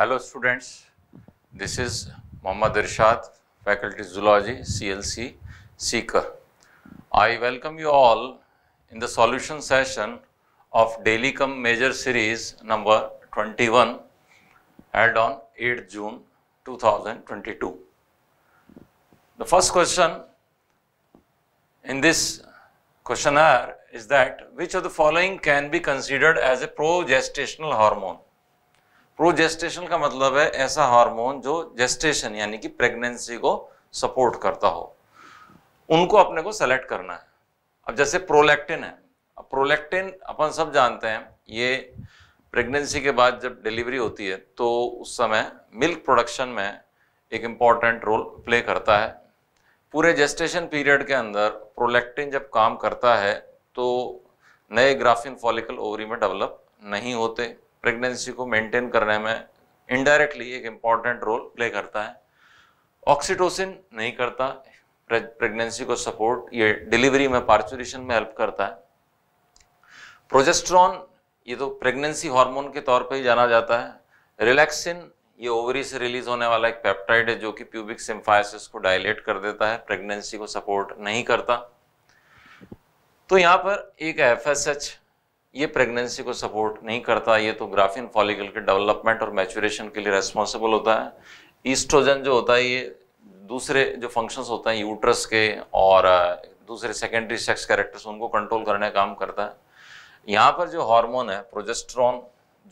Hello students, this is Mohammad Irshad, Faculty Zoology, CLC, Seeker. I welcome you all in the solution session of Daily Come Major Series number 21 held on 8 June 2022. The first question in this questionnaire is that which of the following can be considered as a progestational hormone? प्रोजेस्टेशन का मतलब है ऐसा hormone जो gestation यानी कि pregnancy को support करता हो उनको अपने को सेलेक्ट करना है अब जैसे प्रोलैक्टिन है प्रोलैक्टिन अपन सब जानते हैं ये प्रेगनेंसी के बाद जब डिलीवरी होती है तो उस समय मिल्क प्रोडक्शन में एक इम्पॉर्टेंट रोल प्ले करता है पूरे जेस्टेशन पीरियड के अंदर प्रोलैक्टिन जब काम करता है तो नए ग्राफिन फॉलिकल ओवरी में डेवलप नहीं होते प्रेगनेंसी को मेंटेन करने में इनडायरेक्टली एक इम्पॉर्टेंट रोल प्ले करता है ऑक्सीटोसिन नहीं करता प्रेगनेंसी को सपोर्ट ये डिलीवरी में पार्चुरेशन में हेल्प करता है प्रोजेस्ट्रॉन ये तो प्रेगनेंसी हार्मोन के तौर पे ही जाना जाता है रिलैक्सिन ये ओवरी से रिलीज होने वाला एक पेप्टाइड है जो कि प्यूबिक सिम्फाइसिस को डायलेट कर देता है प्रेगनेंसी को सपोर्ट नहीं करता तो यहाँ पर एक एफ ये प्रेगनेंसी को सपोर्ट नहीं करता ये तो ग्राफिन फॉलिकल के डेवलपमेंट और मैचुरेशन के लिए रेस्पॉन्सिबल होता है ईस्ट्रोजन जो होता है ये दूसरे जो फंक्शंस होते हैं यूट्रस के और दूसरे सेकेंडरी सेक्स कैरेक्टर्स उनको कंट्रोल करने का काम करता है यहाँ पर जो हार्मोन है प्रोजेस्ट्रॉन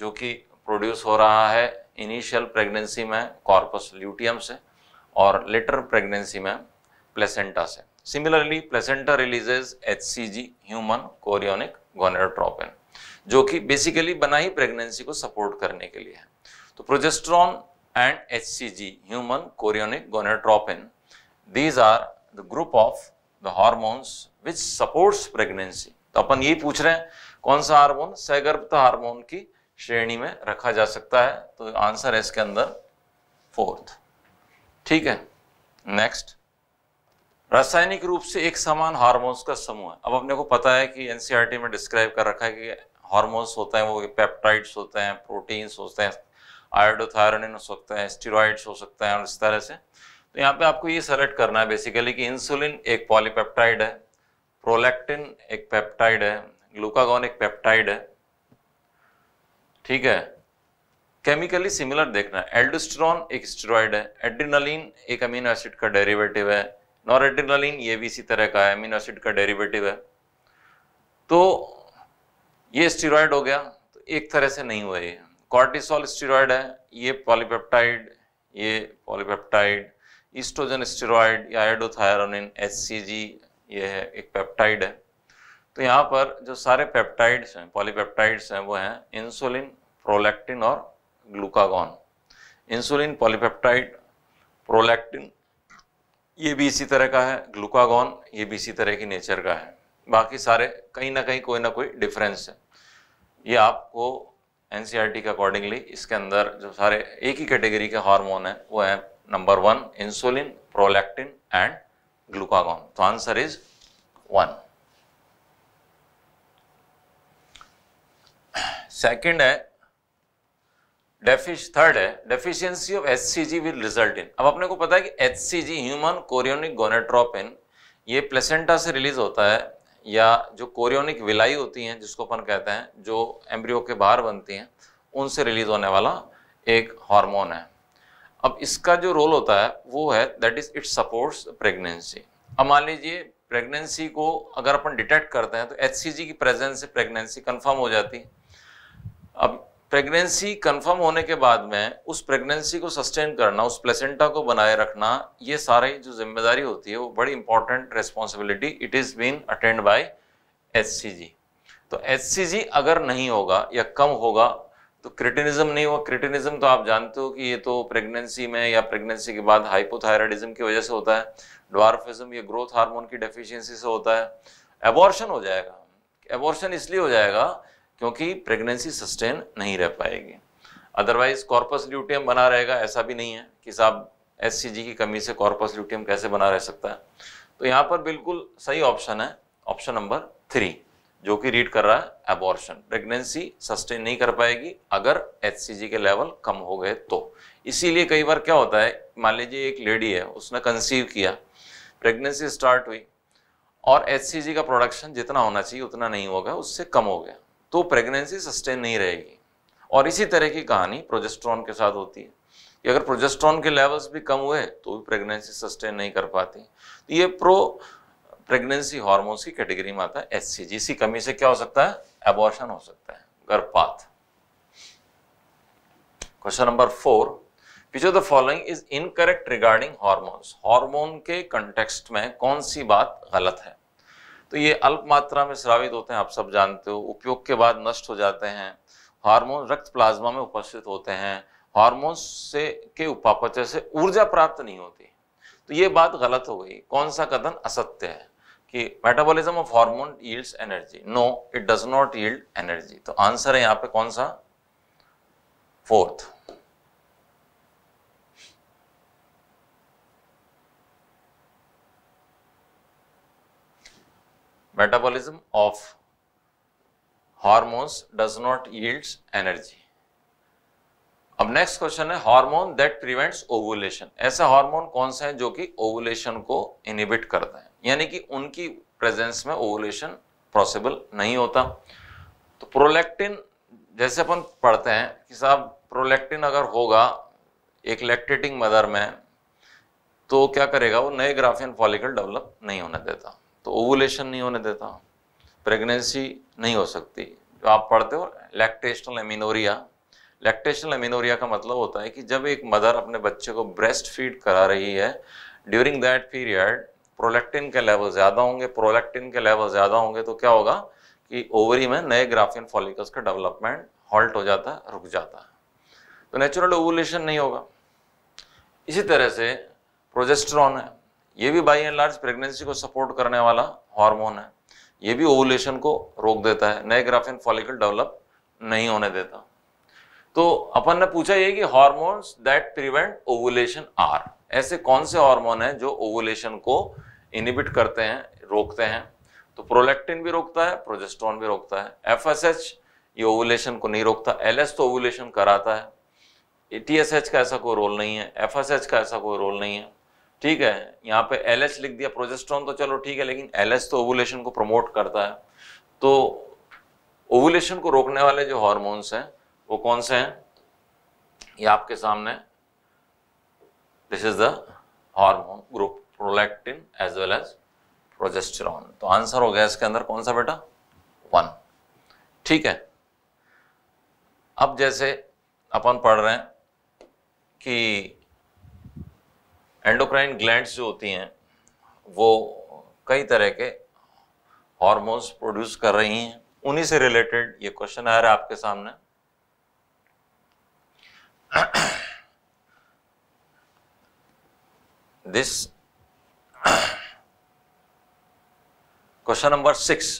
जो कि प्रोड्यूस हो रहा है इनिशियल प्रेगनेंसी में कॉर्पस ल्यूटियम से और लेटर प्रेगनेंसी में प्लेसेंटा से similarly placenta releases H human chorionic gonadotropin जो कि बेसिकली बना ही प्रेगनेंसी को सपोर्ट करने के लिए है तो progesterone and H C G human chorionic gonadotropin these are the group of the hormones which supports pregnancy तो अपन ये पूछ रहे हैं कौन सा हार्मोन सगर्भता हार्मोन की श्रेणी में रखा जा सकता है तो आंसर है इसके अंदर फोर्थ ठीक है नेक्स्ट रासायनिक रूप से एक समान हार्मोन्स का समूह है अब अपने को पता है कि एनसीईआरटी e में डिस्क्राइब कर रखा है कि हार्मोन्स होते हैं वो पेप्टाइड्स होते हैं प्रोटीन्स होते हैं आयोडोथायरोनिन हो सकते हैं स्टीरोइड्स हो सकते हैं और इस तरह से तो यहाँ पे आपको ये सेलेक्ट करना है बेसिकली कि इंसुलिन एक पॉलीपेप्टाइड है प्रोलैक्टिन एक पेप्टाइड है ग्लूकागॉन एक पेप्टाइड है ठीक है केमिकली सिमिलर देखना है एल्डोस्ट्रॉन एक स्टेरॉयड है एड्रीनलिन एक अमीनो एसिड का डेरिवेटिव है नॉरेटिनोलिन ये भी इसी तरह का है अमीनो एसिड का डेरिवेटिव है तो ये स्टीरॉयड हो गया तो एक तरह से नहीं हुआ ये कॉर्टिसोल स्टीरॉयड है ये पॉलीपेप्टाइड ये पॉलीपेप्टाइड ईस्ट्रोजन स्टेरॉयड या आयोडोथायरोनिन एच ये है एक पेप्टाइड है तो यहाँ पर जो सारे पेप्टाइड्स हैं पॉलीपेप्टाइड्स हैं वो हैं इंसुलिन प्रोलैक्टिन और ग्लूकागॉन इंसुलिन पॉलीपेप्टाइड प्रोलैक्टिन ये भी इसी तरह का है ग्लूकागॉन ये भी इसी तरह की नेचर का है बाकी सारे कहीं ना कहीं कोई ना कोई डिफरेंस है ये आपको एन e के अकॉर्डिंगली इसके अंदर जो सारे एक ही कैटेगरी के हार्मोन तो है वो है number one insulin prolactin and glucagon तो आंसर इज वन सेकंड है थर्ड है deficiency of HCG will result in अब अपने को पता है कि एचसीजी ह्यूमन कोरियोनिक गोनेट्रोपिन ये प्लेसेंटा से रिलीज होता है या जो कोरियोनिक विलाई होती हैं जिसको अपन कहते हैं जो एम्ब्रियो के बाहर बनती हैं उनसे रिलीज होने वाला एक हार्मोन है अब इसका जो रोल होता है वो है that is it supports pregnancy अब मान लीजिए प्रेगनेंसी को अगर अपन डिटेक्ट करते हैं तो एच की प्रेजेंस से प्रेगनेंसी कन्फर्म हो जाती है अब प्रेगनेंसी कंफर्म होने के बाद में उस प्रेगनेंसी को सस्टेन करना उस प्लेसेंटा को बनाए रखना ये सारे जो जिम्मेदारी होती है वो बड़ी important responsibility it is been attend by H तो एचसीजी अगर नहीं होगा या कम होगा तो क्रिटिनिज्म नहीं होगा क्रिटिनिज्म तो आप जानते हो कि ये तो प्रेगनेंसी में या प्रेगनेंसी के बाद हाइपोथायराइडिज्म की वजह से होता है डॉर्फिज्म या ग्रोथ हार्मोन की डेफिशिएंसी से होता है एबॉर्शन हो जाएगा एबॉर्शन इसलिए हो जाएगा क्योंकि प्रेगनेंसी सस्टेन नहीं रह पाएगी अदरवाइज कॉर्पस ल्यूटियम बना रहेगा ऐसा भी नहीं है कि साहब एस की कमी से कॉर्पस ल्यूटियम कैसे बना रह सकता है तो यहाँ पर बिल्कुल सही ऑप्शन है ऑप्शन नंबर थ्री जो कि रीड कर रहा है एबॉर्शन प्रेगनेंसी सस्टेन नहीं कर पाएगी अगर एच के लेवल कम हो गए तो इसीलिए कई बार क्या होता है मान लीजिए एक लेडी है उसने कंसीव किया प्रेगनेंसी स्टार्ट हुई और एच का प्रोडक्शन जितना होना चाहिए उतना नहीं होगा उससे कम हो गया तो प्रेगनेंसी सस्टेन नहीं रहेगी और इसी तरह की कहानी प्रोजेस्ट्रॉन के साथ होती है कि अगर प्रोजेस्ट्रॉन के लेवल्स भी कम हुए तो भी प्रेगनेंसी सस्टेन नहीं कर पाती तो ये प्रो प्रेगनेंसी हार्मोन्स की कैटेगरी में आता है एच इसी कमी से क्या हो सकता है एबॉर्शन हो सकता है गर्भपात question number four which of the following is incorrect regarding hormones hormone के कंटेक्सट में कौन सी बात गलत है तो ये अल्प मात्रा में स्रावित होते हैं आप सब जानते हो उपयोग के बाद नष्ट हो जाते हैं हार्मोन रक्त प्लाज्मा में उपस्थित होते हैं हार्मोन से के उपापचय से ऊर्जा प्राप्त नहीं होती तो ये बात गलत हो गई कौन सा कथन असत्य है कि metabolism of hormone yields energy no it does not yield energy तो आंसर है यहाँ पे कौन सा fourth metabolism of hormones does not yields energy अब नेक्स्ट क्वेश्चन है हार्मोन दैट प्रिवेंट्स ओवुलेशन ऐसे हार्मोन कौन से हैं जो कि ओवुलेशन को इनिबिट करते हैं यानी कि उनकी प्रेजेंस में ओवुलेशन पॉसिबल नहीं होता तो प्रोलैक्टिन जैसे अपन पढ़ते हैं कि साहब प्रोलैक्टिन अगर होगा एक लैक्टेटिंग मदर में तो क्या करेगा वो नए ग्राफियन फॉलिकल डेवलप नहीं होने देता तो ओवुलेशन नहीं होने देता प्रेगनेंसी नहीं हो सकती जो आप पढ़ते हो लैक्टेशनल एमिनोरिया लैक्टेशनल एमिनोरिया का मतलब होता है कि जब एक मदर अपने बच्चे को ब्रेस्ट फीड करा रही है ड्यूरिंग दैट पीरियड प्रोलेक्टिन के लेवल ज़्यादा होंगे प्रोलेक्टिन के लेवल ज़्यादा होंगे तो क्या होगा कि ओवरी में नए ग्राफियन फॉलिकल्स का डेवलपमेंट हॉल्ट हो जाता है रुक जाता है तो नेचुरल ओवुलेशन नहीं होगा इसी तरह से प्रोजेस्ट्रॉन है ये भी बाई एंड लार्ज प्रेगनेंसी को सपोर्ट करने वाला हार्मोन है ये भी ओवुलेशन को रोक देता है नए ग्राफिन फॉलिकल डेवलप नहीं होने देता तो अपन ने पूछा ये कि hormones that prevent ovulation are ऐसे कौन से हार्मोन है जो ओवुलेशन को इनिबिट करते हैं रोकते हैं तो प्रोलेक्टिन भी रोकता है प्रोजेस्ट्रॉन भी रोकता है एफ ये ओवुलेशन को नहीं रोकता एल तो ओवुलेशन कराता है टी का ऐसा कोई रोल नहीं है एफ का ऐसा कोई रोल नहीं है ठीक है यहाँ पे एल लिख दिया प्रोजेस्ट्रॉन तो चलो ठीक है लेकिन एल तो ओवुलेशन को प्रमोट करता है तो ओवुलेशन को रोकने वाले जो हॉर्मोन्स हैं वो कौन से हैं ये आपके सामने this is the hormone group prolactin as well as progesterone तो आंसर हो गया इसके अंदर कौन सा बेटा वन ठीक है अब जैसे अपन पढ़ रहे हैं कि एंडोक्राइन ग्लैंड्स जो होती हैं वो कई तरह के हॉर्मोन्स प्रोड्यूस कर रही हैं उन्हीं से रिलेटेड ये क्वेश्चन आ रहा है आपके सामने this question number six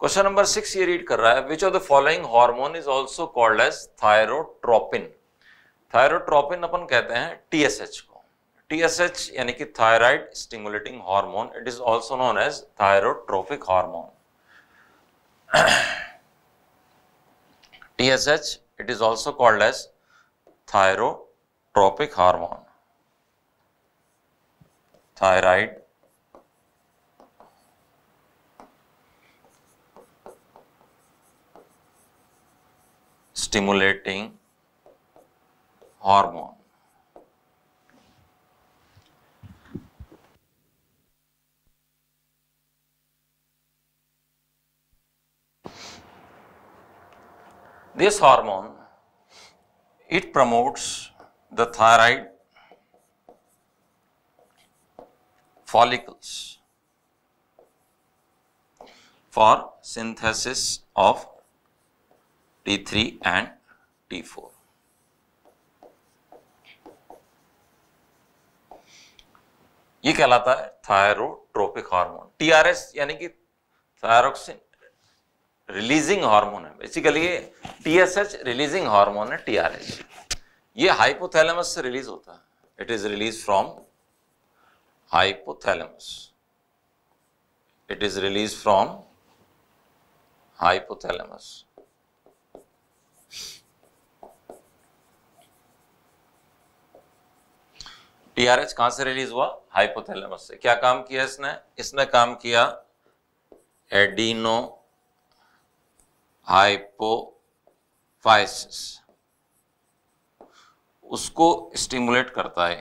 question number six ये रीड कर रहा है which of the following hormone is also called as thyrotropin thyrotropin अपन कहते हैं टीएसएच को TSH यानी thyroid stimulating hormone, it is also known as thyrotrophic hormone. TSH, it is also called as thyrotropic hormone. Thyroid stimulating hormone. This hormone, it promotes the thyroid follicles for synthesis of T3 and T4. ये कहलाता है thyrotropic hormone TRS यानी कि thyroxine releasing hormone है basically ये TSH releasing hormone है TRH ये hypothalamus से रिलीज होता है it is release from hypothalamus it is release from hypothalamus TRH कहां से रिलीज हुआ हाइपोथैलेमस से क्या काम किया इसने इसने काम किया एडीनो हाइपोफाइसिस उसको स्टिमुलेट करता है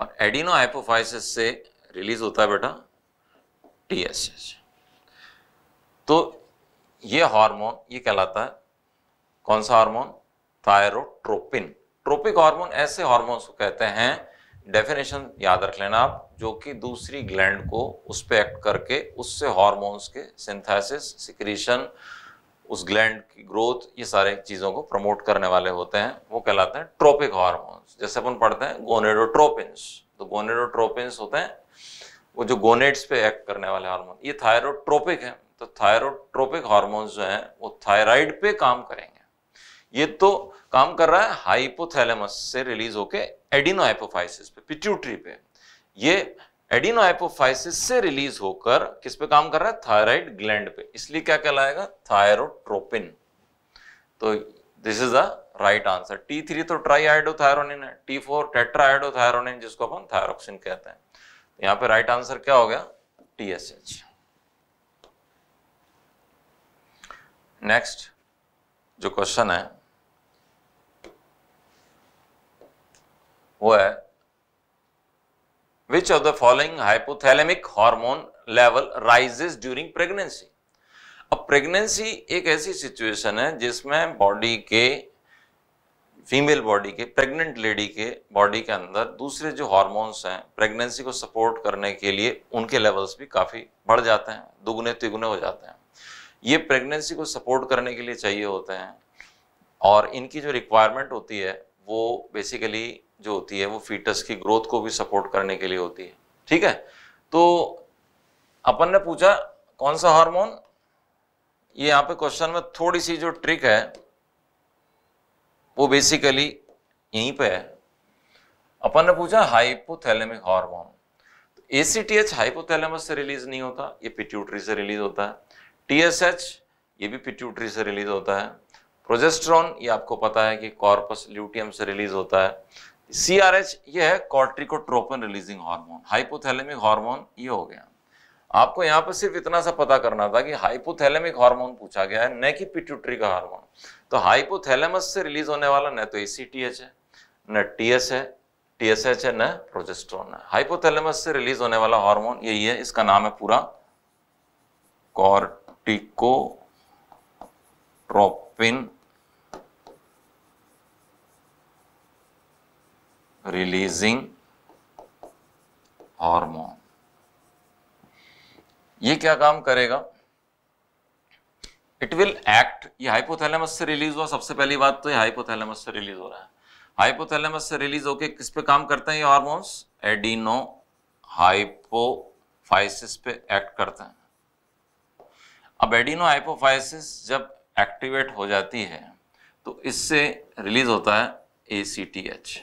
और एडिनो हाइपोफाइसिस से रिलीज होता है बेटा टीएसएच तो ये हार्मोन ये कहलाता है कौन सा हार्मोन थायरोट्रोपिन ट्रोपिक हार्मोन ऐसे हार्मोन्स को कहते हैं डेफिनेशन याद रख लेना आप जो कि दूसरी ग्लैंड को उस पर एक्ट करके उससे हार्मोन्स के सिंथेसिस सिक्रीशन उस ग्लैंड की ग्रोथ ये सारे चीज़ों को प्रमोट करने वाले होते हैं वो कहलाते हैं ट्रोपिक हार्मोन्स जैसे अपन पढ़ते हैं गोनेडोट्रोपिन्स तो गोनेडोट्रोपिन्स होते हैं वो जो गोनेट्स पे एक्ट करने वाले हार्मोन ये थायरोट्रोपिक हैं तो थायरोट्रोपिक हार्मोन्स जो हैं वो थायराइड पे काम करेंगे ये तो काम कर रहा है हाइपोथैलेमस से रिलीज होके एडिनो हाइपोफाइसिस पे पिट्यूटरी पे ये एडिनोहाइपोफाइसिस से रिलीज होकर किस पे काम कर रहा है थायराइड ग्लैंड पे इसलिए क्या कहलाएगा थायरोट्रोपिन तो this is the right answer T three तो ट्राई आइडोथायरोनिन है टी फोर टेट्राइडोथायरोनिन जिसको अपन थायरोक्सिन कहते हैं तो यहाँ पे राइट आंसर क्या हो गया टी एस एच नेक्स्ट जो क्वेश्चन है वो है Which of the following hypothalamic hormone level rises during pregnancy? अब प्रेगनेंसी एक ऐसी सिचुएशन है जिसमें बॉडी के फीमेल बॉडी के प्रेग्नेंट लेडी के बॉडी के अंदर दूसरे जो हॉर्मोन्स हैं प्रेगनेंसी को सपोर्ट करने के लिए उनके लेवल्स भी काफ़ी बढ़ जाते हैं दुगने तिगुने हो जाते हैं ये प्रेगनेंसी को सपोर्ट करने के लिए चाहिए होते हैं और इनकी जो रिक्वायरमेंट होती है वो बेसिकली जो होती है वो फीटस की ग्रोथ को भी सपोर्ट करने के लिए होती है ठीक है तो अपन ने पूछा कौन सा हार्मोन ये यहाँ पे क्वेश्चन में थोड़ी सी जो ट्रिक है वो बेसिकली यहीं पे है अपन ने पूछा हाइपोथैलेमिक हार्मोन तो एसीटीएच हाइपोथैलेमस से रिलीज नहीं होता ये पिट्यूटरी से रिलीज होता है टीएसएच ये भी पिट्यूटरी से रिलीज होता है प्रोजेस्ट्रॉन ये आपको पता है कि कॉर्पस ल्यूटियम से रिलीज होता है सी आर एच ये है corticotropin releasing hormone hypothalamic hormone ये हो गया आपको यहाँ पर सिर्फ इतना सा पता करना था कि हाइपोथैलेमिक हार्मोन पूछा गया है न कि पिट्यूटरी का हार्मोन तो हाइपोथैलेमस से रिलीज होने वाला न तो ए सी टी एच है न टी एस है टी एस एच है न प्रोजेस्ट्रॉन है हाइपोथैलेमस से रिलीज होने वाला हार्मोन यही है इसका नाम है पूरा कॉर्टिकोट्रोपिन रिलीजिंग हार्मोन ये क्या काम करेगा इट विल एक्ट ये हाइपोथैलेमस से रिलीज हुआ सबसे पहली बात तो ये हाइपोथैलेमस से रिलीज हो रहा है हाइपोथैलेमस से रिलीज होके किस पे काम करते हैं ये हार्मोन्स एडिनो हाइपोफाइसिस पे एक्ट करते हैं अब एडिनो हाइपोफाइसिस जब एक्टिवेट हो जाती है तो इससे रिलीज होता है ए सी टी एच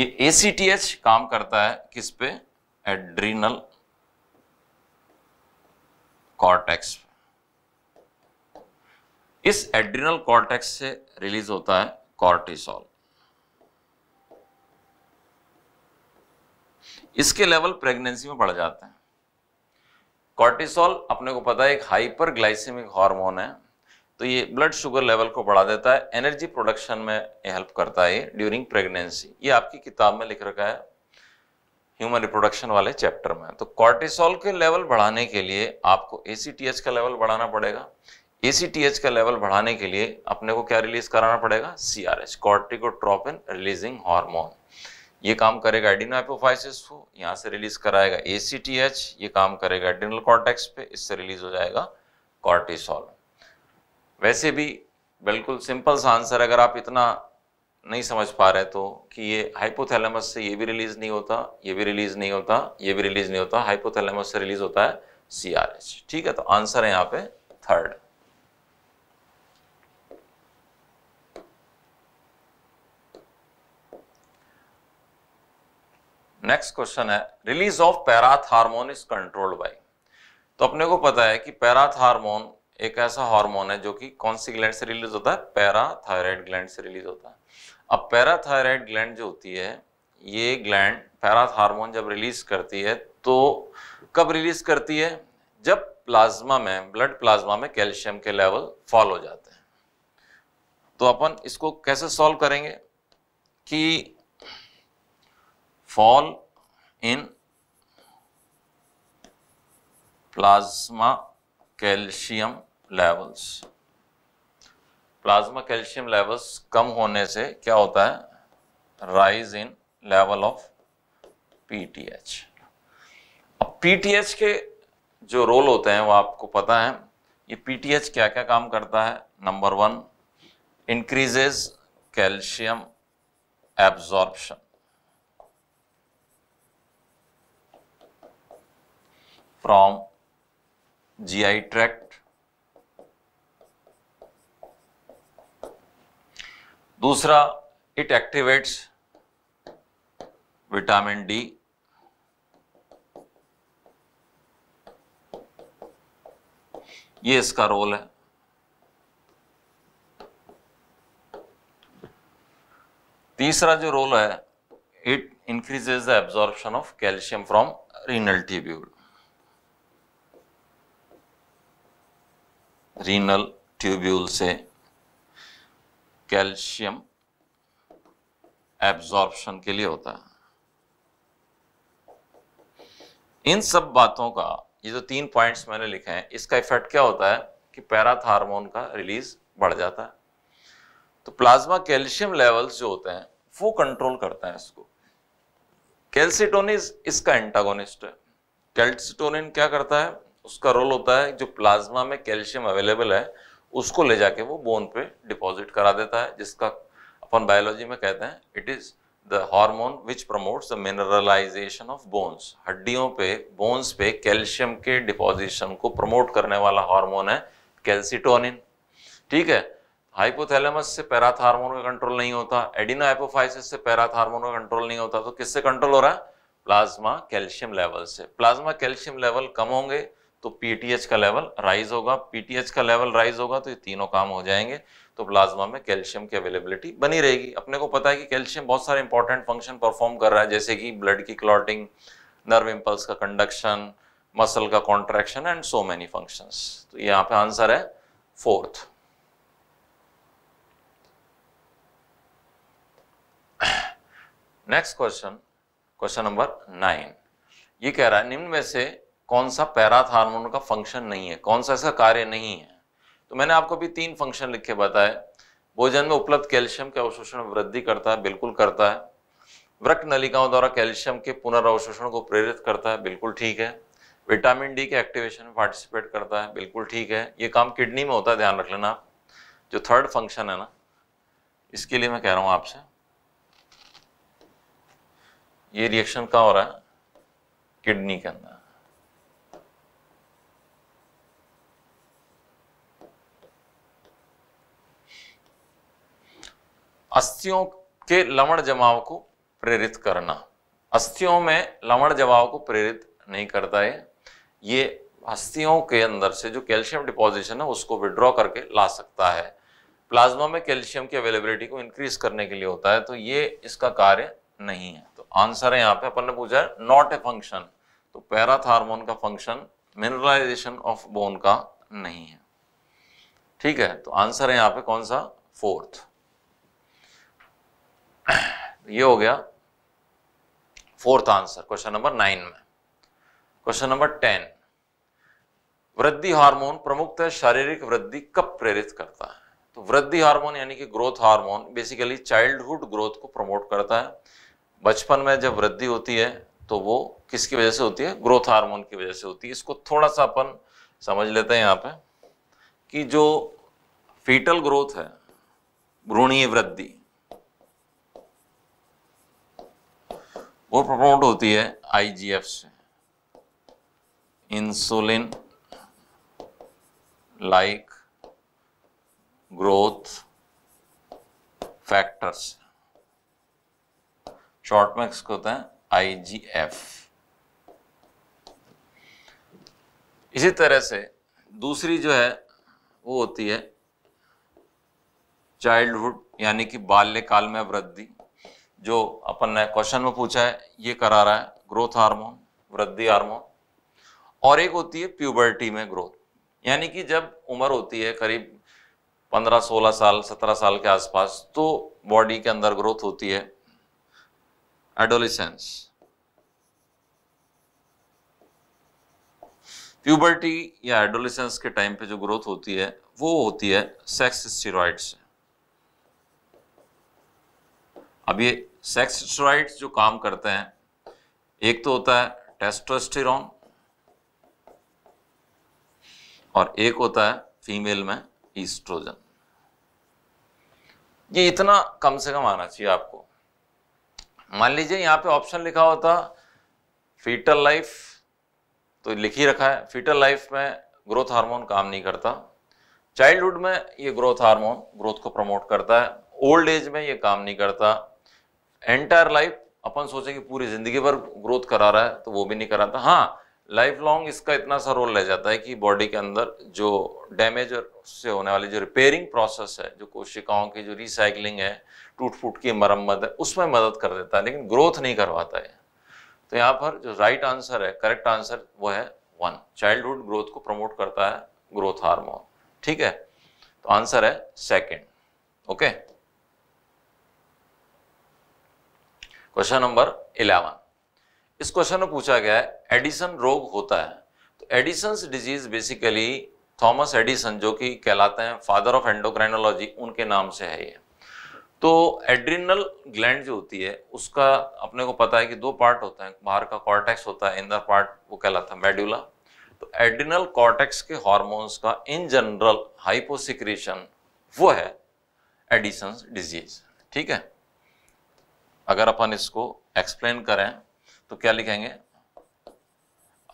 ये एसीटीएच काम करता है किस पे एड्रीनल कॉर्टेक्स इस एड्रीनल कॉर्टेक्स से रिलीज होता है कॉर्टिसोल इसके लेवल प्रेगनेंसी में बढ़ जाते हैं कॉर्टिसोल अपने को पता है एक हाइपर ग्लाइसेमिक हार्मोन है तो ये ब्लड शुगर लेवल को बढ़ा देता है एनर्जी प्रोडक्शन में हेल्प करता है ड्यूरिंग प्रेगनेंसी ये आपकी किताब में लिख रखा है ह्यूमन रिप्रोडक्शन वाले चैप्टर में तो कॉर्टिसोल के लेवल बढ़ाने के लिए आपको ए का लेवल बढ़ाना पड़ेगा ए का लेवल बढ़ाने के लिए अपने को क्या रिलीज कराना पड़ेगा C R H corticotropin releasing hormone ये काम करेगा एडिनोपोफाइसिस को यहाँ से रिलीज कराएगा ए ये काम करेगा एडिनल कॉर्टेक्स पे इससे रिलीज हो जाएगा कॉर्टिसोल वैसे भी बिल्कुल सिंपल सा आंसर अगर आप इतना नहीं समझ पा रहे तो कि ये हाइपोथैलेमस से ये भी रिलीज़ नहीं होता ये भी रिलीज़ नहीं होता ये भी रिलीज़ नहीं होता हाइपोथैलेमस से रिलीज़ होता है सी ठीक है तो आंसर है यहाँ पे थर्ड नेक्स्ट क्वेश्चन है release of parathormone is controlled by तो अपने को पता है कि पैराथ हार्मोन एक ऐसा हार्मोन है जो कि कौन सी ग्लैंड से रिलीज होता है पैराथायराइड ग्लैंड से रिलीज होता है अब पैराथायराइड ग्लैंड जो होती है ये ग्लैंड पैराथार्मोन हार्मोन जब रिलीज करती है तो कब रिलीज करती है जब प्लाज्मा में ब्लड प्लाज्मा में कैल्शियम के लेवल फॉल हो जाते हैं तो अपन इसको कैसे सॉल्व करेंगे कि fall in plasma calcium levels plasma calcium levels कम होने से क्या होता है rise in level of PTH अब पीटीएच के जो रोल होते हैं वो आपको पता है ये पीटीएच क्या क्या काम करता है number one increases calcium absorption from GI tract दूसरा इट एक्टिवेट्स विटामिन डी ये इसका रोल है तीसरा जो रोल है it increases the absorption of calcium from renal tubule renal tubule से कैल्शियम एब्जॉर्प्शन के लिए होता है इन सब बातों का ये जो तीन पॉइंट्स मैंने लिखे हैं इसका इफेक्ट क्या होता है कि पैराथार्मोन का रिलीज बढ़ जाता है तो प्लाज्मा कैल्शियम लेवल्स जो होते हैं वो कंट्रोल करता है इसको कैल्सिटोनिज इसका एंटागोनिस्ट है कैल्सिटोनिन क्या करता है उसका रोल होता है जो प्लाज्मा में कैल्शियम अवेलेबल है उसको ले जाके वो बोन पे डिपॉजिट करा देता है जिसका अपन बायोलॉजी में कहते हैं it is the hormone which promotes the mineralization of bones हड्डियों पे बोन्स पे कैल्शियम के डिपॉजिशन को प्रमोट करने वाला हार्मोन है कैल्सिटोनिन ठीक है हाइपोथैलेमस से पैराथ हार्मोन का कंट्रोल नहीं होता एपोफाइसिस से पैराथ हार्मोन का कंट्रोल नहीं होता तो किससे कंट्रोल हो रहा है प्लाज्मा कैल्शियम लेवल से प्लाज्मा कैल्शियम लेवल कम होंगे तो पीटीएच का लेवल राइज होगा पीटीएच का लेवल राइज होगा तो ये तीनों काम हो जाएंगे तो प्लाज्मा में कैल्शियम की अवेलेबिलिटी बनी रहेगी अपने को पता है कि कैल्शियम बहुत सारे इंपॉर्टेंट फंक्शन परफॉर्म कर रहा है जैसे कि ब्लड की क्लॉटिंग नर्व इम्पल्स का कंडक्शन मसल का contraction and so many function तो यहाँ पे आंसर है fourth next question question number nine ये कह रहा है निम्न में से कौन सा पैराथ हारमोन का फंक्शन नहीं है कौन सा ऐसा कार्य नहीं है तो मैंने आपको भी तीन फंक्शन लिख के बताए भोजन में उपलब्ध कैल्शियम के अवशोषण वृद्धि करता है बिल्कुल करता है वृक्ष नलिकाओं द्वारा कैल्शियम के पुनर्वशोषण को प्रेरित करता है बिल्कुल ठीक है विटामिन डी के एक्टिवेशन में पार्टिसिपेट करता है बिल्कुल ठीक है ये काम किडनी में होता है ध्यान रख लेना आप जो थर्ड फंक्शन है ना इसके लिए मैं कह रहा हूँ आपसे ये रिएक्शन कहाँ हो रहा है किडनी के अंदर अस्थियों के लवण जमाव को प्रेरित करना अस्थियों में लवण जमाव को प्रेरित नहीं करता है ये अस्थियों के अंदर से जो कैल्शियम डिपोजिशन है उसको विड्रॉ करके ला सकता है प्लाज्मा में कैल्शियम की अवेलेबिलिटी को इंक्रीज करने के लिए होता है तो ये इसका कार्य नहीं है तो आंसर है यहाँ पे अपन ने पूछा है नॉट ए फंक्शन तो पैराथार्मोन का फंक्शन मिनरलाइजेशन ऑफ बोन का नहीं है ठीक है तो आंसर है यहाँ पे कौन सा फोर्थ ये हो गया fourth answer question number nine में क्वेश्चन नंबर टेन वृद्धि हार्मोन प्रमुखतः शारीरिक वृद्धि कब प्रेरित करता है तो वृद्धि हार्मोन यानी कि growth hormone basically childhood growth को प्रमोट करता है बचपन में जब वृद्धि होती है तो वो किसकी वजह से होती है ग्रोथ हार्मोन की वजह से होती है इसको थोड़ा सा अपन समझ लेते हैं यहाँ पे कि जो फीटल ग्रोथ है भ्रूणीय वृद्धि वो प्रमोट होती है आईजीएफ से insulin like growth factors short में इसको होता है आईजीएफ इसी तरह से दूसरी जो है वो होती है चाइल्डहुड यानी कि बाल्यकाल में वृद्धि जो अपन ने क्वेश्चन में पूछा है ये करा रहा है ग्रोथ हार्मोन वृद्धि हार्मोन और एक होती है प्यूबर्टी में ग्रोथ यानी कि जब उम्र होती है करीब 15-16 साल 17 साल के आसपास तो बॉडी के अंदर ग्रोथ होती है एडोलिसेंस प्यूबर्टी या एडोलिसेंस के टाइम पे जो ग्रोथ होती है वो होती है सेक्स स्टीरॉइड से अब ये सेक्सट्राइड्स जो काम करते हैं एक तो होता है टेस्टोस्टेरॉन और एक होता है फीमेल में ईस्ट्रोजन ये इतना कम से कम आना चाहिए आपको मान लीजिए यहाँ पे ऑप्शन लिखा होता फीटल लाइफ तो लिख ही रखा है फीटल लाइफ में ग्रोथ हार्मोन काम नहीं करता चाइल्डहुड में ये ग्रोथ हार्मोन ग्रोथ को प्रमोट करता है ओल्ड एज में ये काम नहीं करता एंटायर लाइफ अपन सोचे कि पूरी जिंदगी भर ग्रोथ करा रहा है तो वो भी नहीं कराता हाँ लाइफ लॉन्ग इसका इतना सा रोल रह जाता है कि बॉडी के अंदर जो डैमेज से होने वाली जो रिपेयरिंग प्रोसेस है जो कोशिकाओं की जो रिसाइकलिंग है टूट फूट की मरम्मत है उसमें मदद कर देता है लेकिन ग्रोथ नहीं करवाता है तो यहाँ पर जो राइट आंसर है करेक्ट आंसर वो है वन चाइल्डहुड ग्रोथ को प्रमोट करता है ग्रोथ हार्मोन ठीक है तो आंसर है second okay question number eleven इस क्वेश्चन में पूछा गया है एडिसन रोग होता है तो Addison disease basically Thomas Addison जो कि कहलाते हैं फादर ऑफ एंडोक्राइनोलॉजी उनके नाम से है ये तो एड्रिनल ग्लैंड जो होती है उसका अपने को पता है कि दो पार्ट होते हैं बाहर का कॉर्टेक्स होता है इंदर पार्ट वो कहलाता है मेड्यूला तो एड्रिनल कॉर्टेक्स के हॉर्मोन्स का इन जनरल हाइपोसिक्रेशन वो है एडिसन डिजीज ठीक है अगर अपन इसको एक्सप्लेन करें तो क्या लिखेंगे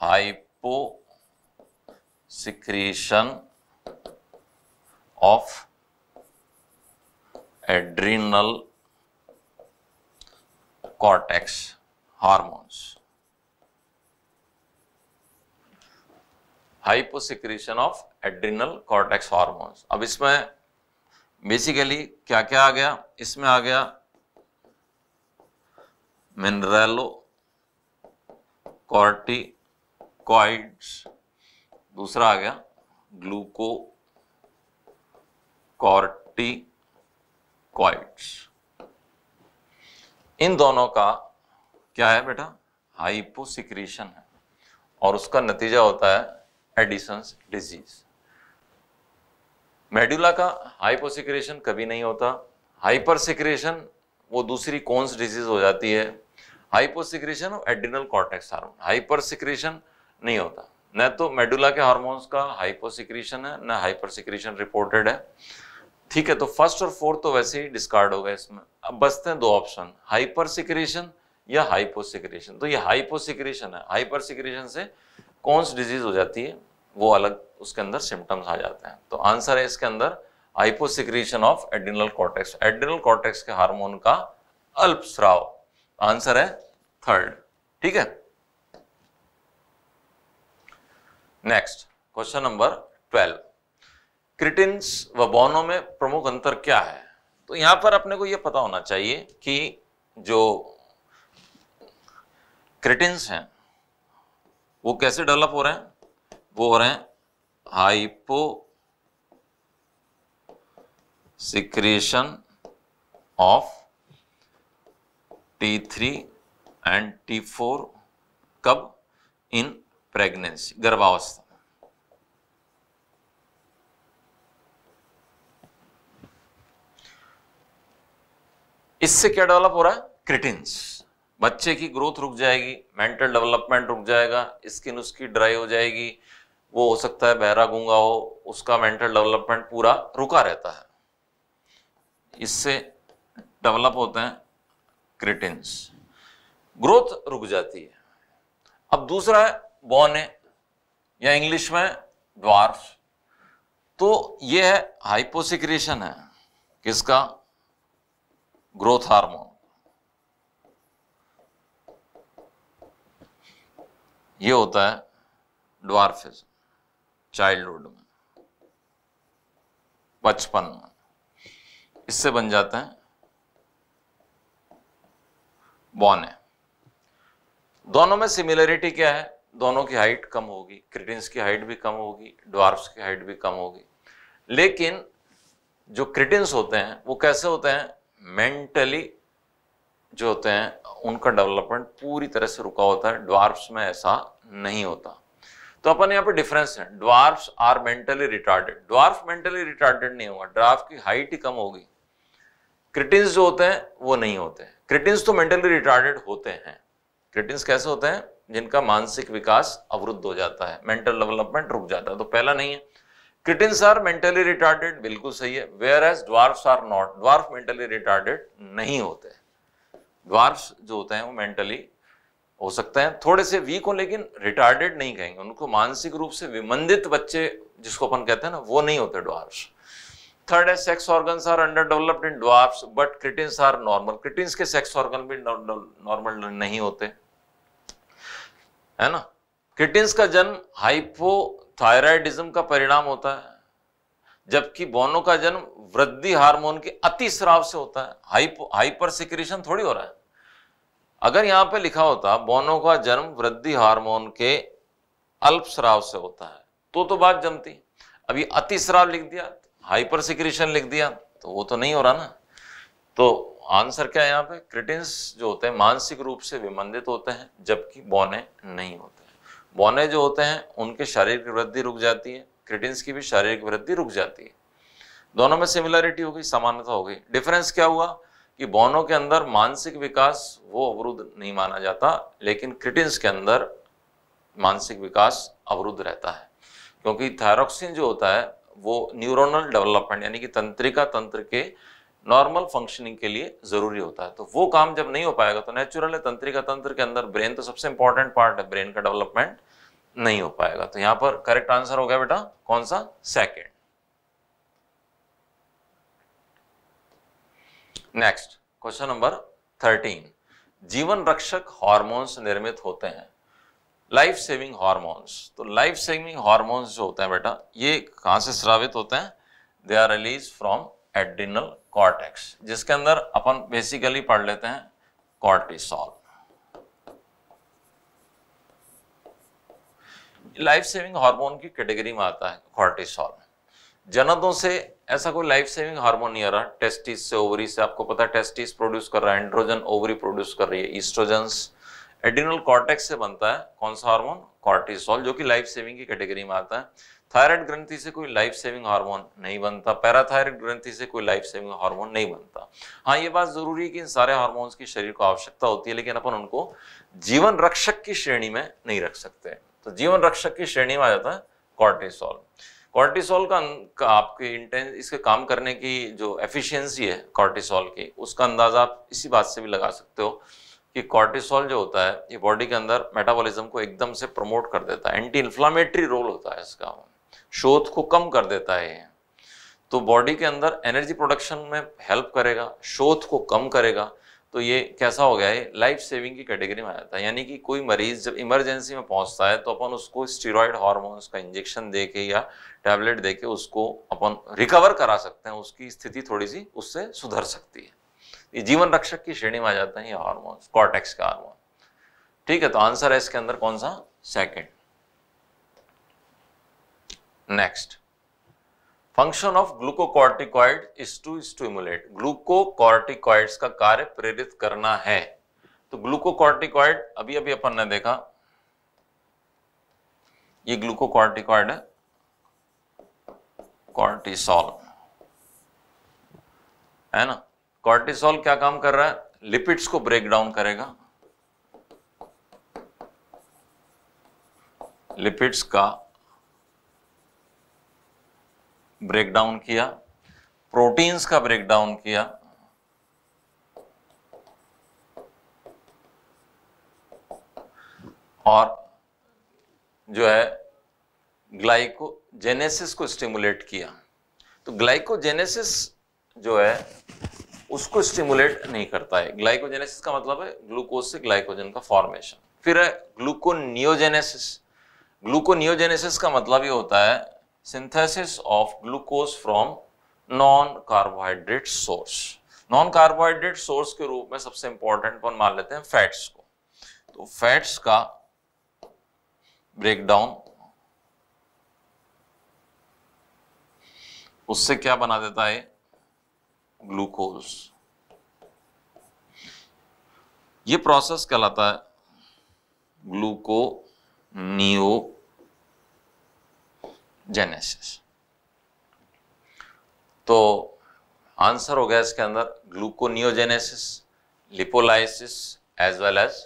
hyposecretion of adrenal cortex hormones hyposecretion of adrenal cortex hormones अब इसमें बेसिकली क्या क्या आ गया इसमें आ गया मिनरलो कॉर्टिकॉइड्स दूसरा आ गया ग्लूको कॉर्टिकॉइड्स इन दोनों का क्या है बेटा हाइपोसिक्रीशन है और उसका नतीजा होता है एडिसंस डिजीज मेडुला का हाइपोसिक्रेशन कभी नहीं होता हाइपरसिक्रेशन वो दूसरी कौन सी डिजीज हो जाती है हाइपोसिक्रेशन और adrenal cortex hormone hypersecretion नहीं होता न तो मेडुला के हार्मोन्स का हाइपोसिक्रेशन है न हाइपरसिक्रेशन रिपोर्टेड है ठीक है तो फर्स्ट और फोर्थ तो वैसे ही डिस्कार्ड हो गए इसमें अब बचते हैं दो ऑप्शन हाइपर सिक्रेशन या हाइपोसिक्रेशन तो ये हाइपोसिक्रेशन है हाइपर सिक्रेशन से कौन सी डिजीज हो जाती है वो अलग उसके अंदर सिम्टम्स आ जाते हैं तो आंसर है इसके अंदर hyposecretion of adrenal cortex adrenal cortex के हार्मोन का अल्पस्राव आंसर है थर्ड ठीक है next question number twelve cretins व बॉनो में प्रमुख अंतर क्या है तो यहां पर अपने को यह पता होना चाहिए कि जो क्रिटिन्स हैं वो कैसे डेवलप हो रहे हैं वो हो रहे हैं hyposecretion of T three and T four कब इन प्रेगनेंसी गर्भावस्था इससे क्या डेवलप हो रहा है क्रिटिन्स बच्चे की ग्रोथ रुक जाएगी मेंटल डेवलपमेंट रुक जाएगा स्किन उसकी ड्राई हो जाएगी वो हो सकता है बहरा गूंगा हो उसका मेंटल डेवलपमेंट पूरा रुका रहता है इससे डेवलप होते हैं क्रिटिन्स ग्रोथ रुक जाती है अब दूसरा है बोने या इंग्लिश में ड्वार्फ तो ये है हाइपोसिक्रेशन है किसका ग्रोथ हार्मोन ये होता है ड्वार्फिज्म चाइल्डहुड में बचपन में इससे बन जाते है बॉने दोनों में सिमिलरिटी क्या है दोनों की हाइट कम होगी क्रिटिन्स की हाइट भी कम होगी ड्वार्फ्स की हाइट भी कम होगी लेकिन जो क्रिटिन्स होते हैं वो कैसे होते हैं मेंटली जो होते हैं उनका डेवलपमेंट पूरी तरह से रुका होता है ड्वार्फ्स में ऐसा नहीं होता तो अपन यहाँ पे डिफरेंस है dwarfs are mentally retarded dwarf mentally retarded नहीं होगा ड्वार्फ की हाइट ही कम होगी क्रिटिन्स जो होते हैं वो नहीं होते क्रिटिन्स तो मेंटली रिटार्डेड होते हैं क्रिटिन्स कैसे होते हैं जिनका मानसिक विकास अवरुद्ध हो जाता है मेंटल डेवलपमेंट रुक जाता है तो पहला नहीं है क्रिटिन्स आर मेंटली रिटार्डेड बिल्कुल सही है whereas dwarfs are not dwarf mentally retarded नहीं होते ड्वार्फ्स जो होते हैं वो मेंटली हो सकते हैं थोड़े से वीक हो लेकिन रिटार्डेड नहीं कहेंगे उनको मानसिक रूप से विमंदित बच्चे जिसको अपन कहते हैं ना वो नहीं होते ड्वार्फ्स थर्ड है sex organ are under underdeveloped in dwarfs, but cretins are normal Cretins के सेक्स ऑर्गन भी नॉर्मल नहीं होते है ना क्रिटिन्स का जन्म हाइपोथायराइडिज्म का परिणाम होता है जबकि बोनो का जन्म वृद्धि हार्मोन के अति स्राव से होता है हाइपो हाइपर सिक्रेशन थोड़ी हो रहा है अगर यहां पे लिखा होता बोनो का जन्म वृद्धि हार्मोन के अल्प स्राव से होता है तो तो बात जमती अभी अति स्राव लिख दिया हाइपर सिक्रेशन लिख दिया तो वो तो नहीं हो रहा ना तो आंसर क्या है यहाँ पे क्रिटिन्स जो होते हैं मानसिक रूप से विमंदित होते हैं जबकि बौने नहीं होते हैं बौने जो होते हैं उनके शारीरिक वृद्धि रुक जाती है क्रिटिन्स की भी शारीरिक वृद्धि रुक जाती है दोनों में सिमिलरिटी हो गई समानता हो गई डिफरेंस क्या हुआ कि बौनों के अंदर मानसिक विकास वो अवरुद्ध नहीं माना जाता लेकिन क्रिटिन्स के अंदर मानसिक विकास अवरुद्ध रहता है क्योंकि थायरोक्सिन जो होता है वो न्यूरोनल डेवलपमेंट यानी कि तंत्रिका तंत्र के नॉर्मल फंक्शनिंग के लिए ज़रूरी होता है तो वो काम जब नहीं हो पाएगा तो नेचुरल है तंत्रिका तंत्र के अंदर ब्रेन तो सबसे इंपॉर्टेंट पार्ट है ब्रेन का डेवलपमेंट नहीं हो पाएगा तो यहां पर करेक्ट आंसर हो गया बेटा कौन सा second next question number thirteen जीवन रक्षक हॉर्मोन्स निर्मित होते हैं लाइफ सेविंग हार्मोन्स तो लाइफ सेविंग हार्मोन्स जो होते हैं बेटा ये कहाँ से स्रावित होते हैं they are release from adrenal cortex जिसके अंदर अपन बेसिकली पढ़ लेते हैं कॉर्टिसॉल लाइफ सेविंग हार्मोन की कैटेगरी में आता है कॉर्टिसॉल जनतों से ऐसा कोई लाइफ सेविंग हार्मोन नहीं आ रहा टेस्टिस से ओवरी से आपको पता है टेस्टिस प्रोड्यूस कर रहा है एंड्रोजन ओवरी प्रोड्यूस कर रही है ईस्ट्रोजन्स एडिनल कॉर्टेक्स से बनता है कौन सा हार्मोन कॉर्टिसोल जो कि लाइफ सेविंग की कैटेगरी में आता है थायराइड ग्रंथि से कोई लाइफ सेविंग हार्मोन नहीं बनता पैराथायराइड ग्रंथि से कोई लाइफ सेविंग हार्मोन नहीं बनता हाँ ये बात जरूरी है कि इन सारे हार्मोन्स की शरीर को आवश्यकता होती है लेकिन अपन उनको जीवन रक्षक की श्रेणी में नहीं रख सकते तो जीवन रक्षक की श्रेणी में आ जाता है कॉर्टिसोल कॉर्टिसोल का, अं-, का आपके इंटेंस इसके काम करने की जो एफिशियंसी है कॉर्टिसोल की उसका अंदाज़ा आप इसी बात से भी लगा सकते हो कि कॉर्टिसोल जो होता है ये बॉडी के अंदर मेटाबॉलिज्म को एकदम से प्रमोट कर देता है एंटी इन्फ्लामेटरी रोल होता है इसका शोध को कम कर देता है तो बॉडी के अंदर एनर्जी प्रोडक्शन में हेल्प करेगा शोध को कम करेगा तो ये कैसा हो गया है लाइफ सेविंग की कैटेगरी में आ जाता है यानी कि कोई मरीज जब इमरजेंसी में पहुंचता है तो अपन उसको स्टीरॉयड हार्मोन्स का इंजेक्शन दे के या टैबलेट दे के उसको अपन रिकवर करा सकते हैं उसकी स्थिति थोड़ी सी उससे सुधर सकती है ये जीवन रक्षक की श्रेणी में आ जाता है ये हार्मोन कॉर्टेक्स का हार्मोन ठीक है तो आंसर है इसके अंदर कौन सा second next function of glucocorticoid is to stimulate glucocorticoid का कार्य प्रेरित करना है तो ग्लूकोकॉर्टिकॉइड अभी अभी अपन ने देखा ये ग्लूकोकॉर्टिकॉइड है कॉर्टिसोल है ना कॉर्टिसोल क्या काम कर रहा है लिपिड्स को ब्रेक डाउन करेगा लिपिड्स का ब्रेकडाउन किया प्रोटीन्स का ब्रेकडाउन किया और जो है ग्लाइकोजेनेसिस को स्टिमुलेट किया तो ग्लाइकोजेनेसिस जो है उसको स्टिमुलेट नहीं करता है ग्लाइकोजेनेसिस का मतलब है ग्लूकोज से ग्लाइकोजन का फॉर्मेशन फिर है ग्लूकोनियोजेनेसिस ग्लूकोनियोजेनेसिस का मतलब ये होता है synthesis of glucose from non carbohydrate source non carbohydrate source के रूप में सबसे इंपॉर्टेंट अपन मान लेते हैं फैट्स को तो फैट्स का ब्रेकडाउन उससे क्या बना देता है ग्लूकोज ये प्रोसेस कहलाता है ग्लूको नियो जेनेसिस तो आंसर हो गया इसके अंदर gluconeogenesis lipolysis as well as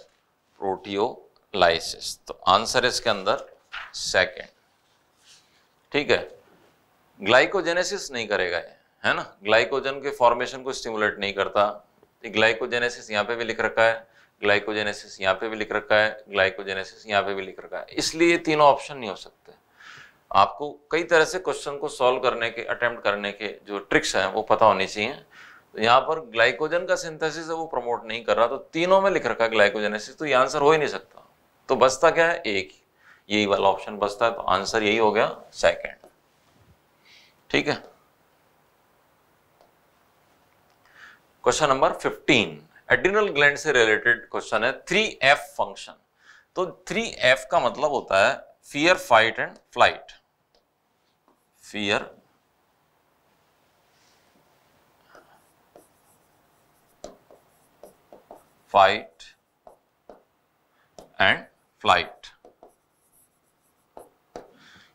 proteolysis तो आंसर इसके अंदर सेकंड ठीक है ग्लाइकोजेनेसिस नहीं करेगा ये है ना ग्लाइकोजन के फॉर्मेशन को स्टिमुलेट नहीं करता ग्लाइकोजेनेसिस यहाँ पे भी लिख रखा है ग्लाइकोजेनेसिस यहाँ पे भी लिख रखा है ग्लाइकोजेनेसिस यहाँ पे भी लिख रखा है इसलिए तीनों ऑप्शन नहीं हो सकते आपको कई तरह से क्वेश्चन को सॉल्व करने के अटेम्प्ट करने के जो ट्रिक्स हैं वो पता होने चाहिए तो यहाँ पर ग्लाइकोजन का सिंथेसिस है वो प्रमोट नहीं कर रहा तो तीनों में लिख रखा है ग्लाइकोजेनेसिस तो ये आंसर हो ही नहीं सकता तो बचता क्या है एक यही वाला ऑप्शन बचता है तो आंसर यही हो गया सेकेंड ठीक है क्वेश्चन नंबर 15 एड्रिनल ग्लैंड से रिलेटेड क्वेश्चन है थ्री एफ फंक्शन तो थ्री एफ का मतलब होता है fear fight and flight fear fight and flight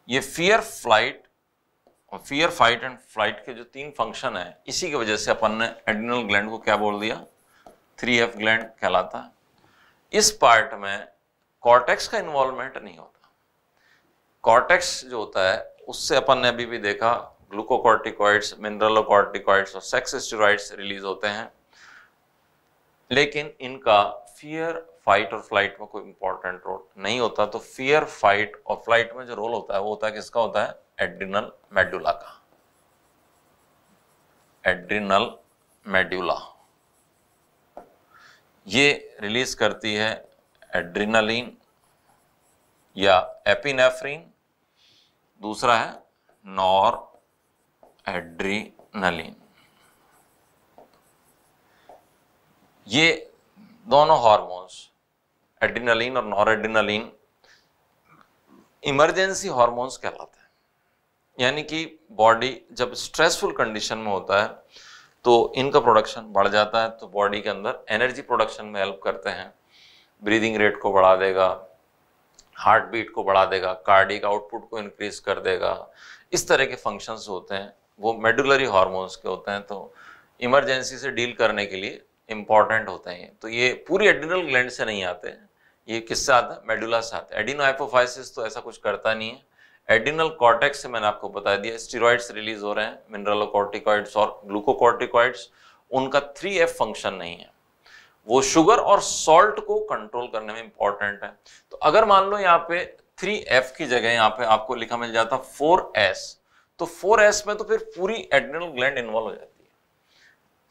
ये फियर फ्लाइट और फियर फाइट एंड फ्लाइट के जो तीन फंक्शन है इसी की वजह से अपन ने एडिनल ग्लैंड को क्या बोल दिया थ्री एफ ग्लैंड कहलाता है इस पार्ट में कॉर्टेक्स का इन्वॉल्वमेंट नहीं होता कॉर्टेक्स जो होता है उससे अपन ने अभी भी देखा ग्लूकोकॉर्टिकॉइड्स मिनरलोकॉर्टिकॉइड्स और सेक्स स्टेरॉइड्स रिलीज होते हैं लेकिन इनका फियर फाइट और फ्लाइट में कोई इंपॉर्टेंट रोल नहीं होता तो फियर फाइट और फ्लाइट में जो रोल होता है वो होता है किसका होता है एड्रिनल मेड्यूला का एड्रिनल मेड्यूला ये रिलीज करती है एड्रिनलिन या एपिनेफ्रिन दूसरा है नॉर एड्रीनलिन ये दोनों हार्मोन्स एड्रीनालिन और नॉरएड्रीनालिन इमरजेंसी हॉर्मोन्स कहलाते हैं यानी कि बॉडी जब स्ट्रेसफुल कंडीशन में होता है तो इनका प्रोडक्शन बढ़ जाता है तो बॉडी के अंदर एनर्जी प्रोडक्शन में हेल्प करते हैं ब्रीदिंग रेट को बढ़ा देगा हार्ट बीट को बढ़ा देगा कार्डिक आउटपुट को इंक्रीज कर देगा इस तरह के फंक्शंस होते हैं वो मेडुलरी हार्मोन्स के होते हैं तो इमरजेंसी से डील करने के लिए इम्पॉर्टेंट होते हैं तो ये पूरी एडिनल ग्लैंड से नहीं आते ये किससे आता है मेडुला से आता है एडिनोहाइपोफाइसिस तो ऐसा कुछ करता नहीं है एडिनल कॉर्टेक्स से मैंने आपको बता दिया स्टीरोइड्स रिलीज हो रहे हैं मिनरलोकॉर्टिकॉइड्स और ग्लूकोकॉर्टिकॉइड्स उनका थ्री एफ फंक्शन नहीं है वो शुगर और सॉल्ट को कंट्रोल करने में इंपॉर्टेंट है तो अगर मान लो यहाँ पे थ्री एफ की जगह यहाँ पे आपको लिखा मिल जाता फोर एस तो फोर एस में तो फिर पूरी एडिनल ग्लैंड इन्वॉल्व हो जाती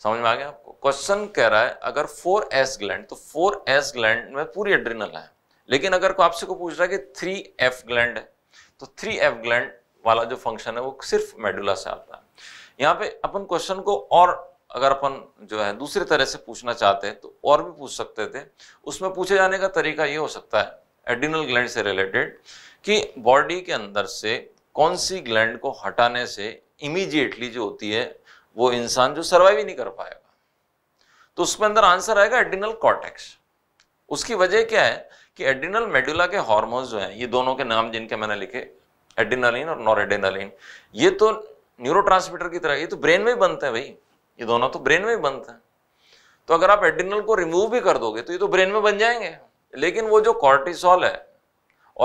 समझ में आ गया आपको क्वेश्चन कह रहा है अगर फोर एस ग्लैंड तो फोर एस ग्लैंड में पूरी एड्रिनल है लेकिन अगर को आपसे को पूछ रहा है कि थ्री एफ ग्लैंड है तो थ्री एफ ग्लैंड वाला जो फंक्शन है वो सिर्फ मेडुला से आता है यहाँ पे अपन क्वेश्चन को और अगर अपन जो है दूसरे तरह से पूछना चाहते हैं तो और भी पूछ सकते थे उसमें पूछे जाने का तरीका ये हो सकता है एडिनल ग्लैंड से रिलेटेड कि बॉडी के अंदर से कौन सी ग्लैंड को हटाने से इमीजिएटली जो होती है वो इंसान जो सर्वाइव ही नहीं कर पाएगा तो उसमें अंदर आंसर आएगा एडिनल कॉर्टेक्स उसकी वजह क्या है कि एडिनल मेडुला के हॉर्मोन्स जो हैं ये दोनों के नाम जिनके मैंने लिखे एड्रिनालिन और नॉरेडिनालिन ये तो ट्रांसमीटर की तरह ये तो ब्रेन में ही बनते हैं भाई ये दोनों तो ब्रेन में ही बनते हैं तो अगर आप एडिनल को रिमूव भी कर दोगे तो ये तो ब्रेन में बन जाएंगे लेकिन वो जो कॉर्टिसॉल है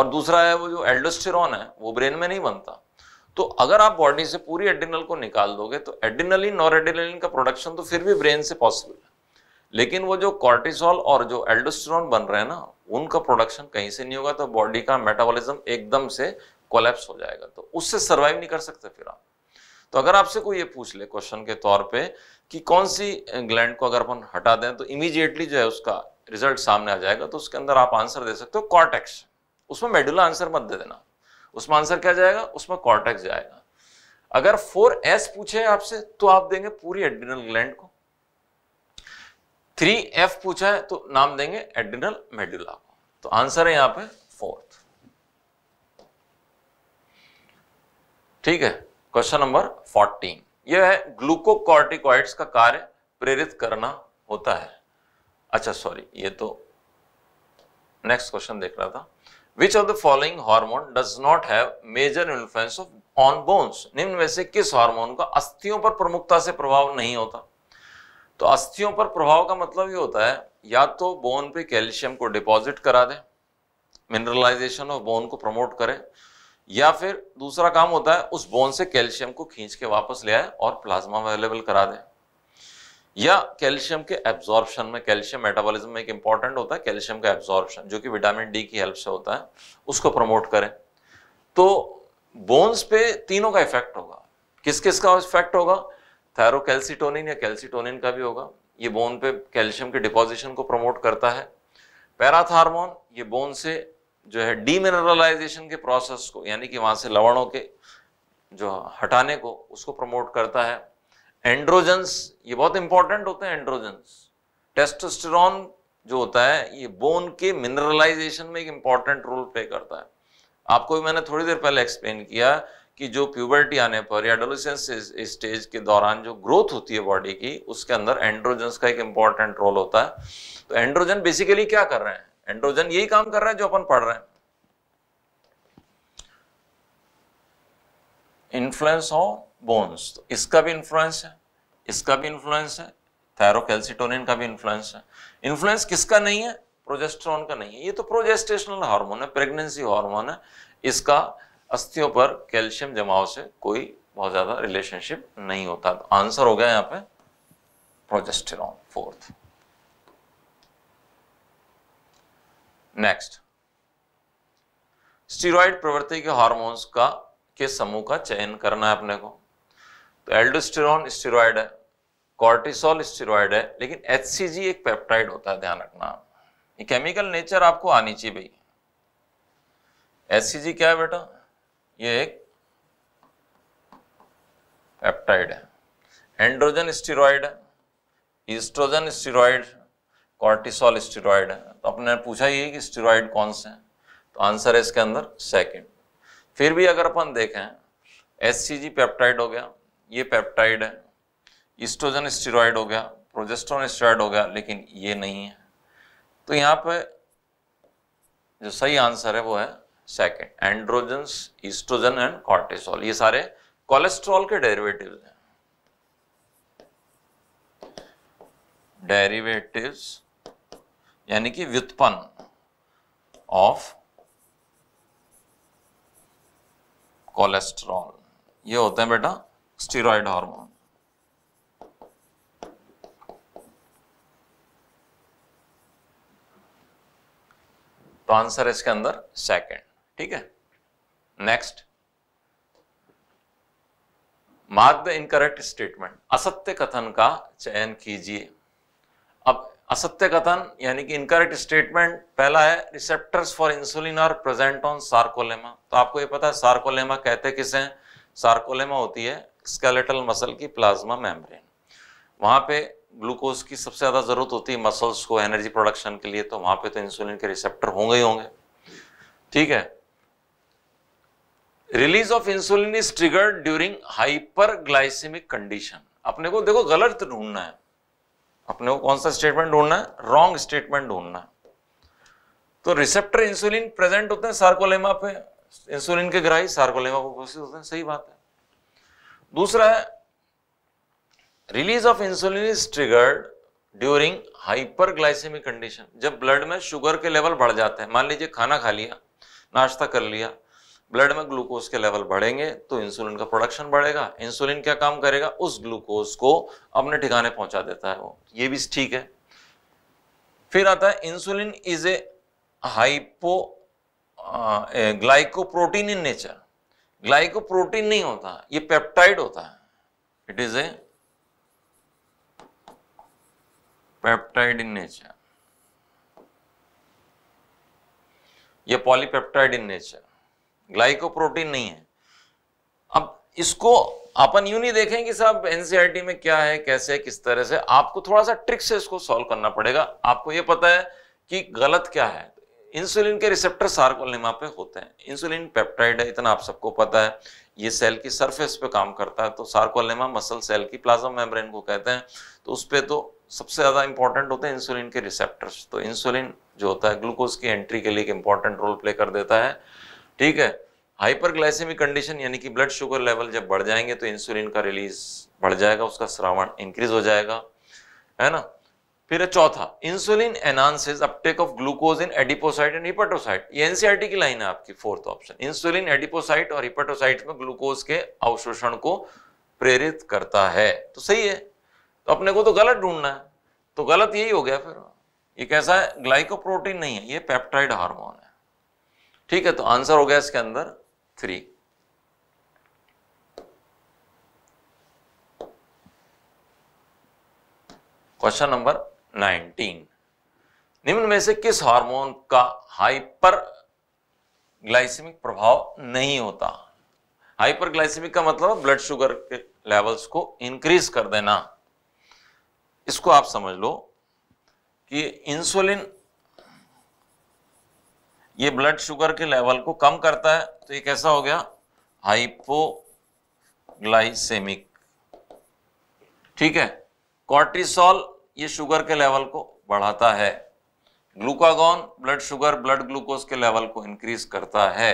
और दूसरा है वो जो एल्डोस्टेरॉन है वो ब्रेन में नहीं बनता तो अगर आप बॉडी से पूरी एडिनल को निकाल दोगे तो एडिनलिन और एडिनलिन का प्रोडक्शन तो फिर भी ब्रेन से पॉसिबल है लेकिन वो जो कॉर्टिसोल और जो एल्डोस्ट्रॉन बन रहे हैं ना उनका प्रोडक्शन कहीं से नहीं होगा तो बॉडी का मेटाबॉलिज्म एकदम से कोलेप्स हो जाएगा तो उससे सर्वाइव नहीं कर सकते फिर आप तो अगर आपसे कोई ये पूछ ले क्वेश्चन के तौर पे कि कौन सी ग्लैंड को अगर अपन हटा दें तो इमीजिएटली जो है उसका रिजल्ट सामने आ जाएगा तो उसके अंदर आप आंसर दे सकते हो कॉर्टेक्स उसमें मेडुला आंसर मत दे देना उसमें आंसर क्या जाएगा उसमें कॉर्टेक्स जाएगा अगर फोर एस पूछे आपसे तो आप देंगे पूरी एड्रिनल ग्लैंड को थ्री एफ पूछा है तो नाम देंगे एड्रिनल मेडुला को तो आंसर है यहां पे फोर्थ ठीक है क्वेश्चन नंबर फोर्टीन यह है ग्लूकोकॉर्टिकॉइड्स का कार्य प्रेरित करना होता है अच्छा सॉरी ये तो नेक्स्ट क्वेश्चन देख रहा था which of the following hormone does not have major influence on bones निम्न में से किस हार्मोन का अस्थियों पर प्रमुखता से प्रभाव नहीं होता तो अस्थियों पर प्रभाव का मतलब ये होता है या तो बोन पे कैल्शियम को डिपॉजिट करा दे मिनरलाइजेशन ऑफ बोन को प्रमोट करे या फिर दूसरा काम होता है उस बोन से कैल्शियम को खींच के वापस ले आए और प्लाज्मा अवेलेबल करा दें या कैल्शियम के एब्जॉर्बन में कैल्शियम मेटाबॉलिज्म में एक इंपॉर्टेंट होता है कैल्शियम का एब्जॉर्बन जो कि विटामिन डी की हेल्प से होता है उसको प्रमोट करें तो बोन्स पे तीनों का इफेक्ट होगा किस किस का इफेक्ट होगा थैरोकैल्सिटोनिन या कैल्सिटोनिन का भी होगा ये बोन पे कैल्शियम के डिपोजिशन को प्रमोट करता है पैराथार्मोन ये बोन से जो है डीमिनरलाइजेशन के प्रोसेस को यानी कि वहां से लवणों के जो हटाने को उसको प्रमोट करता है एंड्रोजन्स ये बहुत इंपॉर्टेंट होते हैं एंड्रोजन्स टेस्टोस्टेरॉन जो होता है ये बोन के मिनरलाइजेशन में एक इंपॉर्टेंट रोल प्ले करता है आपको भी मैंने थोड़ी देर पहले एक्सप्लेन किया कि जो प्यूबर्टी आने पर या एडोलिसेंस स्टेज के दौरान जो ग्रोथ होती है बॉडी की उसके अंदर एंड्रोजन्स का एक इंपॉर्टेंट रोल होता है तो एंड्रोजन बेसिकली क्या कर रहे हैं एंड्रोजन यही काम कर रहा है जो अपन पढ़ रहे हैं इन्फ्लुएंस ऑफ बोन्स तो इसका भी इन्फ्लुएंस है इसका भी इन्फ्लुएंस है थायरोकैल्सिटोनिन का भी इन्फ्लुएंस है इन्फ्लुएंस किसका नहीं है प्रोजेस्ट्रॉन का नहीं है ये तो प्रोजेस्टेशनल हार्मोन है प्रेगनेंसी हार्मोन है इसका अस्थियों पर कैल्शियम जमाव से कोई बहुत ज़्यादा रिलेशनशिप नहीं होता तो आंसर हो गया यहाँ पे प्रोजेस्टेरॉन फोर्थ नेक्स्ट स्टीरॉइड प्रवृत्ति के हार्मोन्स का के समूह का चयन करना है अपने को तो एल्डोस्टेरॉन स्टेरॉयड है कॉर्टिसोल स्टेरॉयड है लेकिन एच एक पेप्टाइड होता है ध्यान रखना ये केमिकल नेचर आपको आनी चाहिए भाई एच क्या है बेटा ये एक पेप्टाइड है एंड्रोजन स्टीरोड है ईस्ट्रोजन स्टीरोड कॉर्टिसोल स्टीरोड है तो आपने पूछा ही है कि स्टीरोड कौन से हैं तो आंसर है इसके अंदर सेकंड फिर भी अगर अपन देखें एच पेप्टाइड हो गया ये पेप्टाइड है इस्ट्रोजन स्टीरोड हो गया प्रोजेस्ट्रोन स्टेरॉयड हो गया लेकिन ये नहीं है तो यहाँ पे जो सही आंसर है वो है second androgens estrogen and cortisol ये सारे कोलेस्ट्रॉल के डेरिवेटिव हैं डेरिवेटिव्स यानी कि व्युत्पन्न ऑफ कोलेस्ट्रॉल ये होते हैं बेटा steroid hormone. तो आंसर है इसके अंदर सेकंड ठीक है next mark the incorrect statement असत्य कथन का चयन कीजिए अब असत्य कथन यानी कि इनकरेक्ट स्टेटमेंट पहला है receptors for insulin are present on sarcolemma तो आपको ये पता है सार्कोलेमा कहते किसे हैं सार्कोलेमा होती है स्केलेटल मसल की प्लाज्मा मेम्ब्रेन वहाँ पे ग्लूकोज की सबसे ज़्यादा ज़रूरत होती है मसल्स को एनर्जी प्रोडक्शन के लिए तो वहाँ पे तो इंसुलिन के रिसेप्टर होंगे ही होंगे ठीक है release of insulin is triggered during hyperglycemic condition अपने को देखो गलत ढूंढना है अपने को कौन सा स्टेटमेंट ढूंढना है रॉन्ग स्टेटमेंट ढूंढना है तो रिसेप्टर इंसुलिन प्रेजेंट होते हैं सार्कोलेमा पे इंसुलिन के ग्राही सार्कोलेमा को घोषित होते हैं सही बात है दूसरा है release of insulin is triggered during hyperglycemic condition जब ब्लड में शुगर के लेवल बढ़ जाते हैं मान लीजिए खाना खा लिया नाश्ता कर लिया ब्लड में ग्लूकोज के लेवल बढ़ेंगे तो इंसुलिन का प्रोडक्शन बढ़ेगा इंसुलिन क्या काम करेगा उस ग्लूकोज को अपने ठिकाने पहुंचा देता है वो ये भी ठीक है फिर आता है insulin is a hypo glycoprotein in nature glycoprotein नहीं होता ये पेप्टाइड होता है it is a peptide in nature ये पॉलीपेप्टाइड इन नेचर ग्लाइकोप्रोटीन नहीं है अब इसको अपन यू नहीं देखें कि साहब एनसीईआरटी e में क्या है कैसे है किस तरह से आपको थोड़ा सा ट्रिक से इसको सॉल्व करना पड़ेगा आपको ये पता है कि गलत क्या है इंसुलिन के रिसेप्टर सार्कोलिमा पे होते हैं इंसुलिन पेप्टाइड है इतना आप सबको पता है ये सेल की सरफेस पे काम करता है तो सार्कोलिमा मसल सेल की प्लाज्मा मेम्ब्रेन को कहते हैं तो उस पर तो सबसे ज़्यादा इंपॉर्टेंट होते हैं इंसुलिन के रिसेप्टर्स तो इंसुलिन जो होता है ग्लूकोज की एंट्री के लिए एक इंपॉर्टेंट रोल प्ले कर देता है ठीक है हाइपरग्लाइसेमिक कंडीशन यानी कि ब्लड शुगर लेवल जब बढ़ जाएंगे तो इंसुलिन का रिलीज बढ़ जाएगा उसका श्रावण इंक्रीज हो जाएगा है ना फिर है चौथा insulin enhances uptake of glucose in adipocyte and hepatocyte ये एनसीआरटी e की लाइन है आपकी फोर्थ ऑप्शन इंसुलिन एडिपोसाइट और हिपाटोसाइट में ग्लूकोज के अवशोषण को प्रेरित करता है तो सही है तो अपने को तो गलत ढूंढना है तो गलत यही हो गया फिर ये कैसा है ग्लाइकोप्रोटीन नहीं है ये पेप्टाइड हार्मोन है ठीक है तो आंसर हो गया इसके अंदर थ्री क्वेश्चन नंबर 19 निम्न में से किस हार्मोन का हाइपर ग्लाइसिमिक प्रभाव नहीं होता हाइपर ग्लाइसिमिक का मतलब ब्लड शुगर के लेवल्स को इंक्रीज कर देना इसको आप समझ लो कि इंसुलिन ये ब्लड शुगर के लेवल को कम करता है तो ये कैसा हो गया हाइपोग्लाइसेमिक ठीक है कॉर्टिसोल ये शुगर के लेवल को बढ़ाता है glucagon blood sugar blood glucose के लेवल को इंक्रीज करता है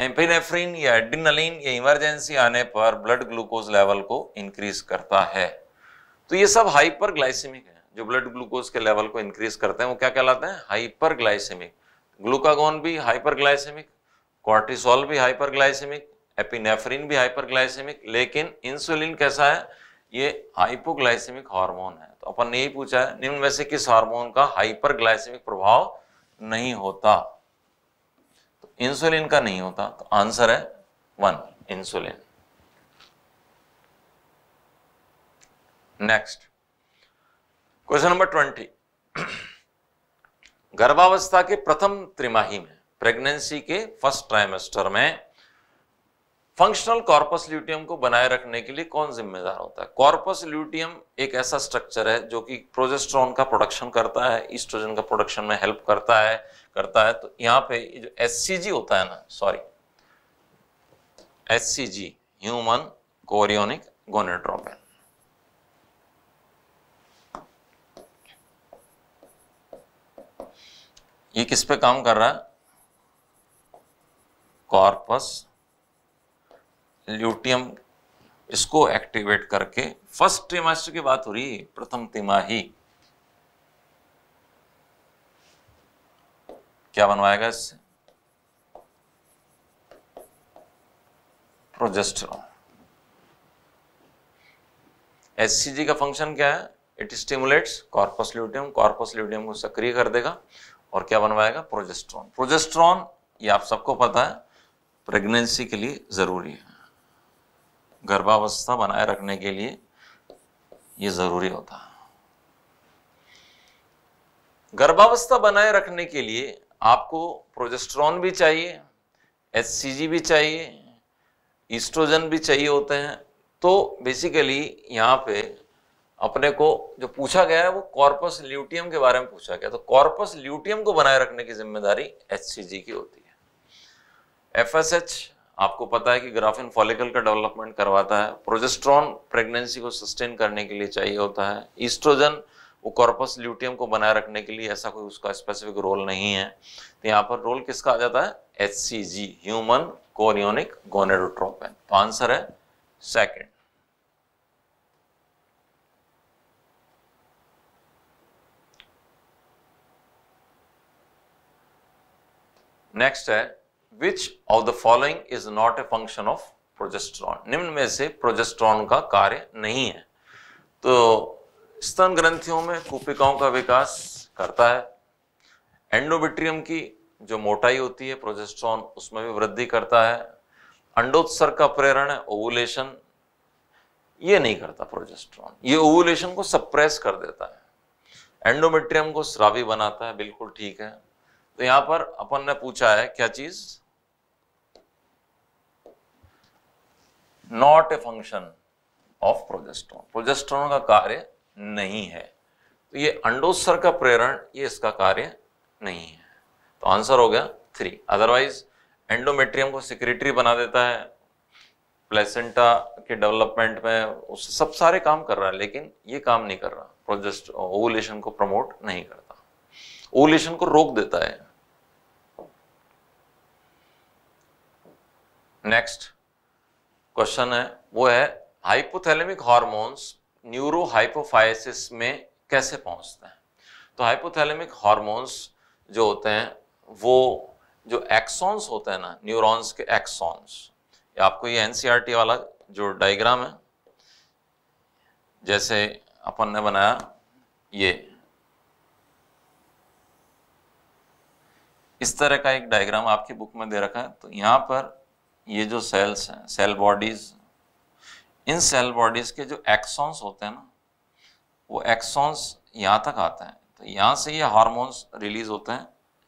एम्पेनेफ्रिन या एडिनलिन या इमरजेंसी आने पर ब्लड ग्लूकोज लेवल को इंक्रीज करता है तो ये सब हाइपर ग्लाइसिमिक है जो ब्लड ग्लूकोज के लेवल को इंक्रीज करते हैं वो क्या कहलाते हैं हाइपर ग्लाइसिमिक ग्लूकागॉन भी हाइपर ग्लाइसिमिक कॉर्टिसोल भी हाइपर ग्लाइसिमिक एपिनेफ्रीन भी हाइपर ग्लाइसिमिक लेकिन इंसुलिन कैसा है ये हाइपोग्लाइसेमिक हार्मोन है तो अपन ने यही पूछा है निम्न में से किस हार्मोन का हाइपरग्लाइसेमिक प्रभाव नहीं होता तो इंसुलिन का नहीं होता तो आंसर है one insulin next question number twenty गर्भावस्था के प्रथम त्रिमाही में प्रेगनेंसी के फर्स्ट ट्राइमेस्टर में फंक्शनल कॉर्पस ल्यूटियम को बनाए रखने के लिए कौन जिम्मेदार होता है कॉर्पस ल्यूटियम एक ऐसा स्ट्रक्चर है जो कि प्रोजेस्ट्रॉन का प्रोडक्शन करता है ईस्ट्रोजन का प्रोडक्शन में हेल्प करता है करता है तो यहाँ पे जो एस होता है ना सॉरी एस ह्यूमन कोरियोनिक गोनेट्रोपिन ये किस पे काम कर रहा है कॉर्पस ल्यूटियम इसको एक्टिवेट करके फर्स्ट ट्रिमास्टर की बात हो रही प्रथम तिमाही क्या बनवाएगा इससे प्रोजेस्टेरॉन एससीजी का फंक्शन क्या है it stimulates corpus luteum corpus luteum को सक्रिय कर देगा और क्या बनवाएगा प्रोजेस्ट्रॉन प्रोजेस्ट्रॉन ये आप सबको पता है प्रेगनेंसी के लिए ज़रूरी है गर्भावस्था बनाए रखने के लिए ये ज़रूरी होता है गर्भावस्था बनाए रखने के लिए आपको प्रोजेस्ट्रॉन भी चाहिए एच भी चाहिए ईस्ट्रोजन भी चाहिए होते हैं तो बेसिकली यहाँ पे अपने को जो पूछा गया है वो कॉर्पस ल्यूटियम के बारे में पूछा गया तो कॉर्पस ल्यूटियम को बनाए रखने की जिम्मेदारी एच की होती है एफ आपको पता है कि ग्राफिन फॉलिकल का डेवलपमेंट करवाता है प्रोजेस्ट्रॉन प्रेगनेंसी को सस्टेन करने के लिए चाहिए होता है ईस्ट्रोजन वो कॉर्पस ल्यूटियम को बनाए रखने के लिए ऐसा कोई उसका स्पेसिफिक रोल नहीं है तो यहाँ पर रोल किसका आ जाता है H C G human chorionic gonadotropin तो आंसर है सेकेंड नेक्स्ट है which of the following is not a function of progesterone निम्न में से प्रोजेस्ट्रॉन का कार्य नहीं है तो स्तन ग्रंथियों में कूपिकाओं का विकास करता है एंडोबिट्रियम की जो मोटाई होती है प्रोजेस्ट्रॉन उसमें भी वृद्धि करता है अंडोत्सर का प्रेरण है ओवुलेशन ये नहीं करता प्रोजेस्ट्रॉन ये ओवुलेशन को सप्रेस कर देता है एंडोमेट्रियम को श्रावी बनाता है बिल्कुल ठीक है तो यहां पर अपन ने पूछा है क्या चीज़ not a function of progesterone progesterone का कार्य नहीं है तो ये अंडोसर का प्रेरण ये इसका कार्य नहीं है तो आंसर हो गया थ्री अदरवाइज एंडोमेट्रियम को सिक्रेटरी बना देता है प्लेसेंटा के डेवलपमेंट में उस सब सारे काम कर रहा है लेकिन ये काम नहीं कर रहा प्रोजेस्ट ओवुलेशन को प्रमोट नहीं करता ओवुलेशन को रोक देता है नेक्स्ट क्वेश्चन है वो है हाइपोथैलेमिक हार्मोन्स न्यूरो हाइपोफाइसिस में कैसे पहुंचते हैं तो हाइपोथैलेमिक हार्मोन्स जो होते हैं वो जो एक्सॉन्स होते हैं ना न्यूरॉन्स के एक्सॉन्स आपको ये एनसीईआरटी e वाला जो डायग्राम है जैसे अपन ने बनाया ये इस तरह का एक डायग्राम आपकी बुक में दे रखा है तो यहां पर ये जो सेल्स हैं सेल बॉडीज इन सेल बॉडीज के जो एक्सॉन्स होते हैं ना वो एक्सॉन्स यहाँ तक आते हैं तो यहाँ से ये हार्मोन्स रिलीज होते हैं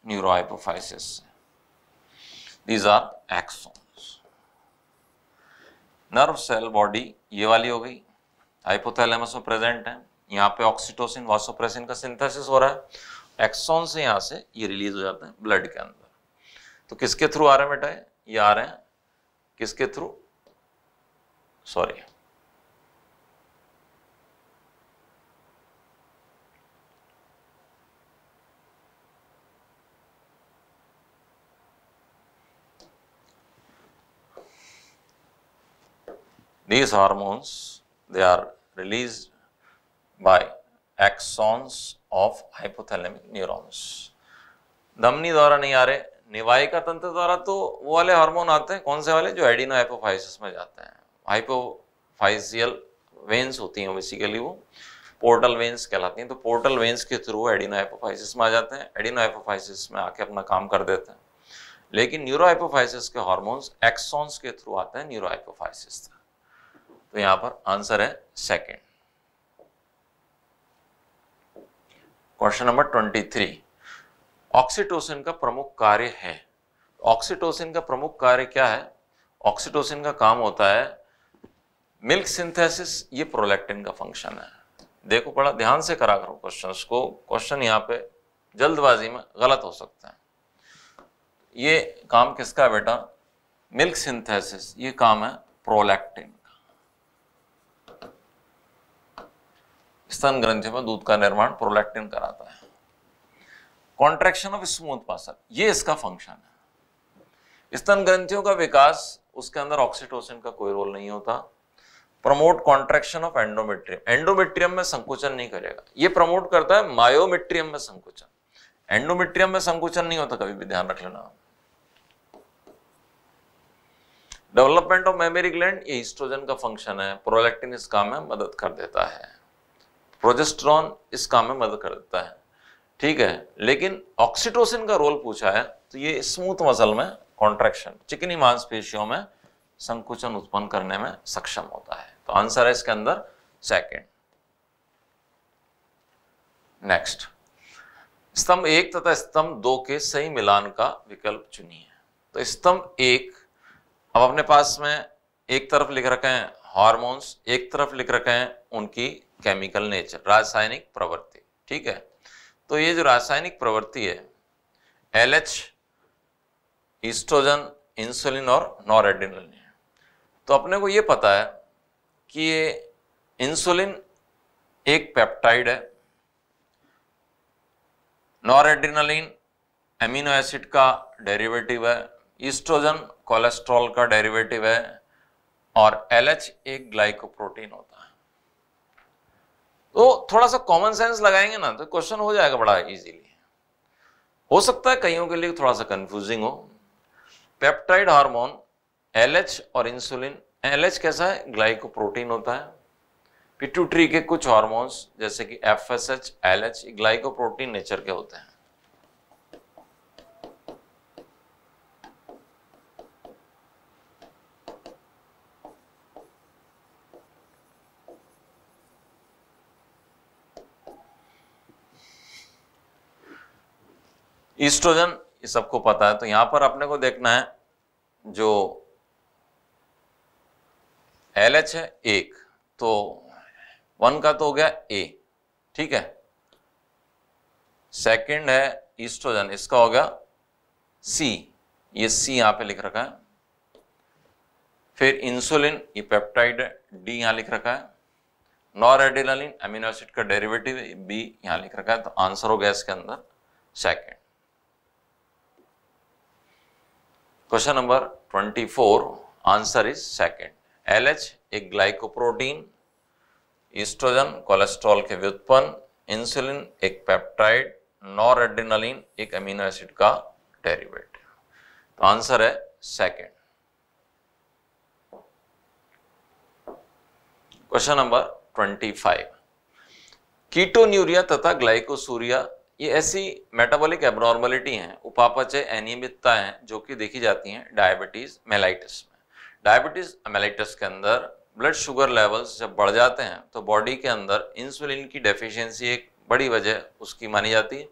न्यूरोहाइपोफाइसिस से these are axons nerve cell body ये वाली हो गई हाइपोथैलेमस में प्रेजेंट है यहाँ पे ऑक्सीटोसिन वासोप्रेसिन का सिंथेसिस हो रहा है एक्सॉन से यहाँ से ये रिलीज हो जाते हैं ब्लड के अंदर तो किसके थ्रू आ रहे हैं बेटा ये आ रहे हैं किसके through sorry these hormones they are released by axons of hypothalamic neurons. dhamni dwara nahi aa rahe निवाहिका तंत्र द्वारा तो वो वाले हार्मोन आते हैं कौन से वाले जो एडिनो हाइपोफाइसिस में जाते हैं हाइपोफाइसियल वेन्स होती हैं बेसिकली वो पोर्टल वेन्स कहलाती हैं तो पोर्टल वेन्स के थ्रू एडिनो हाइपोफाइसिस में आ जाते हैं एडिनो हाइपोफाइसिस में आके अपना काम कर देते हैं लेकिन न्यूरो हाइपोफाइसिस के हॉर्मोन्स एक्सॉन्स के थ्रू आते हैं न्यूरो हाइपोफाइसिस तो यहाँ पर आंसर है second question number twenty three oxytocin का प्रमुख कार्य है ऑक्सीटोसिन का प्रमुख कार्य क्या है ऑक्सीटोसिन का काम होता है मिल्क सिंथेसिस ये प्रोलैक्टिन का फंक्शन है देखो बड़ा ध्यान से करा करो क्वेश्चन को क्वेश्चन यहाँ पे जल्दबाजी में गलत हो सकता है ये काम किसका है बेटा मिल्क सिंथेसिस ये काम है प्रोलैक्टिन का स्तन ग्रंथि में दूध का निर्माण प्रोलैक्टिन कराता है कॉन्ट्रेक्शन ऑफ स्मूथ मसल ये इसका फंक्शन है स्तन ग्रंथियों का विकास उसके अंदर ऑक्सीटोसिन का कोई रोल नहीं होता promote contraction of endometrium endometrium में संकुचन नहीं करेगा ये प्रमोट करता है मायोमेट्रियम में संकुचन एंडोमेट्रियम में संकुचन नहीं होता कभी भी ध्यान रख लेना डेवलपमेंट ऑफ मेमोरी ग्लैंड ये हिस्ट्रोजन का फंक्शन है प्रोलैक्टिन इस काम में मदद कर देता है प्रोजेस्ट्रॉन इस काम में मदद कर देता है ठीक है लेकिन ऑक्सीटोसिन का रोल पूछा है तो ये स्मूथ मसल में कॉन्ट्रेक्शन चिकनी मांसपेशियों में संकुचन उत्पन्न करने में सक्षम होता है तो आंसर है इसके अंदर सेकेंड नेक्स्ट स्तंभ एक तथा स्तंभ दो के सही मिलान का विकल्प चुनिए तो स्तंभ एक अब अपने पास में एक तरफ लिख रखे हैं हार्मोन्स एक तरफ लिख रखे हैं उनकी केमिकल नेचर रासायनिक प्रवृत्ति ठीक है तो ये जो रासायनिक प्रवृत्ति है एल एच ईस्ट्रोजन इंसुलिन और नॉरेडिनलिन तो अपने को ये पता है कि ये इंसुलिन एक पेप्टाइड है नॉरेडिनलिन एमिनो एसिड का डेरिवेटिव है ईस्ट्रोजन कोलेस्ट्रॉल का डेरिवेटिव है और एलएच एक ग्लाइकोप्रोटीन होता है तो थोड़ा सा कॉमन सेंस लगाएंगे ना तो क्वेश्चन हो जाएगा बड़ा इजीली हो सकता है कईयों के लिए थोड़ा सा कंफ्यूजिंग हो पेप्टाइड हार्मोन एलएच और इंसुलिन एलएच कैसा है ग्लाइकोप्रोटीन होता है पिट्यूटरी के कुछ हार्मोन्स जैसे कि एफएसएच एलएच ग्लाइकोप्रोटीन नेचर के होते हैं ईस्ट्रोजन ये सबको पता है तो यहां पर अपने को देखना है जो एल एच है एक तो वन का तो हो गया ए ठीक है सेकंड है ईस्ट्रोजन इसका हो गया सी ये सी यहां पे लिख रखा है फिर इंसुलिन ये पेप्टाइड डी यहां लिख रखा है नॉर एडिलालिन का डेरिवेटिव बी यहां लिख रखा है तो आंसर हो गया इसके अंदर second question number 24 answer is second LH एक ग्लाइकोप्रोटीन ईस्ट्रोजन कोलेस्ट्रॉल के व्युत्पन्न इंसुलिन एक पेप्टाइड नॉरेडिनलिन एक अमीनो एसिड का डेरिवेट तो आंसर है सेकंड क्वेश्चन नंबर 25 कीटोन्यूरिया तथा ग्लाइकोसूरिया ये ऐसी मेटाबॉलिक एबनॉर्मलिटी हैं उपापचय अनियमितता हैं जो कि देखी जाती हैं डायबिटीज़ मेलाइटिस में डायबिटीज़ मेलाइटिस के अंदर ब्लड शुगर लेवल्स जब बढ़ जाते हैं तो बॉडी के अंदर इंसुलिन की डेफिशिएंसी एक बड़ी वजह उसकी मानी जाती है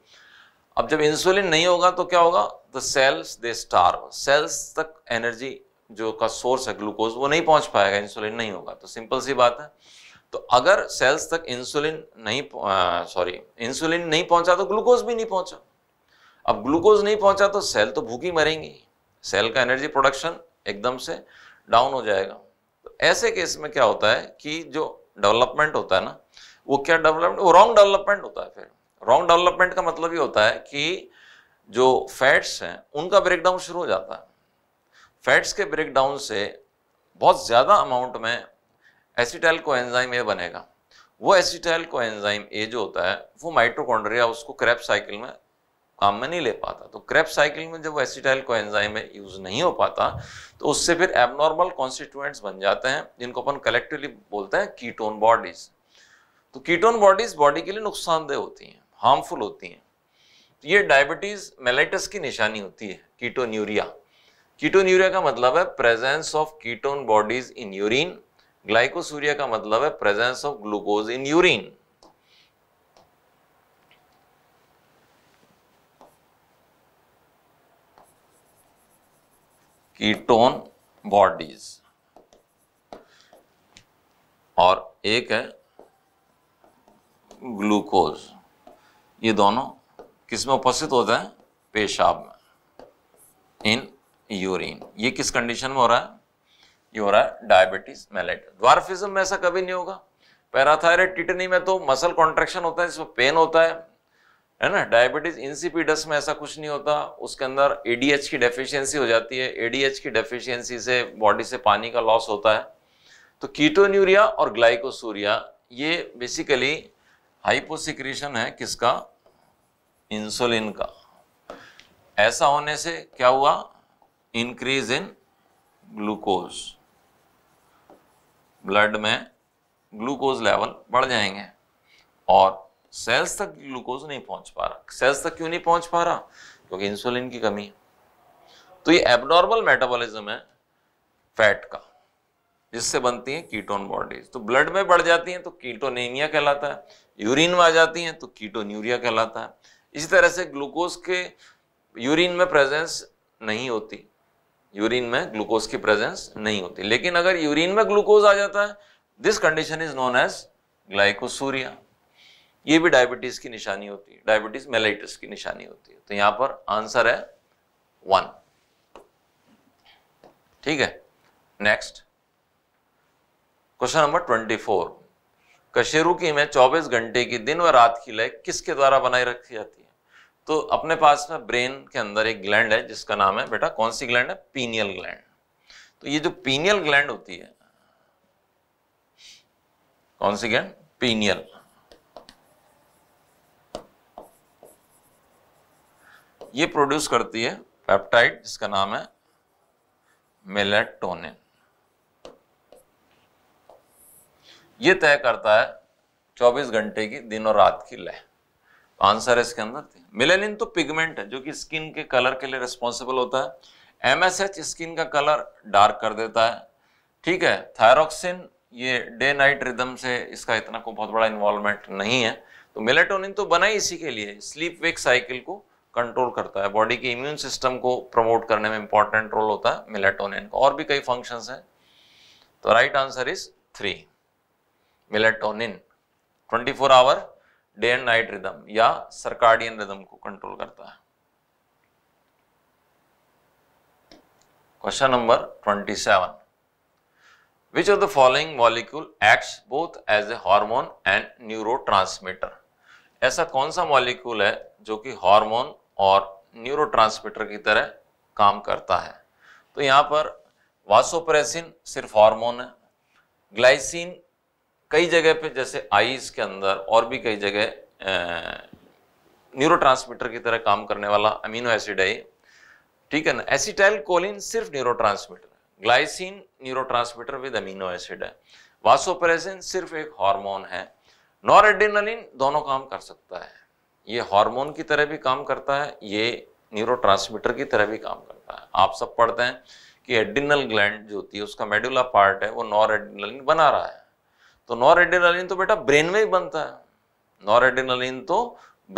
अब जब इंसुलिन नहीं होगा तो क्या होगा the cells they starve cells तक एनर्जी जो का सोर्स है ग्लूकोज वो नहीं पहुंच पाएगा इंसुलिन नहीं होगा तो सिंपल सी बात है तो अगर सेल्स तक इंसुलिन नहीं सॉरी इंसुलिन नहीं पहुंचा तो ग्लूकोज भी नहीं पहुंचा अब ग्लूकोज नहीं पहुंचा तो सेल तो भूखी मरेंगी सेल का एनर्जी प्रोडक्शन एकदम से डाउन हो जाएगा तो ऐसे केस में क्या होता है कि जो डेवलपमेंट होता है ना वो क्या डेवलपमेंट वो रॉन्ग डेवलपमेंट होता है फिर रॉन्ग डेवलपमेंट का मतलब ये होता है कि जो फैट्स हैं उनका ब्रेकडाउन शुरू हो जाता है फैट्स के ब्रेकडाउन से बहुत ज़्यादा अमाउंट में एसिटाइल कोएंजाइम ए बनेगा वो एसिटाइल कोएंजाइम ए जो होता है वो माइट्रोकॉन्ड्रिया उसको क्रेप साइकिल में काम में नहीं ले पाता तो क्रेप साइकिल में जब वो एसिटाइल कोएंजाइम में यूज़ नहीं हो पाता तो उससे फिर एबनॉर्मल कॉन्स्टिट्यूएंट्स बन जाते हैं जिनको अपन कलेक्टिवली बोलते हैं कीटोन बॉडीज तो कीटोन बॉडीज बॉडी के लिए नुकसानदेह होती हैं हार्मफुल होती हैं तो ये डायबिटीज़ मेलेटस की निशानी होती है कीटोन्यूरिया कीटोन्यूरिया का मतलब है presence of ketone bodies in urine glycosuria का मतलब है presence of glucose in urine ketone bodies और एक है ग्लूकोज ये दोनों किसमें उपस्थित होते हैं पेशाब में इन यूरिन ये किस कंडीशन में हो रहा है ये हो रहा है डायबिटीज मेलेट द्वारफिज्म में ऐसा कभी नहीं होगा पैराथायराइड टिटनी में तो मसल कॉन्ट्रेक्शन होता है जिसमें पेन होता है है ना डायबिटीज इंसिपिडस में ऐसा कुछ नहीं होता उसके अंदर एडीएच की डेफिशिएंसी हो जाती है एडीएच की डेफिशिएंसी से बॉडी से पानी का लॉस होता है तो कीटोन्यूरिया और ग्लाइकोसूरिया ये बेसिकली हाइपोसिक्रीशन है किसका इंसुलिन का ऐसा होने से क्या हुआ इंक्रीज इन ग्लूकोज ब्लड में ग्लूकोज लेवल बढ़ जाएंगे और सेल्स तक ग्लूकोज नहीं पहुंच पा रहा सेल्स तक क्यों नहीं पहुंच पा रहा क्योंकि इंसुलिन की कमी है तो ये एबनॉर्मल मेटाबॉलिज्म है फैट का जिससे बनती है कीटोन बॉडीज तो ब्लड में बढ़ जाती हैं तो कीटोनेमिया कहलाता है यूरिन में आ जाती हैं तो कीटोन्यूरिया कहलाता है इसी तरह से ग्लूकोज के यूरिन में प्रेजेंस नहीं होती यूरिन में ग्लूकोज की प्रेजेंस नहीं होती लेकिन अगर यूरिन में ग्लूकोज आ जाता है this condition is known as glycosuria ये भी डायबिटीज की निशानी होती है डायबिटीज मेलाइटिस की निशानी होती है तो यहां पर आंसर है वन ठीक है next question number twenty four कशेरुकी में चौबीस घंटे की दिन व रात की लय किसके द्वारा बनाई रखी जाती है तो अपने पास में ब्रेन के अंदर एक ग्लैंड है जिसका नाम है बेटा कौन सी ग्लैंड है पीनियल ग्लैंड तो ये जो पीनियल ग्लैंड होती है कौन सी ग्लैंड पीनियल ये प्रोड्यूस करती है पेप्टाइड जिसका नाम है मेलेटोनिन ये तय करता है 24 घंटे की दिन और रात की लय आंसर है इसके अंदर मिलेनिन तो पिगमेंट है जो कि स्किन के कलर के लिए रिस्पॉन्सिबल होता है एमएसएच स्किन का कलर डार्क कर देता है ठीक है थायरोक्सिन ये डे नाइट रिदम से इसका इतना को बहुत बड़ा इन्वॉल्वमेंट नहीं है तो मेलेटोनिन तो बना ही इसी के लिए स्लीप वेक साइकिल को कंट्रोल करता है बॉडी के इम्यून सिस्टम को प्रमोट करने में इंपॉर्टेंट रोल होता है मिलेटोनिन का और भी कई फंक्शन है तो right answer is three melatonin twenty hour day and night rhythm या सरकार्डियन रिदम को कंट्रोल करता है question number 27 which of the following molecule acts both as a hormone and neurotransmitter ऐसा कौन सा मॉलिक्यूल है जो कि हार्मोन और न्यूरोट्रांसमीटर की तरह काम करता है तो यहां पर वासोप्रेसिन सिर्फ हार्मोन है ग्लाइसिन कई जगह पे जैसे आईज के अंदर और भी कई जगह न्यूरो की तरह काम करने वाला अमीनो एसिड है ठीक है ना एसिटाइल कोलिन सिर्फ न्यूरो है glycine neuro with amino acid है वासोप्रेसिन सिर्फ एक हार्मोन है नॉरेडिनलिन दोनों काम कर सकता है ये हार्मोन की तरह भी काम करता है ये न्यूरो की तरह भी काम करता है आप सब पढ़ते हैं कि एडिनल ग्लैंड जो होती है उसका मेडुला पार्ट है वो नॉर बना रहा है तो नॉर एड्रेनालिन तो बेटा ब्रेन में ही बनता है नॉर एड्रेनालिन तो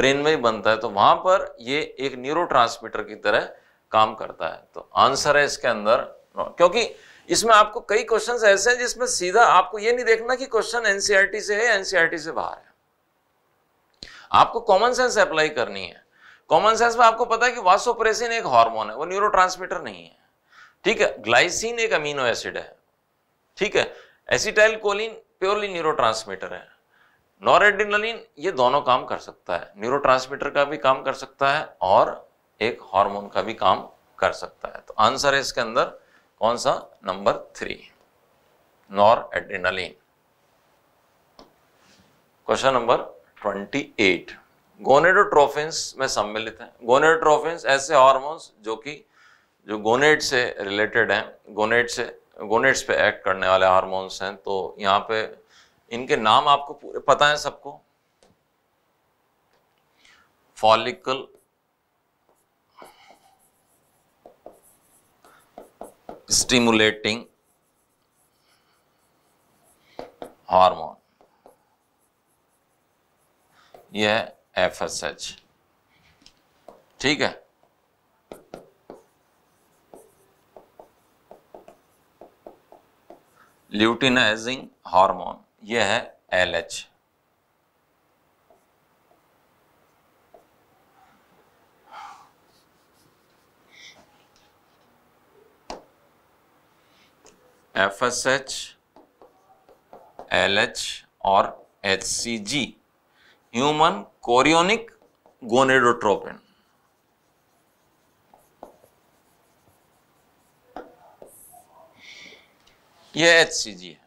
ब्रेन में ही बनता है तो वहां पर ये एक न्यूरो की तरह काम करता है तो आंसर है इसके अंदर क्योंकि इसमें आपको कई क्वेश्चन ऐसे हैं जिसमें सीधा आपको ये नहीं देखना कि क्वेश्चन एनसीईआरटी e से है या एनसीईआरटी e से बाहर है आपको कॉमन सेंस अप्लाई करनी है कॉमन सेंस में आपको पता है कि वासोप्रेसिन एक हार्मोन है वो न्यूरो नहीं है ठीक है ग्लाइसिन एक अमीनो एसिड है ठीक है एसिटाइल कोलिन प्योरली न्यूरो है नॉरेडिनलिन ये दोनों काम कर सकता है न्यूरो का भी काम कर सकता है और एक हार्मोन का भी काम कर सकता है तो आंसर है इसके अंदर कौन सा number three noradrenaline question number twenty eight gonadotrophins में सम्मिलित हैं गोनेडोट्रोफिन्स ऐसे हार्मोन्स जो कि जो गोनेड से रिलेटेड हैं गोनेड से गोनेट्स पे एक्ट करने वाले हारमोन्स हैं तो यहाँ पे इनके नाम आपको पूरे पता है सबको फॉलिकल स्टिमुलेटिंग हार्मोन यह एफ एस एच ठीक है ल्यूटिनाइजिंग हार्मोन ये है LH F S H L H और H C G human chorionic gonadotropin ये एच सी जी है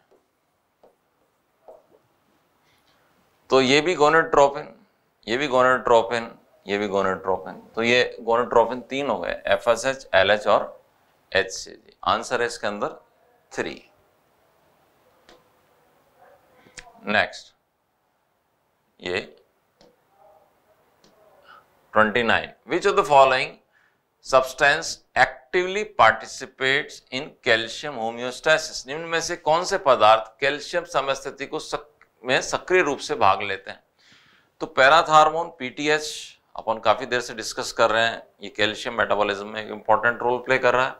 तो ये भी गोनोट्रोपिन ये भी गोनोट्रोपिन ये भी गोनोट्रोपिन तो ये गोनोट्रोपिन तीन हो गए F S H L H और एच सी जी आंसर है इसके अंदर थ्री नेक्स्ट ये twenty nine which of the following substance actively participates in calcium homeostasis निम्न में से कौन से पदार्थ कैल्शियम समस्थिति को सक, में सक्रिय रूप से भाग लेते हैं तो पैराथार्मोन पीटीएच अपन काफ़ी देर से डिस्कस कर रहे हैं ये कैल्शियम मेटाबॉलिज्म में एक इंपॉर्टेंट रोल प्ले कर रहा है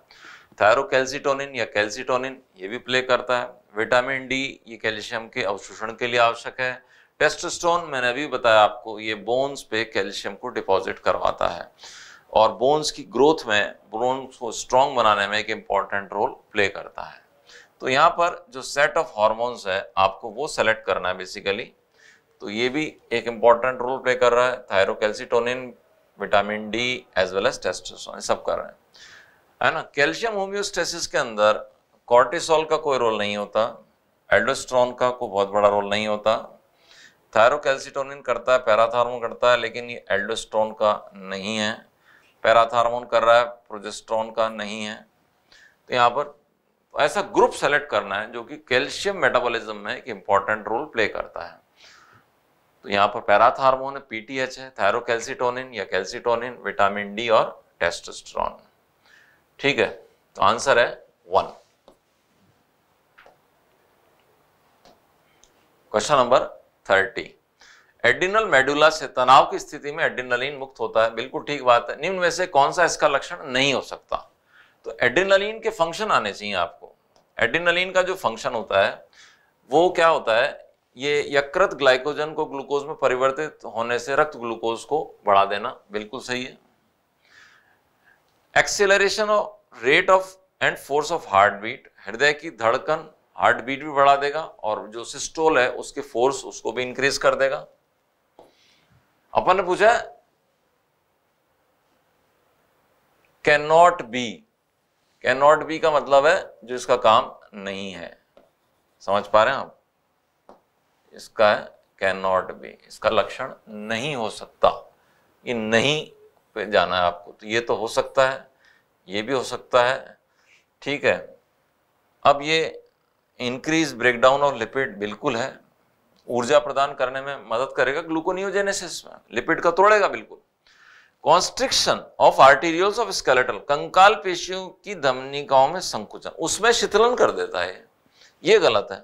थायरोकैल्सिटोनिन या कैल्सिटोनिन ये भी प्ले करता है विटामिन डी ये कैल्शियम के अवशोषण के लिए आवश्यक है टेस्टोस्टेरोन मैंने अभी बताया आपको ये बोन्स पे कैल्शियम को डिपॉजिट करवाता है और बोन्स की ग्रोथ में बोन्स को स्ट्रॉन्ग बनाने में एक इम्पॉर्टेंट रोल प्ले करता है तो यहाँ पर जो सेट ऑफ हॉर्मोन्स है आपको वो सेलेक्ट करना है बेसिकली तो ये भी एक इम्पॉर्टेंट रोल प्ले कर रहा है thyrocalcitonin vitamin D as well as testosterone सब कर रहे हैं है ना कैल्शियम होम्योस्टेसिस के अंदर कॉर्टिसोल का कोई रोल नहीं होता एल्डोस्ट्रॉन का कोई बहुत बड़ा रोल नहीं होता थायरोकैल्सिटोनिन करता है पैराथार्मोन करता है लेकिन ये एल्डोस्ट्रॉन का नहीं है पैराथ कर रहा है प्रोजेस्ट्रॉन का नहीं है तो यहाँ पर ऐसा ग्रुप सेलेक्ट करना है जो कि कैल्शियम मेटाबॉलिज्म में एक इंपॉर्टेंट रोल प्ले करता है तो यहाँ पर पैराथ है पीटीएच है थैरोकैल्सिटोनिन या कैल्सिटोनिन विटामिन डी और टेस्टोस्टेरॉन ठीक है तो आंसर है one question number thirty adrenal medulla से तनाव की स्थिति में एडिनलिन मुक्त होता है बिल्कुल ठीक बात है निम्न में से कौन सा इसका लक्षण नहीं हो सकता तो एडिनलिन के फंक्शन आने चाहिए आपको एडिनलिन का जो फंक्शन होता है वो क्या होता है ये यकृत ग्लाइकोजन को ग्लूकोज में परिवर्तित होने से रक्त ग्लूकोज को बढ़ा देना बिल्कुल सही है acceleration of rate of and force of heart beat हृदय की धड़कन हार्ट बीट भी बढ़ा देगा और जो सिस्टोल है उसके फोर्स उसको भी इंक्रीज कर देगा अपन ने पूछा can not be can not be का मतलब है जो इसका काम नहीं है समझ पा रहे हैं आप इसका कैन नॉट बी इसका लक्षण नहीं हो सकता ये नहीं पे जाना है आपको तो ये तो हो सकता है ये भी हो सकता है ठीक है अब ये इंक्रीज ब्रेकडाउन ऑफ लिपिड बिल्कुल है ऊर्जा प्रदान करने में मदद करेगा ग्लूकोनियोजेनेसिस में लिपिड का तोड़ेगा बिल्कुल constriction of arterioles of skeletal कंकाल पेशियों की धमनिकाओं में संकुचन उसमें शिथिलन कर देता है यह गलत है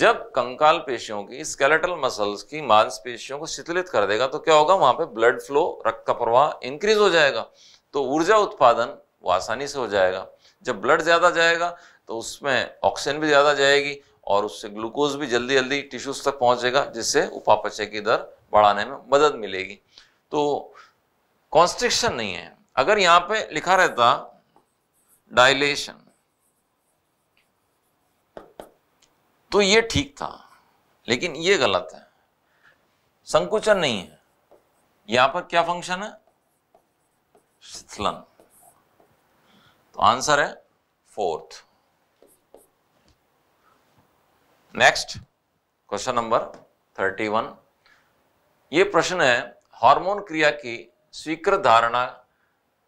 जब कंकाल पेशियों की स्केलेटल मसल्स की मांसपेशियों को शिथिलित कर देगा तो क्या होगा वहां पे ब्लड फ्लो रक्त का प्रवाह इंक्रीज हो जाएगा तो ऊर्जा उत्पादन वो आसानी से हो जाएगा जब ब्लड ज्यादा जाएगा तो उसमें ऑक्सीजन भी ज्यादा जाएगी और उससे ग्लूकोज भी जल्दी जल्दी टिश्यूज तक पहुंचेगा जिससे उपापचय की दर बढ़ाने में मदद मिलेगी तो कॉन्स्ट्रिक्शन नहीं है अगर यहां पे लिखा रहता डायलेशन तो ये ठीक था लेकिन ये गलत है संकुचन नहीं है यहां पर क्या फंक्शन है शिथलन तो आंसर है fourth next question number thirty one ये प्रश्न है हार्मोन क्रिया की स्वीकृत धारणा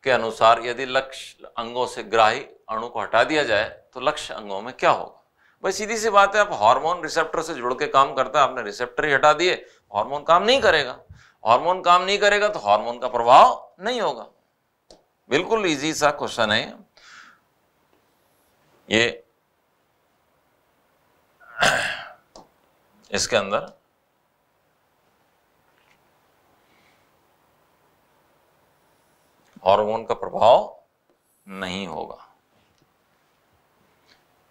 के अनुसार यदि लक्ष्य अंगों से ग्राही अणु को हटा दिया जाए तो लक्ष्य अंगों में क्या होगा भाई सीधी सी बात है आप हार्मोन रिसेप्टर से जुड़ के काम करता है आपने रिसेप्टर ही हटा दिए हार्मोन काम नहीं करेगा हार्मोन काम नहीं करेगा तो हार्मोन का प्रभाव नहीं होगा बिल्कुल इजी सा क्वेश्चन है ये इसके अंदर हार्मोन का प्रभाव नहीं होगा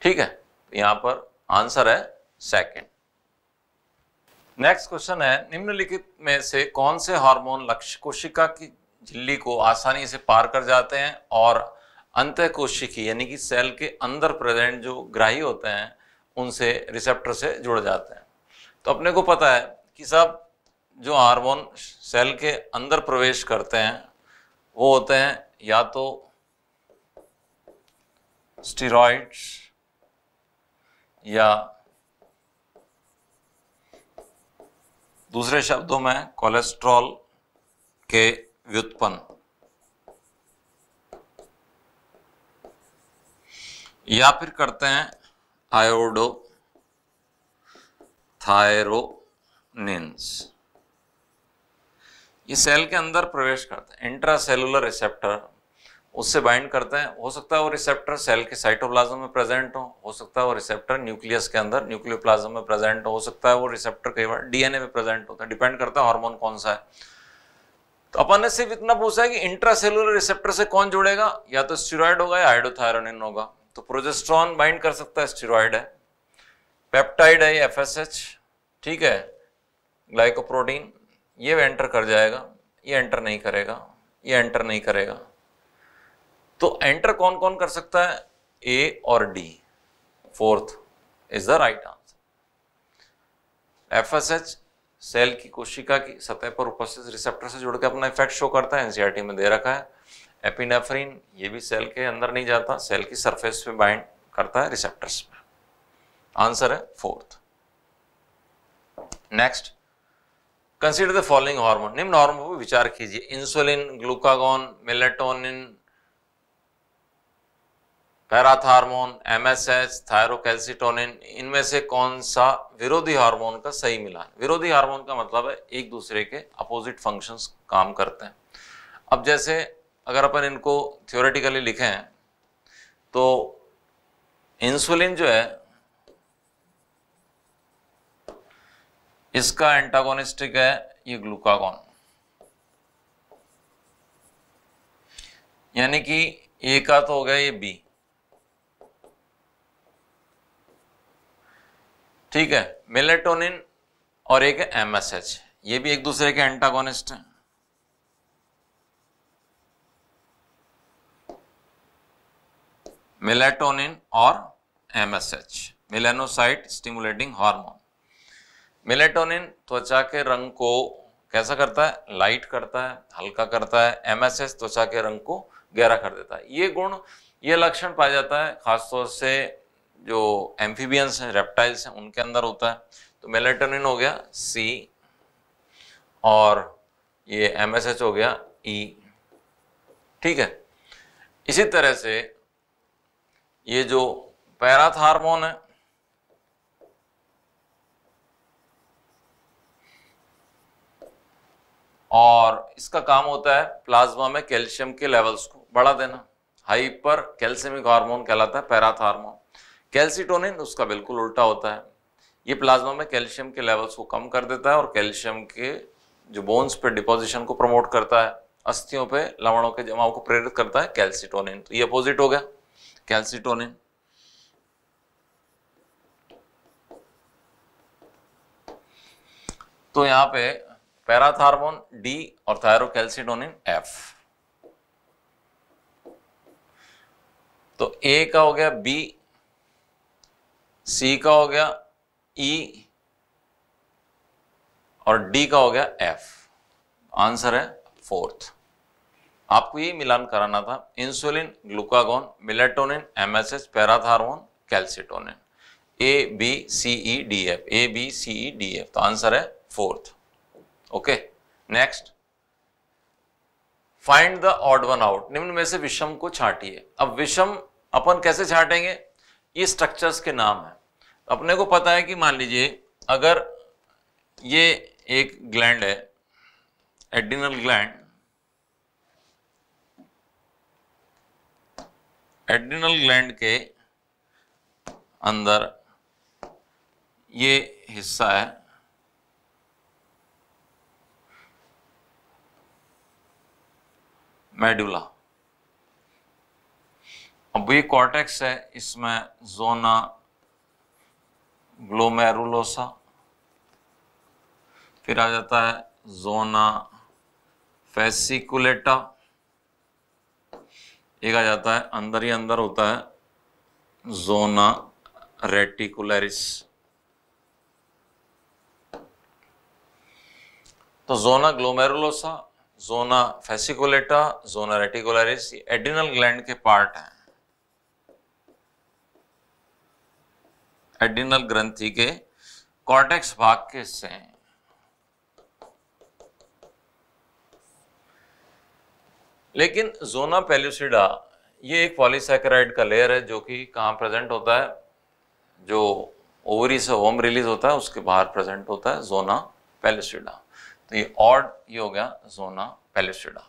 ठीक है यहां पर आंसर है सेकंड नेक्स्ट क्वेश्चन है निम्नलिखित में से कौन से हार्मोन लक्ष्य कोशिका की झिल्ली को आसानी से पार कर जाते हैं और अंत कोशिकी यानी कि सेल के अंदर प्रेजेंट जो ग्राही होते हैं उनसे रिसेप्टर से जुड़ जाते हैं तो अपने को पता है कि सब जो हार्मोन सेल के अंदर प्रवेश करते हैं वो होते हैं या तो स्टीरोइड्स या दूसरे शब्दों में कोलेस्ट्रॉल के व्युत्पन्न या फिर करते हैं आयोडोथायरोनिन्स ये सेल के अंदर प्रवेश करते हैं इंट्रा सेलुलर रिसेप्टर उससे बाइंड करते हैं हो सकता है वो रिसेप्टर सेल के साइटोप्लाज्म में प्रेजेंट हो हो सकता है वो रिसेप्टर न्यूक्लियस के अंदर न्यूक्लियोप्लाज्म में प्रेजेंट हो हो सकता है वो रिसेप्टर कई बार डीएनए में प्रेजेंट होता है डिपेंड करता है हार्मोन कौन सा है तो अपन ने सिर्फ इतना पूछा है कि इंट्रासेलुलर रिसेप्टर से कौन जुड़ेगा या तो स्टीरॉयड होगा या आइडोथायरोनिन होगा तो प्रोजेस्ट्रॉन बाइंड कर सकता है स्टेरॉयड है पेप्टाइड है एफ एस एच ठीक है ग्लाइकोप्रोटीन ये एंटर कर जाएगा ये एंटर नहीं करेगा ये एंटर नहीं करेगा तो एंटर कौन कौन कर सकता है ए और D fourth is the right answer F S H cell की कोशिका की सतह पर उपस्थित रिसेप्टर से जुड़कर अपना इफेक्ट शो करता है एनसीआरटी e में दे रखा है एपिनेफ्रिन ये भी सेल के अंदर नहीं जाता सेल की सरफेस पे बाइंड करता है रिसेप्टर्स पे आंसर है fourth next consider the following hormone निम्न हार्मोन पर विचार कीजिए insulin glucagon melatonin parathormone MSH thyrocalcitonin इनमें से कौन सा विरोधी हार्मोन का सही मिलान विरोधी हार्मोन का मतलब है एक दूसरे के अपोजिट फंक्शंस काम करते हैं अब जैसे अगर अपन इनको थ्योरेटिकली लिखें तो इंसुलिन जो है इसका एंटागोनिस्टिक है ये ग्लूकागॉन यानी कि ए का तो हो गया ये बी ठीक है मेलेटोनिन और एक एमएसएच ये भी एक दूसरे के एंटागोनिस्ट है melatonin और MSH melanocyte stimulating hormone melatonin त्वचा के रंग को कैसा करता है लाइट करता है हल्का करता है एमएसएस त्वचा के रंग को गहरा कर देता है ये गुण ये लक्षण पाया जाता है खासतौर से जो एम्फीबियंस हैं रेप्टाइल्स हैं उनके अंदर होता है तो मेलेटोनिन हो गया सी और ये एमएसएच हो गया ई e. ठीक है इसी तरह से ये जो पैराथार्मोन है और इसका काम होता है प्लाज्मा में कैल्शियम के लेवल्स को बढ़ा देना हाइपर कैल्सियमिक हार्मोन कहलाता है पैराथार्मोन कैल्सिटोनिन उसका बिल्कुल उल्टा होता है ये प्लाज्मा में कैल्शियम के लेवल्स को कम कर देता है और कैल्शियम के जो बोन्स पे डिपोजिशन को प्रमोट करता है अस्थियों पे लवणों के जमाव को प्रेरित करता है कैल्सिटोनिन तो ये अपोजिट हो गया कैल्सिटोनिन तो यहां पे पैराथार्मोन डी और थायरोकैल्सिडोनिन एफ तो ए का हो गया बी सी का हो गया ई e, और डी का हो गया एफ आंसर है फोर्थ आपको ये मिलान कराना था insulin glucagon melatonin MSH parathormone calcitonin A B C E D F A B C E D F तो आंसर है fourth okay next find the odd one out निम्न में से विषम को छाटिए अब विषम अपन कैसे छाटेंगे ये स्ट्रक्चर्स के नाम है अपने को पता है कि मान लीजिए अगर ये एक ग्लैंड है एडिनल ग्लैंड एड्रिनल ग्लैंड के अंदर ये हिस्सा है मेडुला अब ये कॉर्टेक्स है इसमें जोना ग्लोमेरुलोसा फिर आ जाता है जोना फेसिकुलेटा एक आ जाता है अंदर ही अंदर होता है जोना रेटिकुलरिस तो zona glomerulosa zona fasciculata zona reticularis adrenal gland के पार्ट हैं एडिनल ग्रंथि के कॉर्टेक्स भाग के हिस्से हैं लेकिन जोना पेल्यूसिडा ये एक पॉलीसेक्राइड का लेयर है जो कि कहाँ प्रेजेंट होता है जो ओवरी से होम रिलीज होता है उसके बाहर प्रेजेंट होता है जोना पेल्यूसिडा तो ये ऑड ये हो गया zona pellucida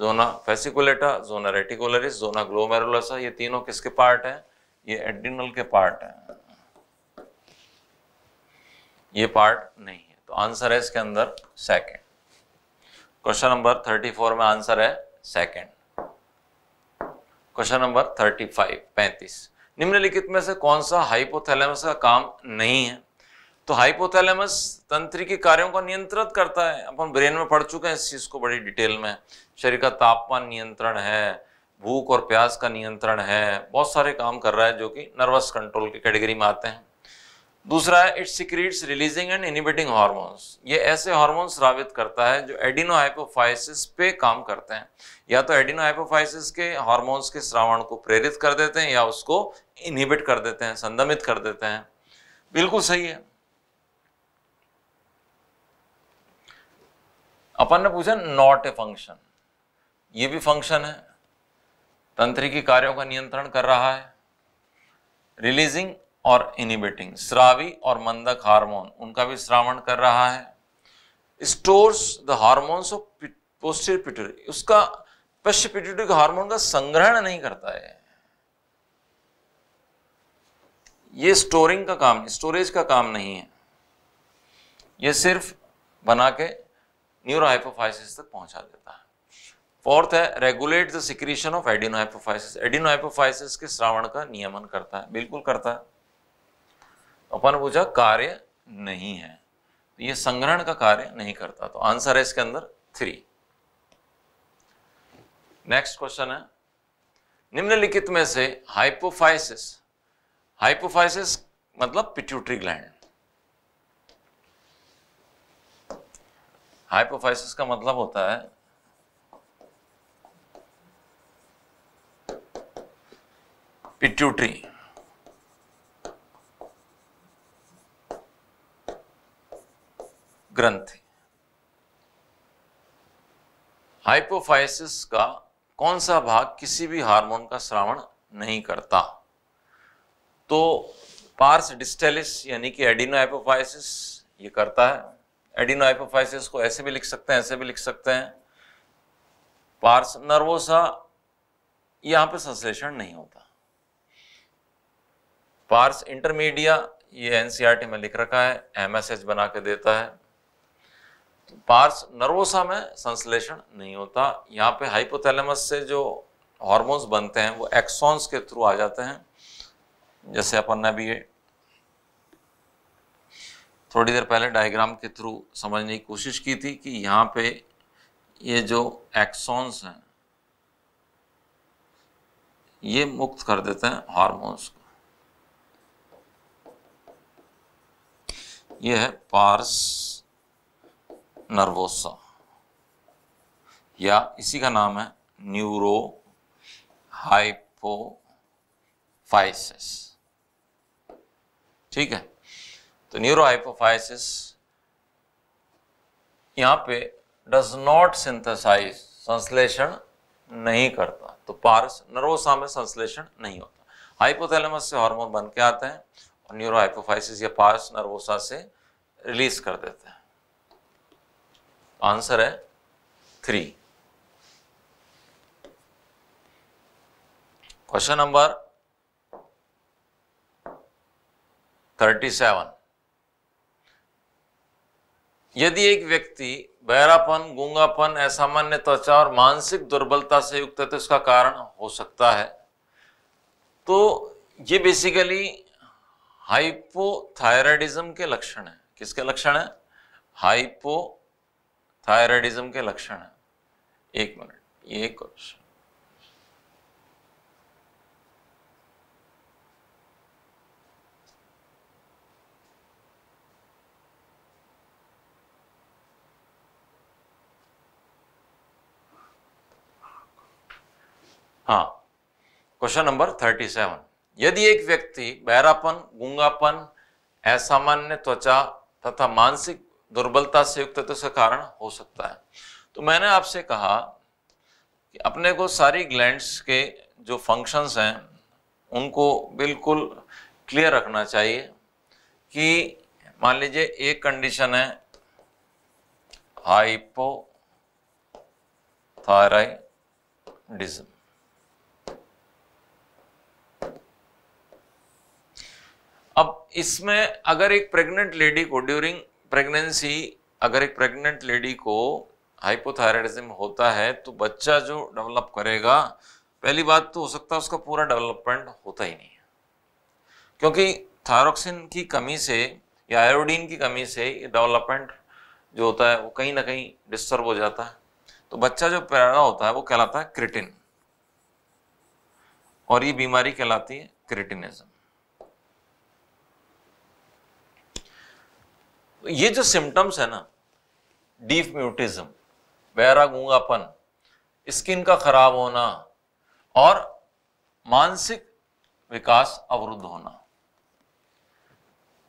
zona fasciculata zona reticularis zona glomerulosa ये तीनों किसके पार्ट हैं ये एडिनल के पार्ट हैं ये पार्ट नहीं है तो आंसर है इसके अंदर second question number thirty four में आंसर है second question number thirty five पैंतीस निम्नलिखित में से कौन सा हाइपोथैलेमस का काम नहीं है तो हाइपोथैलेमस तंत्री के कार्यों को नियंत्रित करता है अपन ब्रेन में पढ़ चुके हैं इस चीज़ को बड़ी डिटेल में शरीर का तापमान नियंत्रण है भूख और प्यास का नियंत्रण है बहुत सारे काम कर रहा है जो कि नर्वस कंट्रोल की कैटेगरी में आते हैं दूसरा है it secretes releasing and inhibiting hormones ये ऐसे हार्मोन्स स्रावित करता है जो एडिनो हाइपोफाइसिस पे काम करते हैं या तो एडिनो हाइपोफाइसिस के हार्मोन्स के श्रावण को प्रेरित कर देते हैं या उसको इनहिबिट कर देते हैं संदमित कर देते हैं बिल्कुल सही है अपन ने पूछा नॉट ए फंक्शन ये भी फंक्शन है तंत्री की कार्यों का नियंत्रण कर रहा है रिलीजिंग और इनिबिटिंग श्रावी और मंदक हार्मोन उनका भी श्रावण कर रहा है stores the hormones of posterior pituitary उसका पश्च पिट्यूटरी का हार्मोन का संग्रहण नहीं करता है ये स्टोरिंग का काम स्टोरेज का काम नहीं है ये सिर्फ बना के न्यूरोहाइपोफाइसिस तक पहुंचा देता है फोर्थ है regulate the secretion of adenohypophysis adenohypophysis के श्रावण का नियमन करता है बिल्कुल करता है अपन पूछा कार्य नहीं है तो ये संग्रहण का कार्य नहीं करता तो आंसर है इसके अंदर थ्री नेक्स्ट क्वेश्चन है निम्नलिखित में से हाइपोफाइसिस हाइपोफाइसिस मतलब पिट्यूटरी ग्लैंड हाइपोफाइसिस का मतलब होता है पिट्यूटरी ग्रंथि हाइपोफाइसिस का कौन सा भाग किसी भी हार्मोन का श्रावण नहीं करता तो पार्स डिस्टेलिस यानी कि एडिनो हाइपोफाइसिस ये करता है एडिनो हाइपोफाइसिस को ऐसे भी लिख सकते हैं ऐसे भी लिख सकते हैं पार्स नर्वोसा यहां पे संश्लेषण नहीं होता पार्स इंटरमीडिया ये एनसीआरटी में लिख रखा है एमएसएच बना के देता है पार्स नर्वोसा में संश्लेषण नहीं होता यहाँ पे हाइपोथैलेमस से जो हॉर्मोन्स बनते हैं वो एक्सॉन्स के थ्रू आ जाते हैं जैसे अपन ने भी थोड़ी देर पहले डायग्राम के थ्रू समझने की कोशिश की थी कि यहाँ पे ये जो एक्सॉन्स हैं ये मुक्त कर देते हैं हार्मोन्स को ये है पार्स नर्वोसा या इसी का नाम है न्यूरो हाइपोफाइसिस ठीक है तो न्यूरो हाइपोफाइसिस यहां पे डज नॉट सिंथेसाइज संश्लेषण नहीं करता तो पारस नर्वोसा में संश्लेषण नहीं होता हाइपोथैलेमस से हार्मोन बन के आते हैं और न्यूरो हाइपोफाइसिस या पारस नर्वोसा से रिलीज कर देते हैं आंसर है three question number thirty seven यदि एक व्यक्ति बहरापन गूंगापन असामान्य त्वचा और मानसिक दुर्बलता से युक्त है तो इसका कारण हो सकता है तो ये बेसिकली हाइपोथायरॉयडिज्म के लक्षण है किसके लक्षण है हाइपो थायराइडिज्म के लक्षण हैं एक मिनट ये क्वेश्चन हाँ क्वेश्चन नंबर थर्टी सेवन यदि एक व्यक्ति बैरापन गुंगापन असामान्य त्वचा तथा मानसिक दुर्बलता से युक्त तो इसका कारण हो सकता है तो मैंने आपसे कहा कि अपने को सारी ग्लैंड्स के जो फंक्शंस हैं उनको बिल्कुल क्लियर रखना चाहिए कि मान लीजिए एक कंडीशन है हाइपो थायराइडिज्म अब इसमें अगर एक प्रेग्नेंट लेडी को ड्यूरिंग प्रेगनेंसी अगर एक प्रेग्नेंट लेडी को हाइपोथायराइडिज्म होता है तो बच्चा जो डेवलप करेगा पहली बात तो हो सकता है उसका पूरा डेवलपमेंट होता ही नहीं क्योंकि थायरोक्सिन की कमी से या आयोडीन की कमी से डेवलपमेंट जो होता है वो कहीं ना कहीं डिस्टर्ब हो जाता है तो बच्चा जो पैदा होता है वो कहलाता है क्रिटिन और ये बीमारी कहलाती है क्रिटिनिज्म ये जो सिम्टम्स है ना डीप म्यूटिज्म गूंगापन स्किन का खराब होना और मानसिक विकास अवरुद्ध होना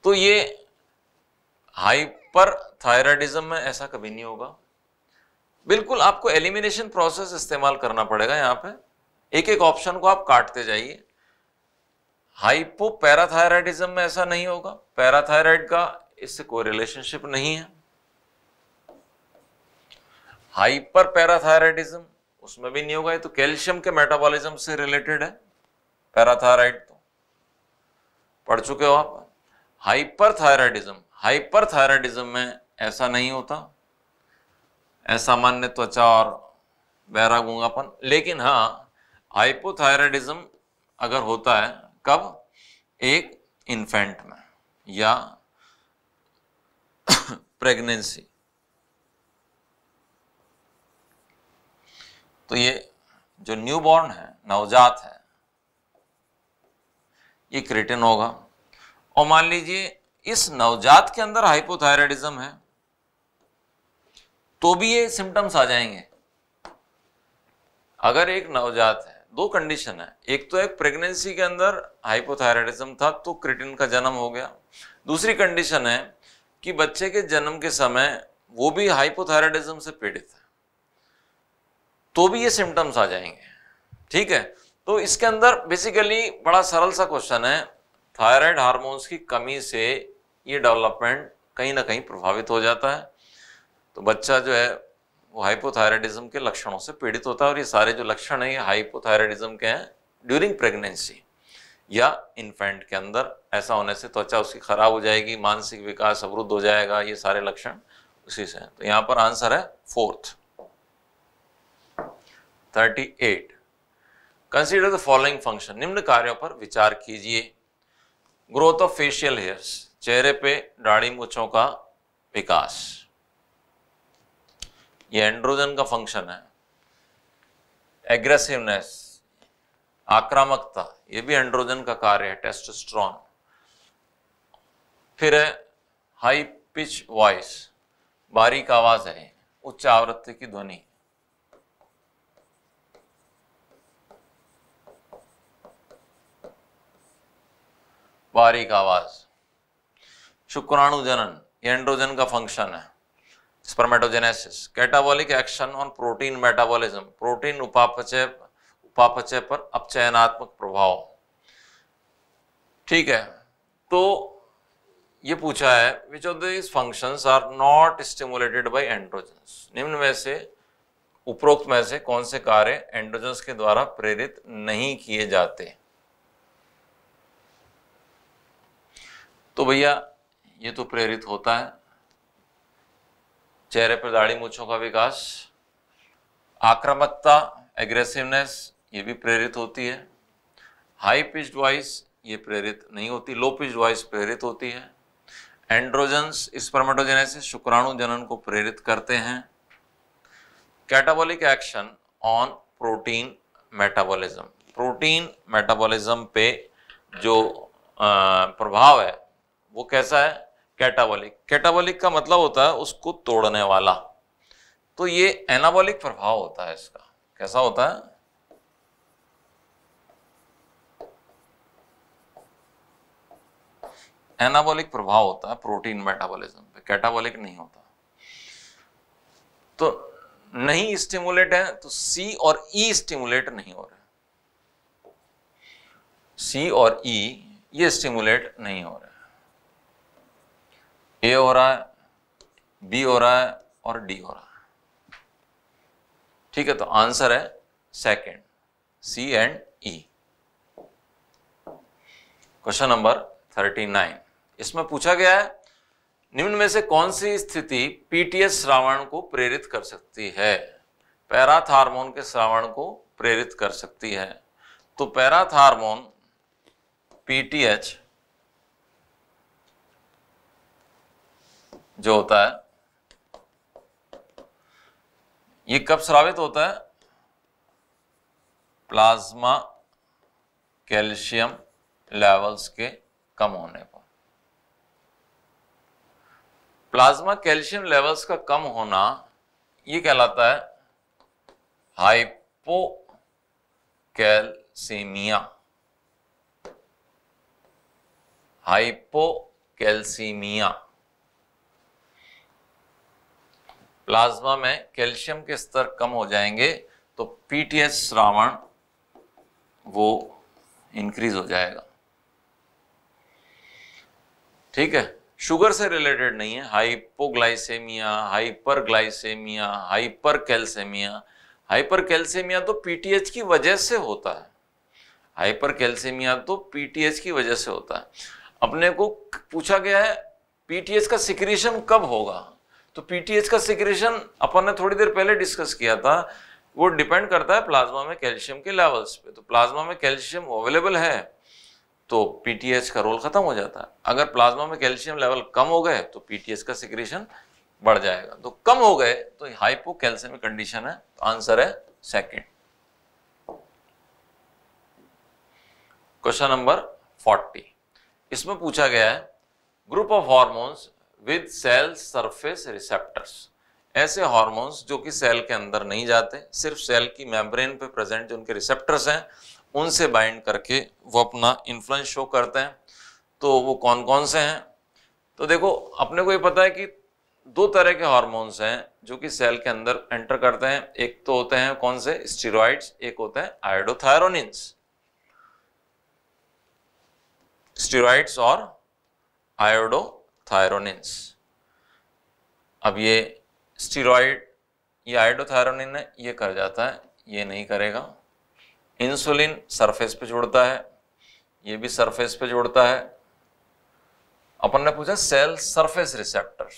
तो ये हाइपर थायराइडिज्म में ऐसा कभी नहीं होगा बिल्कुल आपको एलिमिनेशन प्रोसेस इस्तेमाल करना पड़ेगा यहां पे एक एक ऑप्शन को आप काटते जाइए हाइपो पैराथायराइडिज्म में ऐसा नहीं होगा पैराथायराइड का इससे कोई रिलेशनशिप नहीं है हाइपर पैराथायराइडिज्म उसमें भी नहीं होगा ये तो कैल्शियम के मेटाबॉलिज्म से रिलेटेड है पैराथायराइड तो पढ़ चुके हो आप हाइपर थायराइडिज्म हाइपर थायराइडिज्म में ऐसा नहीं होता ऐसा मान्य त्वचा और बैरागूंगापन लेकिन हाँ हाइपोथायराइडिज्म अगर होता है कब एक इन्फेंट में या प्रेगनेंसी तो ये जो न्यूबॉर्न है नवजात है ये क्रिटिन होगा और मान लीजिए इस नवजात के अंदर हाइपोथायराइडिज्म है तो भी ये सिम्टम्स आ जाएंगे अगर एक नवजात है दो कंडीशन है एक तो एक प्रेगनेंसी के अंदर हाइपोथायराइडिज्म था तो क्रिटिन का जन्म हो गया दूसरी कंडीशन है कि बच्चे के जन्म के समय वो भी हाइपोथायराइडिज्म से पीड़ित है तो भी ये सिम्टम्स आ जाएंगे ठीक है तो इसके अंदर बेसिकली बड़ा सरल सा क्वेश्चन है थायराइड हार्मोन्स की कमी से ये डेवलपमेंट कहीं ना कहीं प्रभावित हो जाता है तो बच्चा जो है वो हाइपोथायराइडिज्म के लक्षणों से पीड़ित होता है और ये सारे जो लक्षण हैं ये हाइपोथायराइडिज्म के हैं ड्यूरिंग प्रेगनेंसी या इन्फेंट के अंदर ऐसा होने से त्वचा उसकी खराब हो जाएगी मानसिक विकास अवरुद्ध हो जाएगा ये सारे लक्षण उसी से तो यहां पर आंसर है fourth thirty eight consider the following function निम्न कार्यों पर विचार कीजिए ग्रोथ ऑफ फेशियल हेयर्स चेहरे पे दाढ़ी मूछों का विकास ये एंड्रोजन का फंक्शन है एग्रेसिवनेस आक्रामकता ये भी एंड्रोजन का कार्य है टेस्टोस्टेरोन फिर है हाई पिच वॉइस बारीक आवाज है उच्च आवृत्ति की ध्वनि बारीक आवाज शुक्राणु जनन एंड्रोजन का फंक्शन है spermatogenesis catabolic action on protein metabolism protein उपापचय उपापचय पर अपचयनात्मक प्रभाव ठीक है तो ये पूछा है which of this functions are not stimulated by androgens निम्न में से उपरोक्त में से कौन से कार्य एंड्रोजन्स के द्वारा प्रेरित नहीं किए जाते तो भैया ये तो प्रेरित होता है चेहरे पर दाढ़ी मूछों का विकास आक्रामकता एग्रेसिवनेस ये भी प्रेरित होती है हाई पिच्ड वॉइस ये प्रेरित नहीं होती लो पिच्ड वॉइस प्रेरित होती है एंड्रोजन्स स्पर्मेटोजेनेसिस शुक्राणु जनन को प्रेरित करते हैं catabolic action on protein metabolism protein metabolism पे जो आ, प्रभाव है वो कैसा है कैटाबॉलिक कैटाबॉलिक का मतलब होता है उसको तोड़ने वाला तो ये एनाबॉलिक प्रभाव होता है इसका कैसा होता है एनाबॉलिक प्रभाव होता है प्रोटीन मेटाबॉलिज्म पे कैटाबॉलिक नहीं होता तो नहीं स्टिमुलेट है तो सी और ई e स्टिमुलेट नहीं हो रहा सी और ई e, ये स्टिमुलेट नहीं हो रहा ए हो रहा है बी हो रहा है और डी हो रहा है ठीक है तो आंसर है second C and E question number 39 इसमें पूछा गया है निम्न में से कौन सी स्थिति पीटीएस श्रावण को प्रेरित कर सकती है पैराथ हार्मोन के श्रावण को प्रेरित कर सकती है तो पैराथ हार्मोन पीटीएच जो होता है ये कब श्रावित होता है प्लाज्मा कैल्शियम लेवल्स के कम होने पर प्लाज्मा कैल्शियम लेवल्स का कम होना ये कहलाता है हाइपो हाइपो कैल्सीमिया प्लाज्मा में कैल्शियम के स्तर कम हो जाएंगे तो पीटीएस श्रावण वो इंक्रीज हो जाएगा ठीक है शुगर से रिलेटेड नहीं है हाइपोग्लाइसेमिया कैल्सेमिया हाइपर कैल्सेमिया तो पीटीएच की वजह से होता है कैल्सेमिया तो पीटीएच की वजह से होता है अपने को पूछा गया है पीटीएच का सिक्रेशन कब होगा तो पीटीएच का सिक्रेशन अपन ने थोड़ी देर पहले डिस्कस किया था वो डिपेंड करता है प्लाज्मा में कैल्शियम के लेवल्स पे तो प्लाज्मा में कैल्शियम अवेलेबल है तो पीटीएच का रोल खत्म हो जाता है अगर प्लाज्मा में कैल्शियम लेवल कम हो गए तो पीटीएच का सिक्रेशन बढ़ जाएगा तो कम हो गए तो हाइपो कैल्शियम कंडीशन है तो आंसर है सेकेंड क्वेश्चन नंबर 40 इसमें पूछा गया है group of hormones with cell surface receptors ऐसे हॉर्मोन्स जो कि सेल के अंदर नहीं जाते सिर्फ सेल की मेम्ब्रेन पे प्रेजेंट जो उनके रिसेप्टर्स हैं उनसे बाइंड करके वो अपना इन्फ्लुएंस शो करते हैं तो वो कौन कौन से हैं तो देखो अपने को ये पता है कि दो तरह के हार्मोन्स हैं जो कि सेल के अंदर एंटर करते हैं एक तो होते हैं कौन से स्टीरोइड्स एक होते हैं आयोडोथायरोनिन्स स्टीरोइड्स और आयोडोथायरोनिन्स अब ये स्टीरोइड ये आयोडोथायरोनिन है ये कर जाता है ये नहीं करेगा इंसुलिन सरफेस पे जुड़ता है ये भी सरफेस पे जुड़ता है अपन ने पूछा cell surface receptors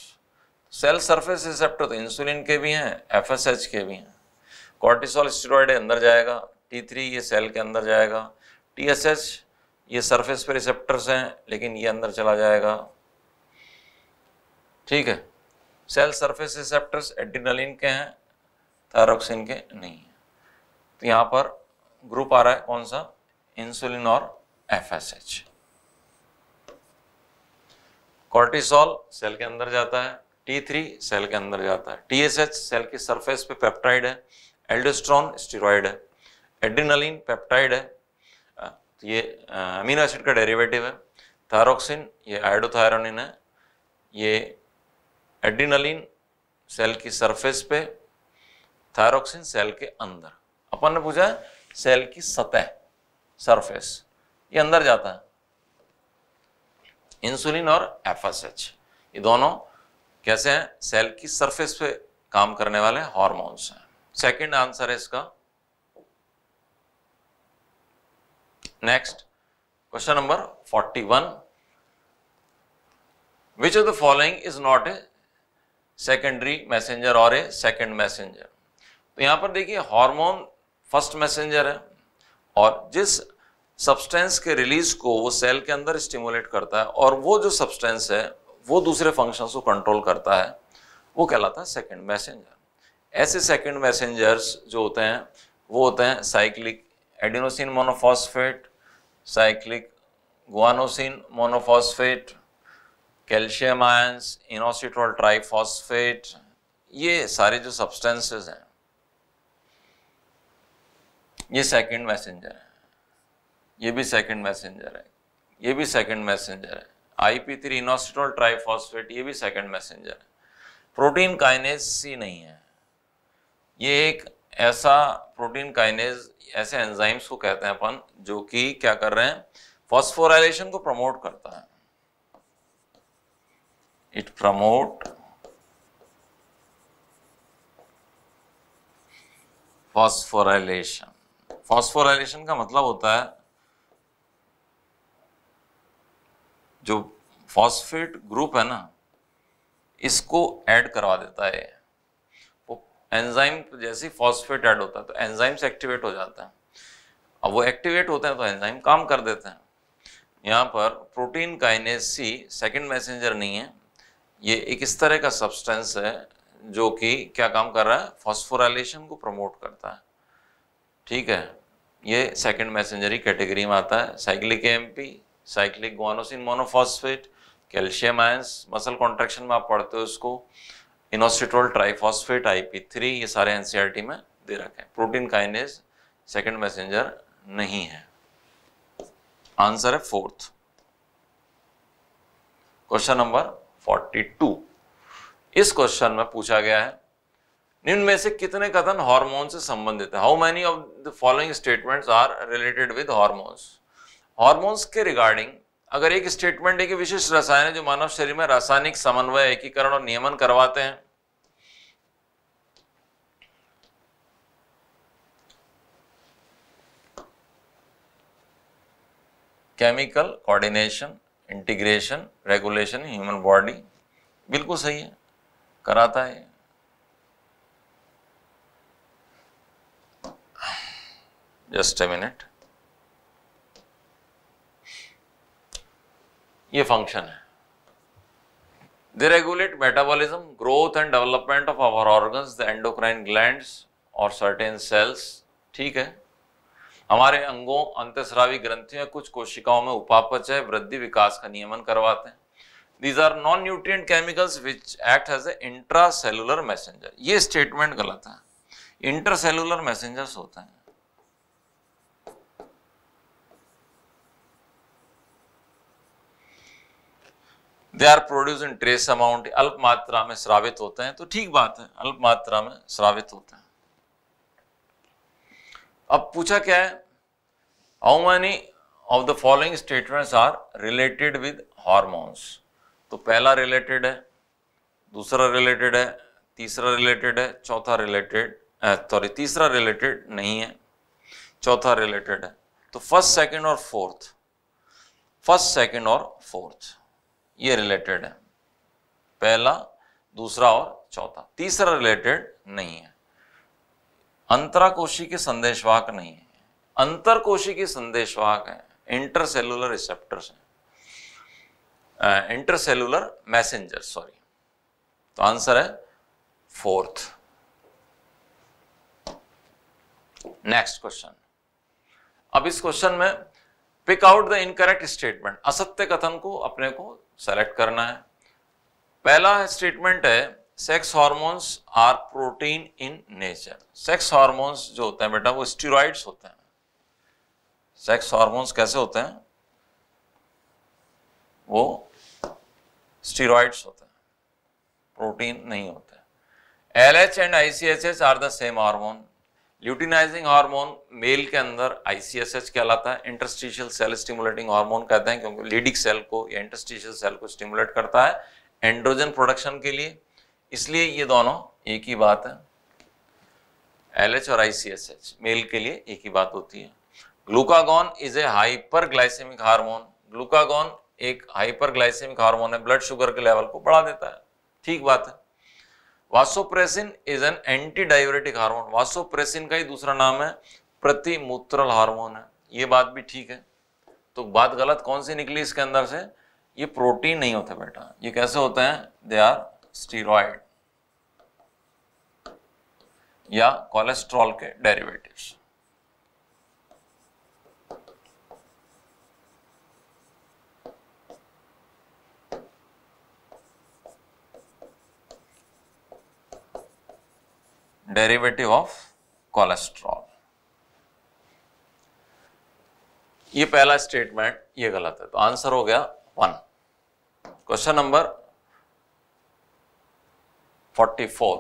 cell surface receptor तो इंसुलिन के भी हैं एफएसएच के भी हैं कॉर्टिसोल स्टीरोड अंदर जाएगा टी थ्री ये सेल के अंदर जाएगा टी एस एच ये सरफेस पे रिसेप्टर्स हैं लेकिन ये अंदर चला जाएगा ठीक है सेल सरफेस रिसेप्टर्स एडिनलिन के हैं थायरोक्सिन के नहीं है तो यहाँ पर ग्रुप आ रहा है कौन सा इंसुलिन और एफएसएच कॉर्टिसोल सेल के अंदर जाता है टी थ्री सेल के अंदर जाता है टीएसएच सेल की सरफेस पे पेप्टाइड है एल्डोस्ट्रॉन स्टीरोड है एड्रीनलिन पेप्टाइड है तो ये अमीनो एसिड का डेरिवेटिव है थायरोक्सिन ये आयोडोथायरोनिन है ये एड्रीनलिन सेल की सरफेस पे थायरोक्सिन सेल के अंदर अपन ने पूछा है सेल की सतह सरफेस ये अंदर जाता है इंसुलिन और एफ ये दोनों कैसे हैं सेल की सरफेस पे काम करने वाले हॉर्मोन्स हैं सेकंड आंसर है इसका next question number 41 which of the following is not a secondary messenger और ए सेकेंड मैसेंजर तो यहां पर देखिए हार्मोन फर्स्ट मैसेंजर है और जिस सब्सटेंस के रिलीज को वो सेल के अंदर स्टिमुलेट करता है और वो जो सब्सटेंस है वो दूसरे फंक्शंस को कंट्रोल करता है वो कहलाता है सेकेंड मैसेंजर ऐसे सेकेंड मैसेंजर्स जो होते हैं वो होते हैं cyclic adenosine monophosphate cyclic guanosine monophosphate calcium ions inositol triphosphate ये सारे जो सब्सटेंसेस हैं ये सेकंड मैसेंजर है ये भी सेकंड मैसेंजर है ये भी सेकंड मैसेंजर है I P three inositol triphosphate ये भी सेकंड मैसेंजर है प्रोटीन काइनेज सी नहीं है ये एक ऐसा प्रोटीन काइनेज ऐसे एंजाइम्स को कहते हैं अपन जो कि क्या कर रहे हैं फॉस्फोराइलेशन को प्रमोट करता है इट प्रमोट फॉस्फोराइलेशन फॉस्फोराइलेशन का मतलब होता है जो फॉस्फेट ग्रुप है ना इसको ऐड करवा देता है वो एंजाइम जैसे फॉस्फेट ऐड होता है तो एंजाइम से एक्टिवेट हो जाता है अब वो एक्टिवेट होते हैं तो एंजाइम काम कर देते हैं यहाँ पर protein kinase C second messenger नहीं है ये एक इस तरह का सब्सटेंस है जो कि क्या काम कर रहा है फॉस्फोराइलेशन को प्रमोट करता है ठीक है ये सेकेंड मैसेंजरी कैटेगरी में आता है cyclic AMP cyclic guanosine monophosphate calcium ions muscle contraction में आप पढ़ते हो इसको इनोसिट्रोल ट्राइफॉस्फेट आईपी थ्री ये सारे एनसीईआरटी e में दे रखे हैं प्रोटीन काइनेज सेकेंड मैसेंजर नहीं है आंसर है फोर्थ क्वेश्चन नंबर टू इस क्वेश्चन में पूछा गया है इनमें से कितने कथन हार्मोन से संबंधित है how many of the following statements are related with hormones hormones के रिगार्डिंग अगर एक स्टेटमेंट है कि विशिष्ट रसायन जो मानव शरीर में रासायनिक समन्वय एकीकरण और नियमन करवाते हैं chemical coordination integration regulation human body बिल्कुल सही है कराता है just a minute ये फंक्शन है they regulate metabolism growth and development of our organs the endocrine glands और सर्टेन सेल्स ठीक है हमारे अंगों अंतस्रावी ग्रंथियों कुछ कोशिकाओं में उपापच है वृद्धि विकास का नियमन करवाते हैं these are non nutrient chemicals which act as a intracellular messenger ये स्टेटमेंट गलत है इंटरसेलुलर मैसेजर्स होते हैं they are produce in trace amount अल्प मात्रा में श्रावित होते हैं तो ठीक बात है अल्प मात्रा में श्रावित होते हैं अब पूछा क्या है how many of the following statements are related with hormones तो पहला रिलेटेड है दूसरा रिलेटेड है तीसरा रिलेटेड है चौथा रिलेटेड सॉरी तीसरा रिलेटेड नहीं है चौथा रिलेटेड है तो फर्स्ट सेकेंड और फोर्थ फर्स्ट सेकेंड और फोर्थ ये रिलेटेड है पहला दूसरा और चौथा तीसरा रिलेटेड नहीं है अंतराकोशी के संदेशवाहक नहीं है अंतरकोशी के संदेशवाहक तो है इंटरसेलुलर रिसेप्टर हैं इंटरसेलुलर मैसेंजर सॉरी तो आंसर है फोर्थ नेक्स्ट क्वेश्चन अब इस क्वेश्चन में pick out the incorrect statement असत्य कथन को अपने को सेलेक्ट करना है पहला स्टेटमेंट है sex hormones are protein in nature sex hormones जो होते हैं बेटा वो स्टीरोइड्स होते हैं सेक्स हार्मोन्स कैसे होते हैं वो स्टीरोइड्स होते हैं प्रोटीन नहीं होते L H and ICSH are the same hormone luteinizing hormone male के अंदर आईसीएसएच कहलाता है इंटरस्टिशियल सेल स्टिमुलेटिंग हार्मोन कहते हैं क्योंकि लीडिक सेल को या इंटरस्टिशियल सेल को स्टिमुलेट करता है एंड्रोजन प्रोडक्शन के लिए इसलिए ये दोनों एक ही बात है एलएच और आईसीएसएच मेल के लिए एक ही बात होती है glucagon is a hyperglycemic hormone glucagon एक हाइपर ग्लाइसेमिक हार्मोन है ब्लड शुगर के लेवल को बढ़ा देता है ठीक बात है vasopressin is an anti diabetic hormone vasopressin का ही दूसरा नाम है प्रतिमूत्रल हार्मोन है ये बात भी ठीक है तो बात गलत कौन सी निकली इसके अंदर से ये प्रोटीन नहीं होते बेटा ये कैसे होते हैं दे आर स्टीरोड या कोलेस्ट्रॉल के डेरिवेटिव्स डेरिवेटिव ऑफ कोलेस्ट्रॉल ये पहला स्टेटमेंट ये गलत है तो आंसर हो गया वन क्वेश्चन नंबर 44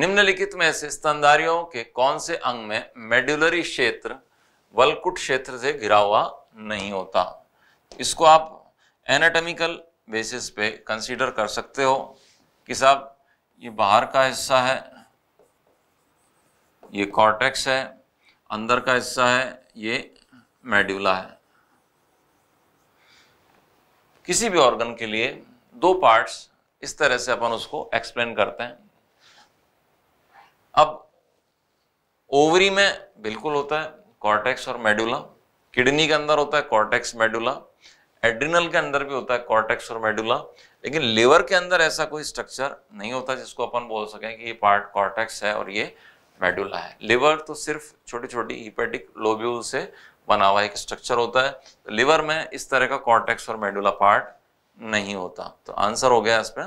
निम्नलिखित में से स्तनधारियों के कौन से अंग में मेड्यूलरी क्षेत्र वलकुट क्षेत्र से घिरा हुआ नहीं होता इसको आप एनाटॉमिकल बेसिस पे कंसीडर कर सकते हो कि साहब ये बाहर का हिस्सा है ये कॉर्टेक्स है अंदर का हिस्सा है ये मेड्यूला है किसी भी ऑर्गन के लिए दो पार्ट्स इस तरह से अपन उसको एक्सप्लेन करते हैं अब ओवरी में बिल्कुल होता है कॉर्टेक्स और मेडुला किडनी के अंदर होता है कॉर्टेक्स मेडुला एड्रिनल के अंदर भी होता है कॉर्टेक्स और मेडुला लेकिन लिवर के अंदर ऐसा कोई स्ट्रक्चर नहीं होता जिसको अपन बोल सकें कि ये पार्ट कॉर्टेक्स है और ये मेडुला है लिवर तो सिर्फ छोटी छोटी हिपेटिक लोब्यूल से बना हुआ एक स्ट्रक्चर होता है तो लिवर में इस तरह का कॉर्टेक्स और मेडुला पार्ट नहीं होता तो आंसर हो गया इसमें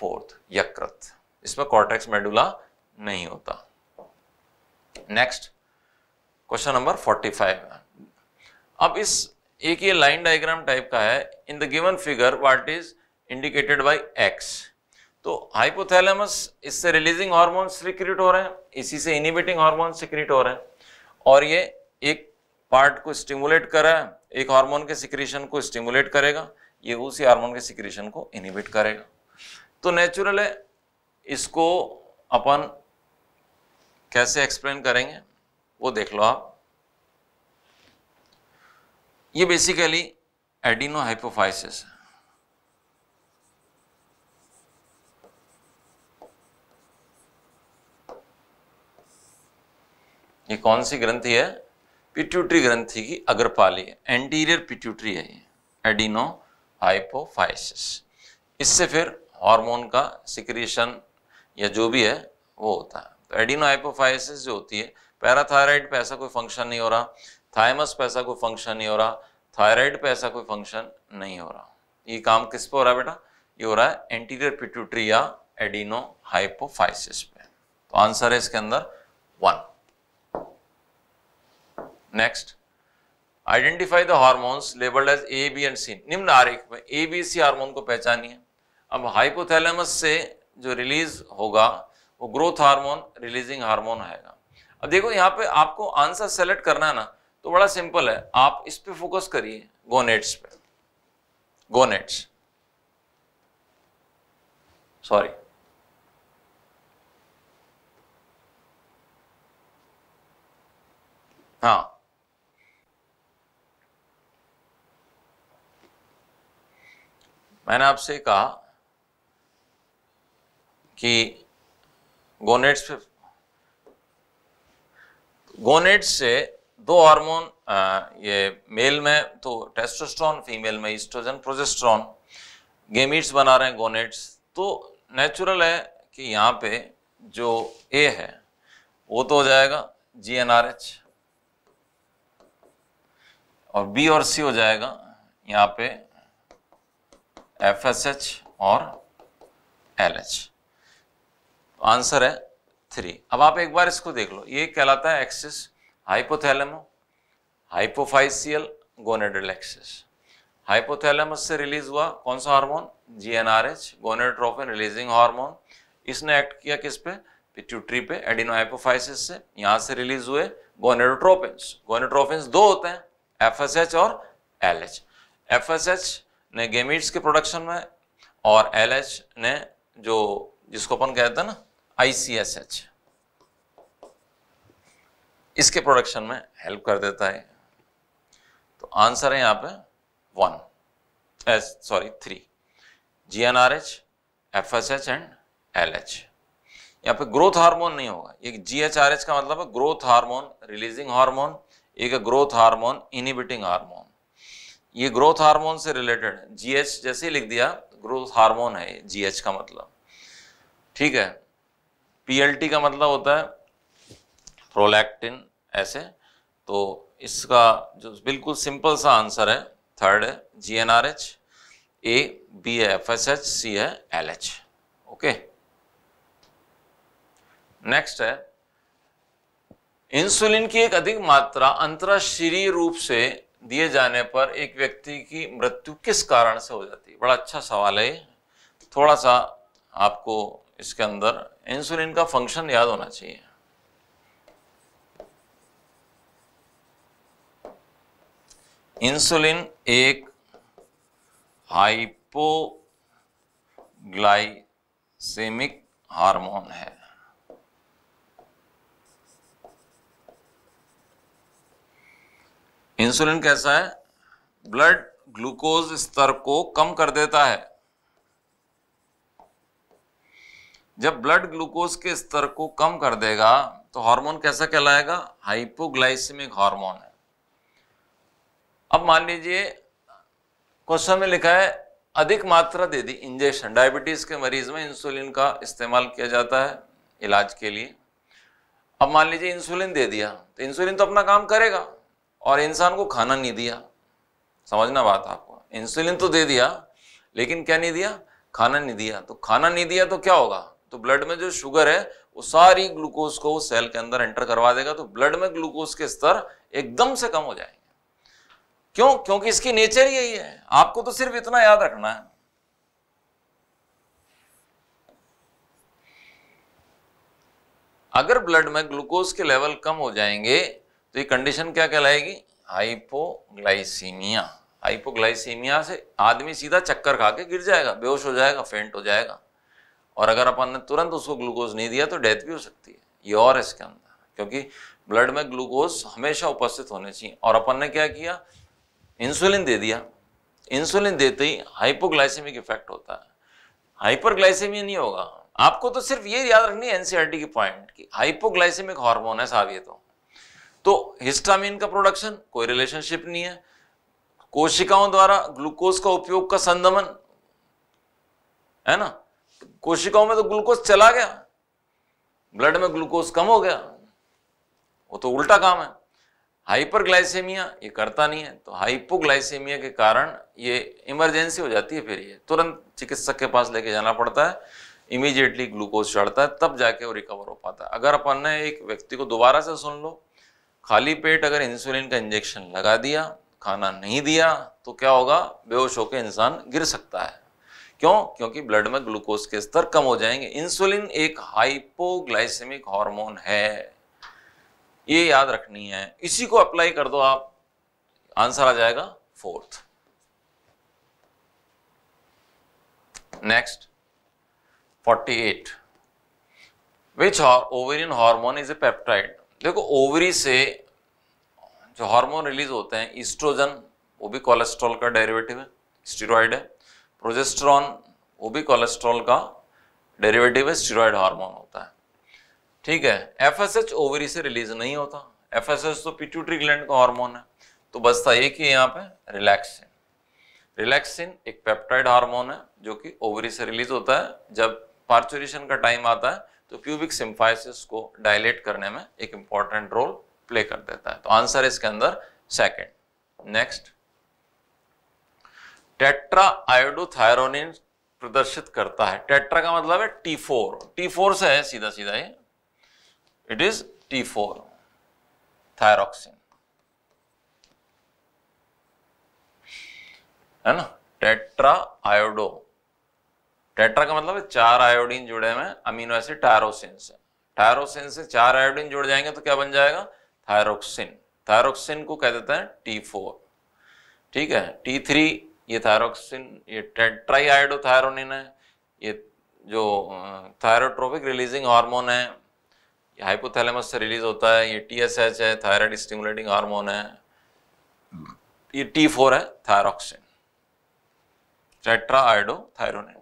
फोर्थ यकृत इसमें कॉर्टेक्स मेडुला नहीं होता नेक्स्ट क्वेश्चन नंबर 45 अब इस एक ये लाइन डायग्राम टाइप का है in the given figure what is indicated by X तो हाइपोथैलेमस इससे रिलीजिंग हार्मोन सिक्रिएट हो रहे हैं इसी से इनिबिटिंग हार्मोन सिक्रिएट हो रहे हैं और ये एक पार्ट को स्टिमुलेट कर रहा है एक हार्मोन के सिक्रेशन को स्टिमुलेट करेगा ये उसी हार्मोन के सिक्रेशन को इनिबिट करेगा तो नेचुरल है इसको अपन कैसे एक्सप्लेन करेंगे वो देख लो आप ये बेसिकली एडिनो हाइपोफाइसिस है ये कौन सी ग्रंथि है पिट्यूटरी ग्रंथि की अग्रपाली एंटीरियर पिट्यूटरी है ये एडिनो हाइपोफाइसिस इससे फिर हार्मोन का सिक्रिएशन या जो भी है वो होता है तो एडिनो हाइपोफाइसिस जो होती है पैराथायराइड पे ऐसा कोई फंक्शन नहीं हो रहा थायमस पे ऐसा कोई फंक्शन नहीं हो रहा थायराइड पर ऐसा कोई फंक्शन नहीं हो रहा ये काम किस पे हो रहा है बेटा ये हो रहा है एंटीरियर पिट्यूटरी या एडिनो हाइपोफाइसिस पे तो आंसर है इसके अंदर one next identify the hormones labelled as A B and C निम्न आरेख में ए बी सी हार्मोन को पहचानिए अब हाइपोथैलेमस से जो रिलीज होगा वो ग्रोथ हार्मोन रिलीजिंग हार्मोन आएगा अब देखो यहाँ पे आपको आंसर सेलेक्ट करना है ना तो बड़ा सिंपल है आप इस पे फोकस करिए गोनेट्स पे गोनेट्स सॉरी हाँ मैंने आपसे कहा कि गोनेट्स पे गोनेट्स से दो हार्मोन ये मेल में तो टेस्टोस्ट्रॉन फीमेल में ईस्ट्रोजन प्रोजेस्ट्रॉन गेमिट्स बना रहे हैं गोनेट्स तो नेचुरल है कि यहाँ पे जो ए है वो तो हो जाएगा जी एन आर एच और बी और सी हो जाएगा यहाँ पे एफ एस एच और एल एच आंसर है थ्री अब आप एक बार इसको देख लो ये कहलाता है axis hypothalamo hypophyseal gonadal axis hypothalamus से रिलीज हुआ कौन सा hormone G N R H releasing hormone इसने एक्ट किया किस पे पिट्यूटरी पे एडिनोहाइपोफाइसिस से यहां से रिलीज हुए गोनेडोट्रोपिन गोनेट्रोपिन्स दो होते हैं एफ और एल एच ने गेमिट्स के प्रोडक्शन में और एल ने जो जिसको अपन कहते हैं ना आईसीएसएच इसके प्रोडक्शन में हेल्प कर देता है तो आंसर है यहाँ पे one S sorry three G N R H F S H and L H यहाँ पे ग्रोथ हार्मोन नहीं होगा एक जी एच आर एच का मतलब है ग्रोथ हार्मोन रिलीजिंग हार्मोन एक ग्रोथ हार्मोन इनिबिटिंग हार्मोन ये ग्रोथ हार्मोन से रिलेटेड है जीएच जैसे ही लिख दिया ग्रोथ हार्मोन है जीएच का मतलब ठीक है पीएलटी का मतलब होता है प्रोलैक्टिन ऐसे तो इसका जो बिल्कुल सिंपल सा आंसर है थर्ड है G N R H A B है एफ एस एच सी है एल एच ओके नेक्स्ट है इंसुलिन की एक अधिक मात्रा अंतराशीरी रूप से दिए जाने पर एक व्यक्ति की मृत्यु किस कारण से हो जाती है बड़ा अच्छा सवाल है थोड़ा सा आपको इसके अंदर इंसुलिन का फंक्शन याद होना चाहिए इंसुलिन एक हाइपोग्लाइसेमिक हार्मोन है इंसुलिन कैसा है ब्लड ग्लूकोज स्तर को कम कर देता है जब ब्लड ग्लूकोज के स्तर को कम कर देगा तो हार्मोन कैसा कहलाएगा हाइपोग्लाइसिमिक हार्मोन है अब मान लीजिए क्वेश्चन में लिखा है अधिक मात्रा दे दी इंजेक्शन डायबिटीज के मरीज में इंसुलिन का इस्तेमाल किया जाता है इलाज के लिए अब मान लीजिए इंसुलिन दे दिया तो इंसुलिन तो अपना काम करेगा और इंसान को खाना नहीं दिया समझना बात आपको इंसुलिन तो दे दिया लेकिन क्या नहीं दिया खाना नहीं दिया तो खाना नहीं दिया तो क्या होगा तो ब्लड में जो शुगर है वो सारी ग्लूकोज को सेल के अंदर एंटर करवा देगा तो ब्लड में ग्लूकोज के स्तर एकदम से कम हो जाएंगे क्यों क्योंकि इसकी नेचर यही है आपको तो सिर्फ इतना याद रखना है अगर ब्लड में ग्लूकोज के लेवल कम हो जाएंगे तो ये कंडीशन क्या कहलाएगी हाइपोग्लाइसीमिया हाइपोग्लाइसीमिया से आदमी सीधा चक्कर खा के गिर जाएगा बेहोश हो जाएगा फेंट हो जाएगा और अगर अपन ने तुरंत उसको ग्लूकोज नहीं दिया तो डेथ भी हो सकती है ये और है इसके अंदर क्योंकि ब्लड में ग्लूकोज हमेशा उपस्थित होने चाहिए और अपन ने क्या किया इंसुलिन दे दिया इंसुलिन देते ही हाइपोग्लाइसेमिक इफेक्ट होता है हाइपरग्लाइसेमिया नहीं होगा आपको तो सिर्फ ये याद रखनी है एनसीआरटी e की पॉइंट कि हाइपोग्लाइसेमिक हार्मोन है साहब ये तो तो हिस्टामिन का प्रोडक्शन कोई रिलेशनशिप नहीं है कोशिकाओं द्वारा ग्लूकोज का उपयोग का संदमन है ना कोशिकाओं में तो ग्लूकोज चला गया ब्लड में ग्लूकोज कम हो गया वो तो उल्टा काम है हाइपरग्लाइसेमिया ये करता नहीं है तो हाइपोग्लाइसेमिया के कारण ये इमरजेंसी हो जाती है फिर ये तुरंत चिकित्सक के पास लेके जाना पड़ता है इमीडिएटली ग्लूकोज चढ़ता है तब जाके वो रिकवर हो पाता है अगर अपन ने एक व्यक्ति को दोबारा से सुन लो खाली पेट अगर इंसुलिन का इंजेक्शन लगा दिया खाना नहीं दिया तो क्या होगा बेहोश होकर इंसान गिर सकता है क्यों क्योंकि ब्लड में ग्लूकोज के स्तर कम हो जाएंगे इंसुलिन एक हाइपोग्लाइसेमिक हार्मोन है ये याद रखनी है इसी को अप्लाई कर दो आप आंसर आ जाएगा fourth next 48 which ovarian hormone is a peptide देखो ओवरी से जो हार्मोन रिलीज होते हैं ईस्ट्रोजन वो भी कोलेस्ट्रॉल का डेरिवेटिव है स्टीरोइड है प्रोजेस्ट्रॉन वो भी कोलेस्ट्रॉल का डेरिवेटिव है स्टीरोइड हार्मोन होता है ठीक है एफएसएच ओवरी से रिलीज नहीं होता एफएसएच तो पिट्यूटरी ग्लैंड का हार्मोन है तो बस था एक ही यहाँ पे रिलैक्सिन रिलैक्सिन एक पेप्टाइड हार्मोन है जो कि ओवरी से रिलीज होता है जब पार्चुरेशन का टाइम आता है तो प्यूबिक सिम्फाइसिस को डायलेट करने में एक इंपॉर्टेंट रोल प्ले कर देता है तो आंसर इसके अंदर सेकेंड नेक्स्ट टेट्रा आयोडोथायरोनिन प्रदर्शित करता है टेट्रा का मतलब है टी फोर टी फोर से है सीधा सीधा ये it is T four thyroxine है ना टेट्रा आयोडो टेट्रा का मतलब है चार आयोडीन जुड़े हुए अमीनो एसिड टायरोसिन से टायरोसिन से चार आयोडीन जुड़ जाएंगे तो क्या बन जाएगा थायरोक्सिन थायरोक्सिन को कह देते हैं टी फोर ठीक है टी थ्री ये थायरोक्सिन ये टेट्राई आयोडोथायरोनिन है ये जो थायरोट्रोपिक रिलीजिंग हार्मोन है हाइपोथैलेमस से रिलीज होता है ये टी एस एच है थायराइड स्टिमुलेटिंग हार्मोन है ये टी फोर है thyroxine tetraiodothyronine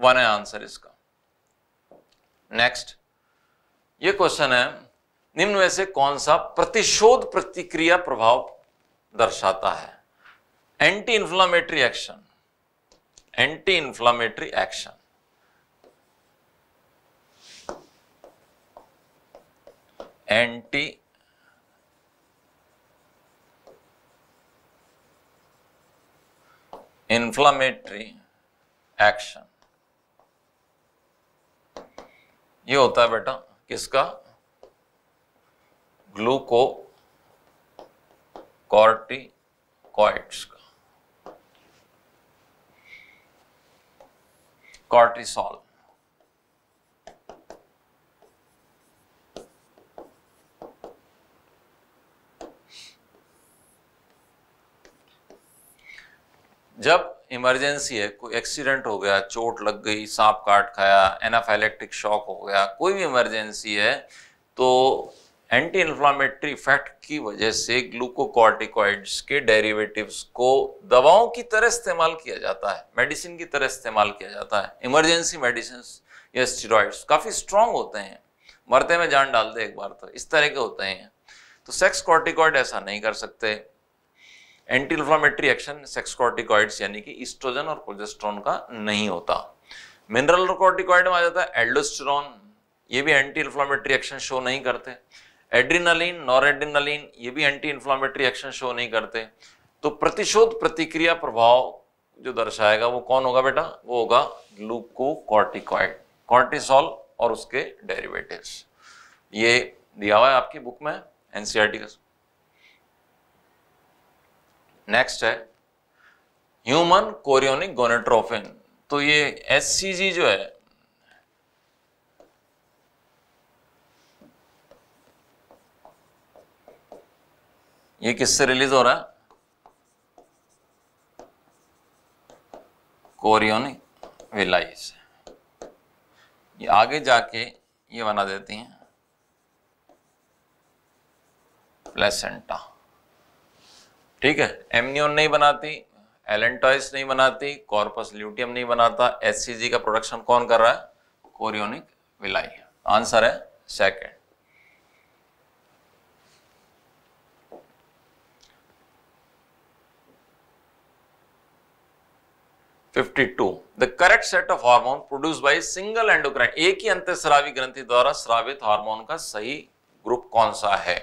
one है आंसर इसका नेक्स्ट ये क्वेश्चन है निम्न में से कौन सा प्रतिशोध प्रतिक्रिया प्रभाव दर्शाता है anti inflammatory action anti inflammatory action anti inflammatory action ये होता है बेटा किसका ग्लूको कॉर्टिकॉइड्स का कॉर्टिसॉल जब इमरजेंसी है कोई एक्सीडेंट हो गया चोट लग गई सांप काट खाया एनाफाइलेक्टिक शॉक हो गया कोई भी इमरजेंसी है तो एंटी इन्फ्लामेटरी इफेक्ट की वजह से ग्लूकोकॉर्टिकॉइड्स के डेरिवेटिव्स को दवाओं की तरह इस्तेमाल किया जाता है मेडिसिन की तरह इस्तेमाल किया जाता है इमरजेंसी मेडिसिन या स्टीरॉइड्स काफ़ी स्ट्रांग होते हैं मरते में जान डालते एक बार तो इस तरह के होते हैं तो सेक्स कॉर्टिकॉइड ऐसा नहीं कर सकते एंटी इन्फ्लामेटरी एक्शन सेक्स यानी कि इस्ट्रोजन और प्रोजेस्ट्रॉन का नहीं होता मिनरल कॉर्टिकॉइड में आ जाता है एल्डोस्ट्रॉन ये भी एंटी इन्फ्लामेटरी एक्शन शो नहीं करते एड्रीनलिन नॉरेड्रीनलिन ये भी एंटी इन्फ्लामेटरी एक्शन शो नहीं करते तो प्रतिशोध प्रतिक्रिया प्रभाव जो दर्शाएगा वो कौन होगा बेटा वो होगा ग्लूकोकॉर्टिकॉइड कॉर्टिसोल और उसके डेरिवेटिव्स ये दिया हुआ है आपकी बुक में एनसीईआरटी e का नेक्स्ट है ह्यूमन कोरियोनिक गोनेट्रोफिन तो ये एस जो है ये किससे रिलीज हो रहा है कोरियोनिक विलाई ये आगे जाके ये बना देती हैं प्लेसेंटा ठीक है एमनियन नहीं बनाती एलेंटॉइस नहीं बनाती कॉर्पस ल्यूटियम नहीं बनाता एस का प्रोडक्शन कौन कर रहा है कोरियोनिक विलाई आंसर है second fifty two the correct set of hormone produce by single endocrine एक ही अंत श्रावी ग्रंथि द्वारा श्रावित हार्मोन का सही ग्रुप कौन सा है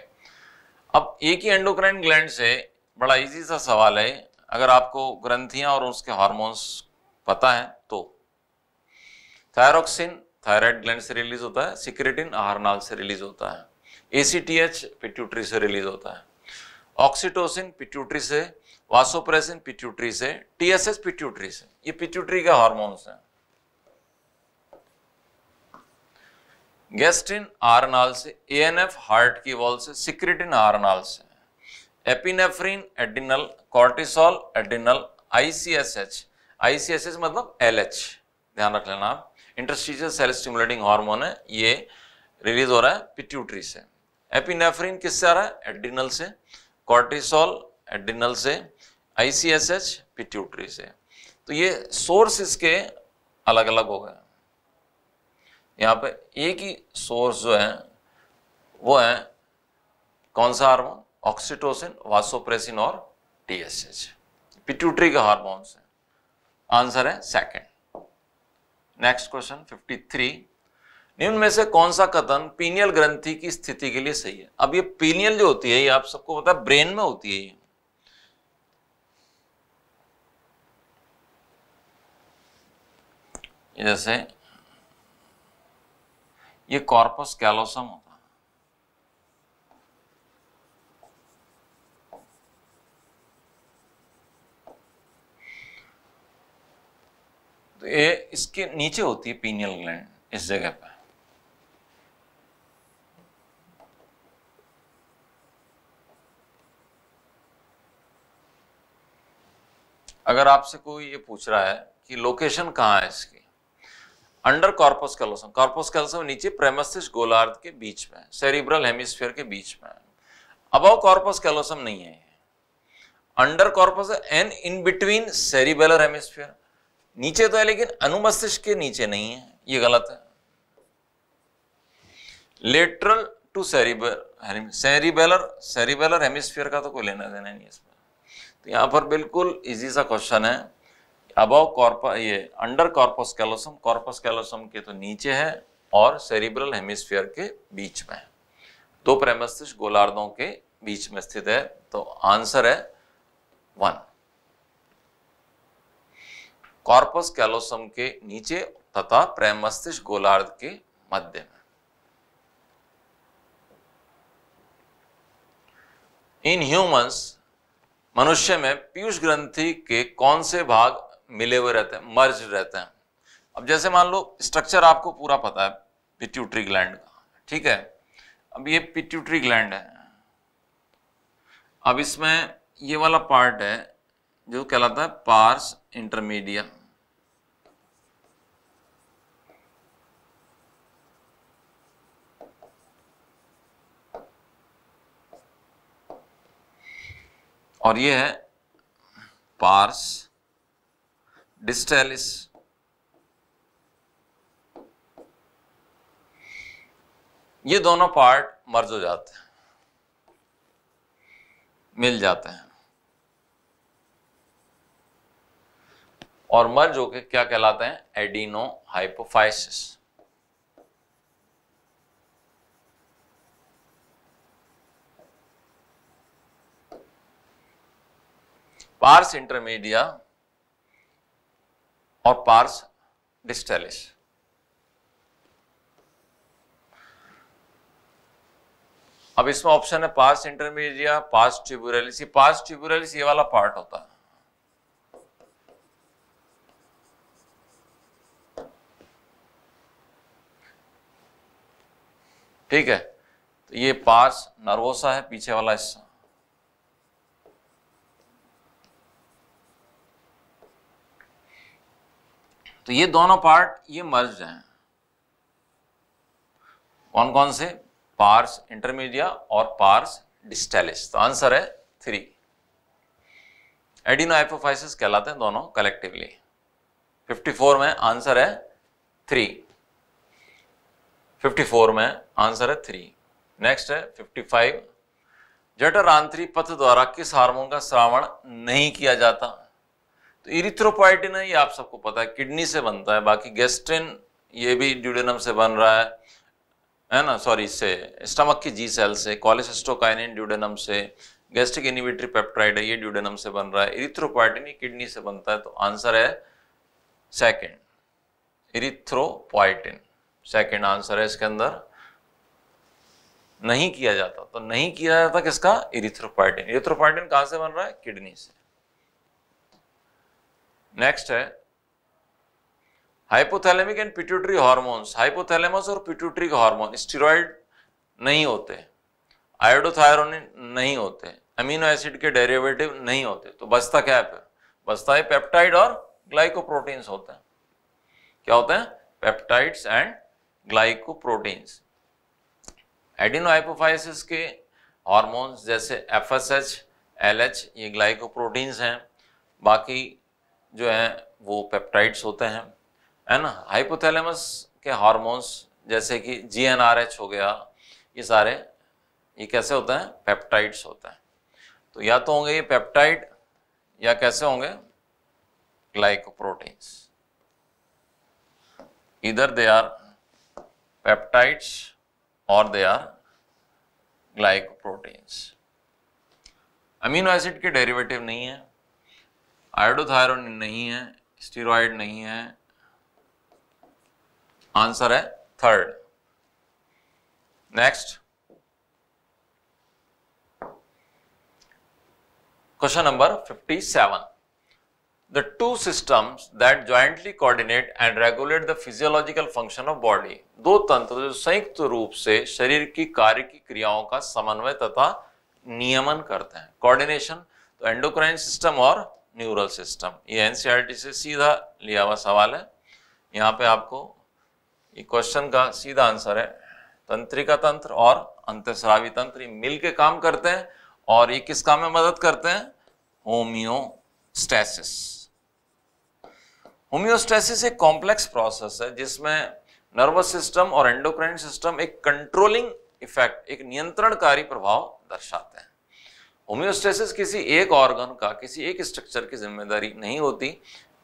अब एक ही एंडोक्राइन ग्लैंड से बड़ा इजी सा सवाल है अगर आपको ग्रंथियां और उसके हार्मोन्स पता है तो थायरोक्सिन थायराइड ग्लैंड से रिलीज होता है सिक्रेटिन आहरनाल से रिलीज होता है एसीटीएच पिट्यूटरी से रिलीज होता है ऑक्सीटोसिन पिट्यूटरी से वासोप्रेसिन पिट्यूटरी से टीएसएस पिट्यूटरी से ये पिट्यूटरी के हार्मोन्स हैं गैस्ट्रिन आरनाल से एएनएफ हार्ट की वॉल से सिक्रेटिन आरनाल से epinephrine adrenal cortisol adrenal ICSH ICSH मतलब एलएच ध्यान रख लेना आप इंटरस्टिशियल सेल स्टिमुलेटिंग हार्मोन है ये रिलीज हो रहा है पिट्यूटरी से एपिनेफ्रिन किससे आ रहा है एडिनल से कॉर्टिसोल एडिनल से आईसीएसएच पिट्यूटरी से तो ये सोर्स इसके अलग अलग हो गए यहाँ पे एक ही सोर्स जो है वो है कौन सा हार्मोन ऑक्सीटोसिन वासोप्रेसिन और टीएसएच पिट्यूटरी के हार्मोन है आंसर है सेकंड नेक्स्ट क्वेश्चन 53 निम्न में से कौन सा कथन पीनियल ग्रंथि की स्थिति के लिए सही है अब ये पीनियल जो होती है ये आप सबको पता है ब्रेन में होती है जैसे ये कॉर्पस कैलोसम होता तो ये इसके नीचे होती है पीनियल ग्लैंड इस जगह पर अगर आपसे कोई ये पूछ रहा है कि लोकेशन कहां है इसकी under corpus callosum corpus callosum नीचे प्रेमस्थिस गोलार्ध के बीच में सेरिब्रल हेमिस्फीयर के बीच में अब कॉर्पस कैलोसम नहीं है under corpus and in between cerebellar hemisphere नीचे तो है लेकिन अनुमस्तिष्क के नीचे नहीं है ये गलत है lateral to cerebellar cerebellar hemisphere का तो कोई लेना देना नहीं इसमें तो यहां पर बिल्कुल इजी सा क्वेश्चन है अबव कॉर्प ये under corpus callosum corpus callosum के तो नीचे है और सेरिब्रल हेमिस्फीयर के बीच में है दो प्रेमस्तिष्क गोलार्धों के बीच में स्थित है तो आंसर है वन कॉर्पस कैलोसम के नीचे तथा प्रमस्तिष्क गोलार्ध के मध्य में इन ह्यूमंस मनुष्य में पीयूष ग्रंथि के कौन से भाग मिले हुए रहते हैं मर्ज रहते हैं अब जैसे मान लो स्ट्रक्चर आपको पूरा पता है पिट्यूटरी ग्लैंड का ठीक है अब ये पिट्यूटरी ग्लैंड है अब इसमें ये वाला पार्ट है जो कहलाता है पार्स इंटरमीडिया और ये है पार्स डिस्टेलिस ये दोनों पार्ट मर्ज हो जाते हैं मिल जाते हैं और मर्ज होकर क्या कहलाते हैं एडिनो हाइपोफाइसिस पार्स इंटरमीडिया और पार्स डिस्टेलिस अब इसमें ऑप्शन है pars intermedia pars tuberalis pars tuberalis ये वाला पार्ट होता है ठीक है तो ये पार्स नर्वोसा है पीछे वाला हिस्सा तो ये दोनों पार्ट ये मर्ज हैं कौन कौन से पार्स इंटरमीडिया और पार्स डिस्टेलिस तो आंसर है थ्री एडिनो कहलाते हैं दोनों कलेक्टिवली 54 में आंसर है थ्री 54 में आंसर है थ्री नेक्स्ट है 55 जठरांतरी पथ द्वारा किस हार्मोन का श्रावण नहीं किया जाता तो इरिथ्रोपोइटिन है ये आप सबको पता है किडनी से बनता है बाकी गेस्ट्रिन ये भी ड्यूडेनम से बन रहा है है ना सॉरी इससे स्टमक की जी सेल से कॉलेसेस्टोकाइन ड्यूडेनम से गैस्ट्रिक इनिविट्री पेप्टाइड है ये ड्यूडेनम से बन रहा है इरिथ्रोपोइटिन ये किडनी से बनता है तो आंसर है सेकेंड इरिथ्रोपोइटिन सेकेंड आंसर है इसके अंदर नहीं किया जाता तो नहीं किया जाता किसका इरिथ्रोपाइटिन इरिथ्रोपाइटिन कहां से बन रहा है किडनी से नेक्स्ट है hypothalamic and pituitary hormones hypothalamus और पिट्यूटरी के हार्मोन स्टीरोइड नहीं होते आयोडोथायरोनिन नहीं होते अमीनो एसिड के डेरिवेटिव नहीं होते तो बचता क्या है बचता है पेप्टाइड और ग्लाइकोप्रोटीन्स होते हैं क्या होते हैं पेप्टाइड्स एंड ग्लाइकोप्रोटीन्स एडिनोहाइपोफाइसिस के हार्मोन्स जैसे F S H L H ये ग्लाइकोप्रोटीन्स हैं बाकी जो हैं वो पेप्टाइड्स होते हैं है ना हाइपोथैलेमस के हार्मोन्स जैसे कि जी एन आर एच हो गया ये सारे ये कैसे होते हैं पेप्टाइड्स होते हैं तो या तो होंगे ये पेप्टाइड या कैसे होंगे ग्लाइकोप्रोटीन्स इधर दे आर peptides और they are glycoproteins. Amino acid के डेरिवेटिव नहीं है आयोडोथायरोन नहीं है स्टीरोड नहीं है आंसर है third next question number fifty seven the two systems that jointly coordinate and regulate the physiological function of body दो तंत्र जो संयुक्त रूप से शरीर की कार्य की क्रियाओं का समन्वय तथा नियमन करते हैं कोऑर्डिनेशन तो एंडोक्राइन सिस्टम और न्यूरल सिस्टम ये एनसीईआरटी e से सीधा लिया हुआ सवाल है यहाँ पे आपको ये क्वेश्चन का सीधा आंसर है तंत्रिका तंत्र और अंतस्रावी तंत्र ये मिल के काम करते हैं और ये किस काम में मदद करते हैं होमियो होम्योस्टेसिस होम्योस्टेसिस एक कॉम्प्लेक्स प्रोसेस है जिसमें नर्वस सिस्टम और एंडोक्राइन सिस्टम एक कंट्रोलिंग इफेक्ट एक नियंत्रणकारी प्रभाव दर्शाते हैं होम्योस्टेसिस किसी एक ऑर्गन का किसी एक स्ट्रक्चर की जिम्मेदारी नहीं होती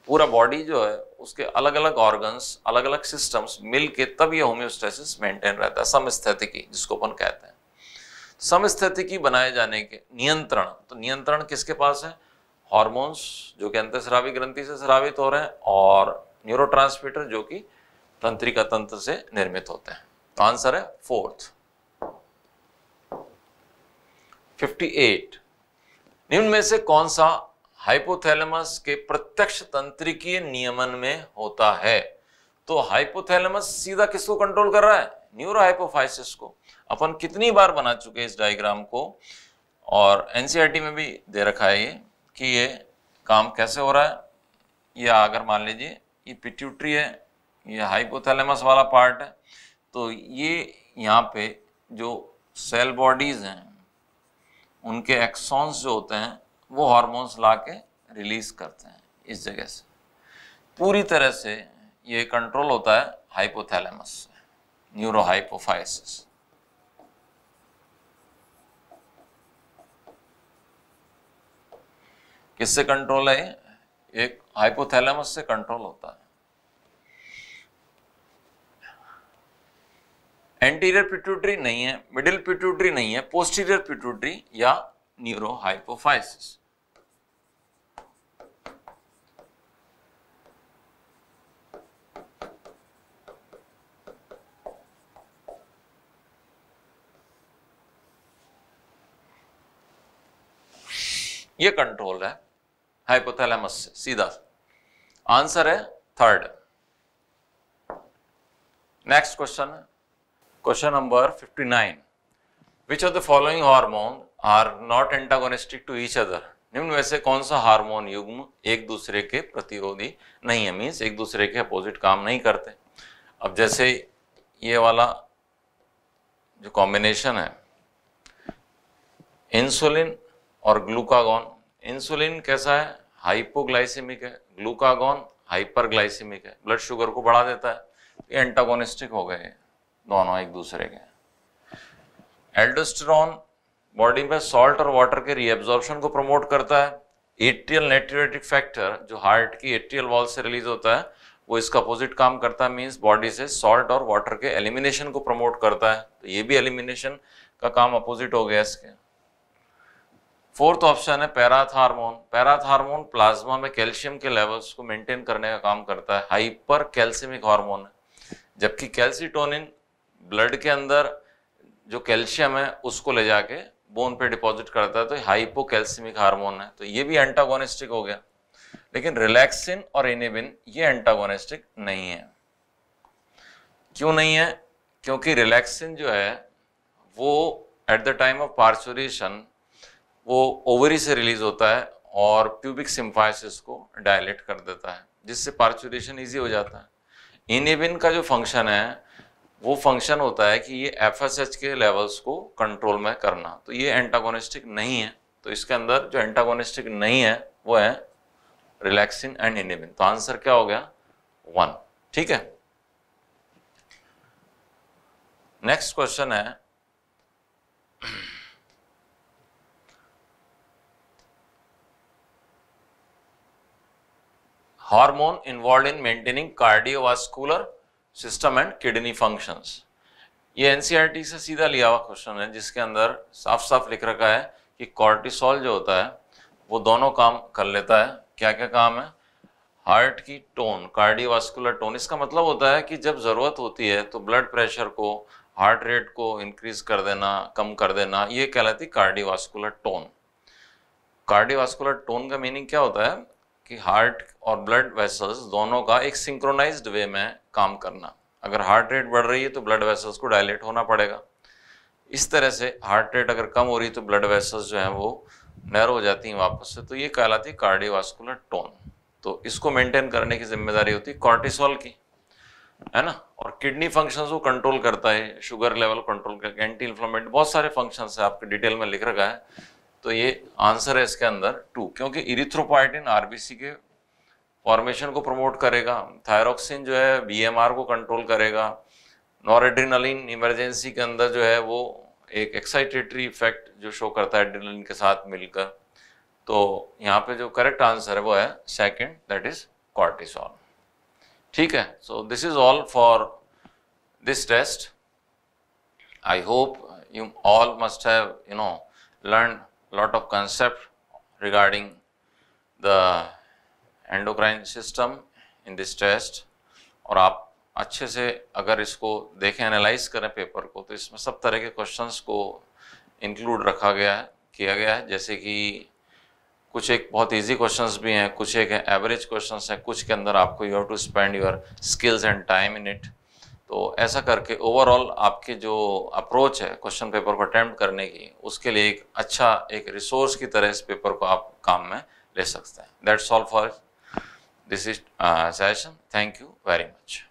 पूरा बॉडी जो है उसके अलग अलग ऑर्गन्स अलग अलग सिस्टम्स मिलके तब ये होम्योस्टेसिस मेंटेन रहता है समस्थितिकी जिसको अपन कहते हैं समस्थितिकी बनाए जाने के नियंत्रण तो नियंत्रण किसके पास है हॉर्मोन्स जो कि अंत शरावी ग्रंथि से स्रावित हो रहे हैं और न्यूरो जो कि तंत्रिका तंत्र से निर्मित होते हैं तो आंसर है फोर्थ 58 निम्न में से कौन सा हाइपोथैलेमस के प्रत्यक्ष तंत्रिकीय नियमन में होता है तो हाइपोथैलेमस सीधा किसको कंट्रोल कर रहा है न्यूरोहाइपोफाइसिस को अपन कितनी बार बना चुके हैं इस डायग्राम को और एनसीआरटी e में भी दे रखा है ये कि ये काम कैसे हो रहा है या अगर मान लीजिए ये पिट्यूटरी है ये हाइपोथैलेमस वाला पार्ट है तो ये यहाँ पे जो सेल बॉडीज़ हैं उनके एक्सॉन्स जो होते हैं वो हार्मोन्स ला के रिलीज़ करते हैं इस जगह से पूरी तरह से ये कंट्रोल होता है हाइपोथैलेमस से न्यूरोहाइपोफाइसिस किससे कंट्रोल है एक हाइपोथैलेमस से कंट्रोल होता है एंटीरियर पिट्यूटरी नहीं है मिडिल पिट्यूटरी नहीं है पोस्टीरियर पिट्यूटरी या न्यूरोहाइपोफाइसिस ये कंट्रोल है हाइपोथैलेमस से सीधा आंसर है third next question question number 59 which of the following hormone are not antagonistic to each other निम्न में से कौन सा हार्मोन युग्म एक दूसरे के प्रतिरोधी नहीं है मीन्स एक दूसरे के अपोजिट काम नहीं करते अब जैसे ये वाला जो कॉम्बिनेशन है इंसुलिन और ग्लूकागॉन इंसुलिन कैसा है हाइपोग्लाइसेमिक है ग्लूकागोन हाइपरग्लाइसेमिक है ब्लड शुगर को बढ़ा देता है एंटागोनिस्टिक हो गए दोनों एक दूसरे के एल्डोस्टेरॉन बॉडी में सॉल्ट और वाटर के रीएब्जॉर्प्शन को प्रमोट करता है एट्रियल नेट्रियोटिक फैक्टर जो हार्ट की एट्रियल वॉल से रिलीज होता है वो इसका अपोजिट काम करता है मीन्स बॉडी से सॉल्ट और वाटर के एलिमिनेशन को प्रमोट करता है तो ये भी एलिमिनेशन का काम अपोजिट हो गया इसके फोर्थ ऑप्शन है पैराथार्मोन पैराथार्मोन प्लाज्मा में कैल्शियम के लेवल्स को मेंटेन करने का काम करता है हाइपर कैल्सियमिक हार्मोन है जबकि कैल्सिटोनिन ब्लड के अंदर जो कैल्शियम है उसको ले जाके बोन पे डिपॉजिट करता है तो हाइपो कैल्सियमिक हार्मोन है तो ये भी एंटागोनिस्टिक हो गया लेकिन रिलैक्सिन और इनिबिन ये एंटागोनिस्टिक नहीं है क्यों नहीं है क्योंकि रिलैक्सिन जो है वो at the time of parturition वो ओवरी से रिलीज होता है और प्यूबिक सिम्फाइसिस को डायलेट कर देता है जिससे पार्चुरेशन ईजी हो जाता है इनिबिन का जो फंक्शन है वो फंक्शन होता है कि ये एफ के लेवल्स को कंट्रोल में करना तो ये एंटागोनिस्टिक नहीं है तो इसके अंदर जो एंटागोनिस्टिक नहीं है वो है रिलैक्सिन एंड इनिबिन तो आंसर क्या हो गया वन ठीक है नेक्स्ट क्वेश्चन है hormone involved in maintaining cardiovascular system and kidney functions. ये एनसीईआरटी e से सीधा लिया हुआ क्वेश्चन है जिसके अंदर साफ साफ लिख रखा है कि कॉर्टिसोल जो होता है वो दोनों काम कर लेता है क्या क्या काम है हार्ट की टोन कार्डियोवास्कुलर टोन इसका मतलब होता है कि जब ज़रूरत होती है तो ब्लड प्रेशर को हार्ट रेट को इंक्रीज कर देना कम कर देना ये कहलाती है कार्डियोवास्कुलर टोन कार्डियोवास्कुलर टोन का मीनिंग क्या होता है कि हार्ट और ब्लड वेसल्स दोनों का एक सिंक्रोनाइज्ड वे में काम करना अगर हार्ट रेट बढ़ रही है तो ब्लड वेसल्स को डायलेट होना पड़ेगा इस तरह से हार्ट रेट अगर कम हो रही है तो ब्लड वेसल्स जो हैं वो नैरो हो जाती हैं वापस से तो ये कहलाती है कार्डियोवास्कुलर टोन तो इसको मेंटेन करने की जिम्मेदारी होती है कॉर्टिसोल की है ना और किडनी फंक्शन को कंट्रोल करता है शुगर लेवल कंट्रोल करके एंटी इन्फ्लामेट बहुत सारे फंक्शन है आपके डिटेल में लिख रखा है तो ये आंसर है इसके अंदर टू क्योंकि इरिथ्रोपाइटिन आरबीसी के फॉर्मेशन को प्रमोट करेगा थायरोक्सिन जो है बीएमआर को कंट्रोल करेगा नॉरेड्रीनलिन इमरजेंसी के अंदर जो है वो एक एक्साइटेटरी इफेक्ट जो शो करता है एड्रीनलिन के साथ मिलकर तो यहाँ पे जो करेक्ट आंसर है वो है सेकंड दैट इज कॉर्टिसॉल ठीक है so this is all for this test I hope you all must have you know learn lot of concept regarding the endocrine system in this test और आप अच्छे से अगर इसको देखें एनालाइज करें पेपर को तो इसमें सब तरह के क्वेश्चंस को इंक्लूड रखा गया है किया गया है जैसे कि कुछ एक बहुत इजी क्वेश्चंस भी हैं कुछ एक एवरेज क्वेश्चंस हैं कुछ के अंदर आपको you have to spend your skills and time in it तो ऐसा करके ओवरऑल आपके जो अप्रोच है क्वेश्चन पेपर को अटैम्प्ट करने की उसके लिए एक अच्छा एक रिसोर्स की तरह इस पेपर को आप काम में ले सकते हैं that's all for This is uh, session. Thank you very much.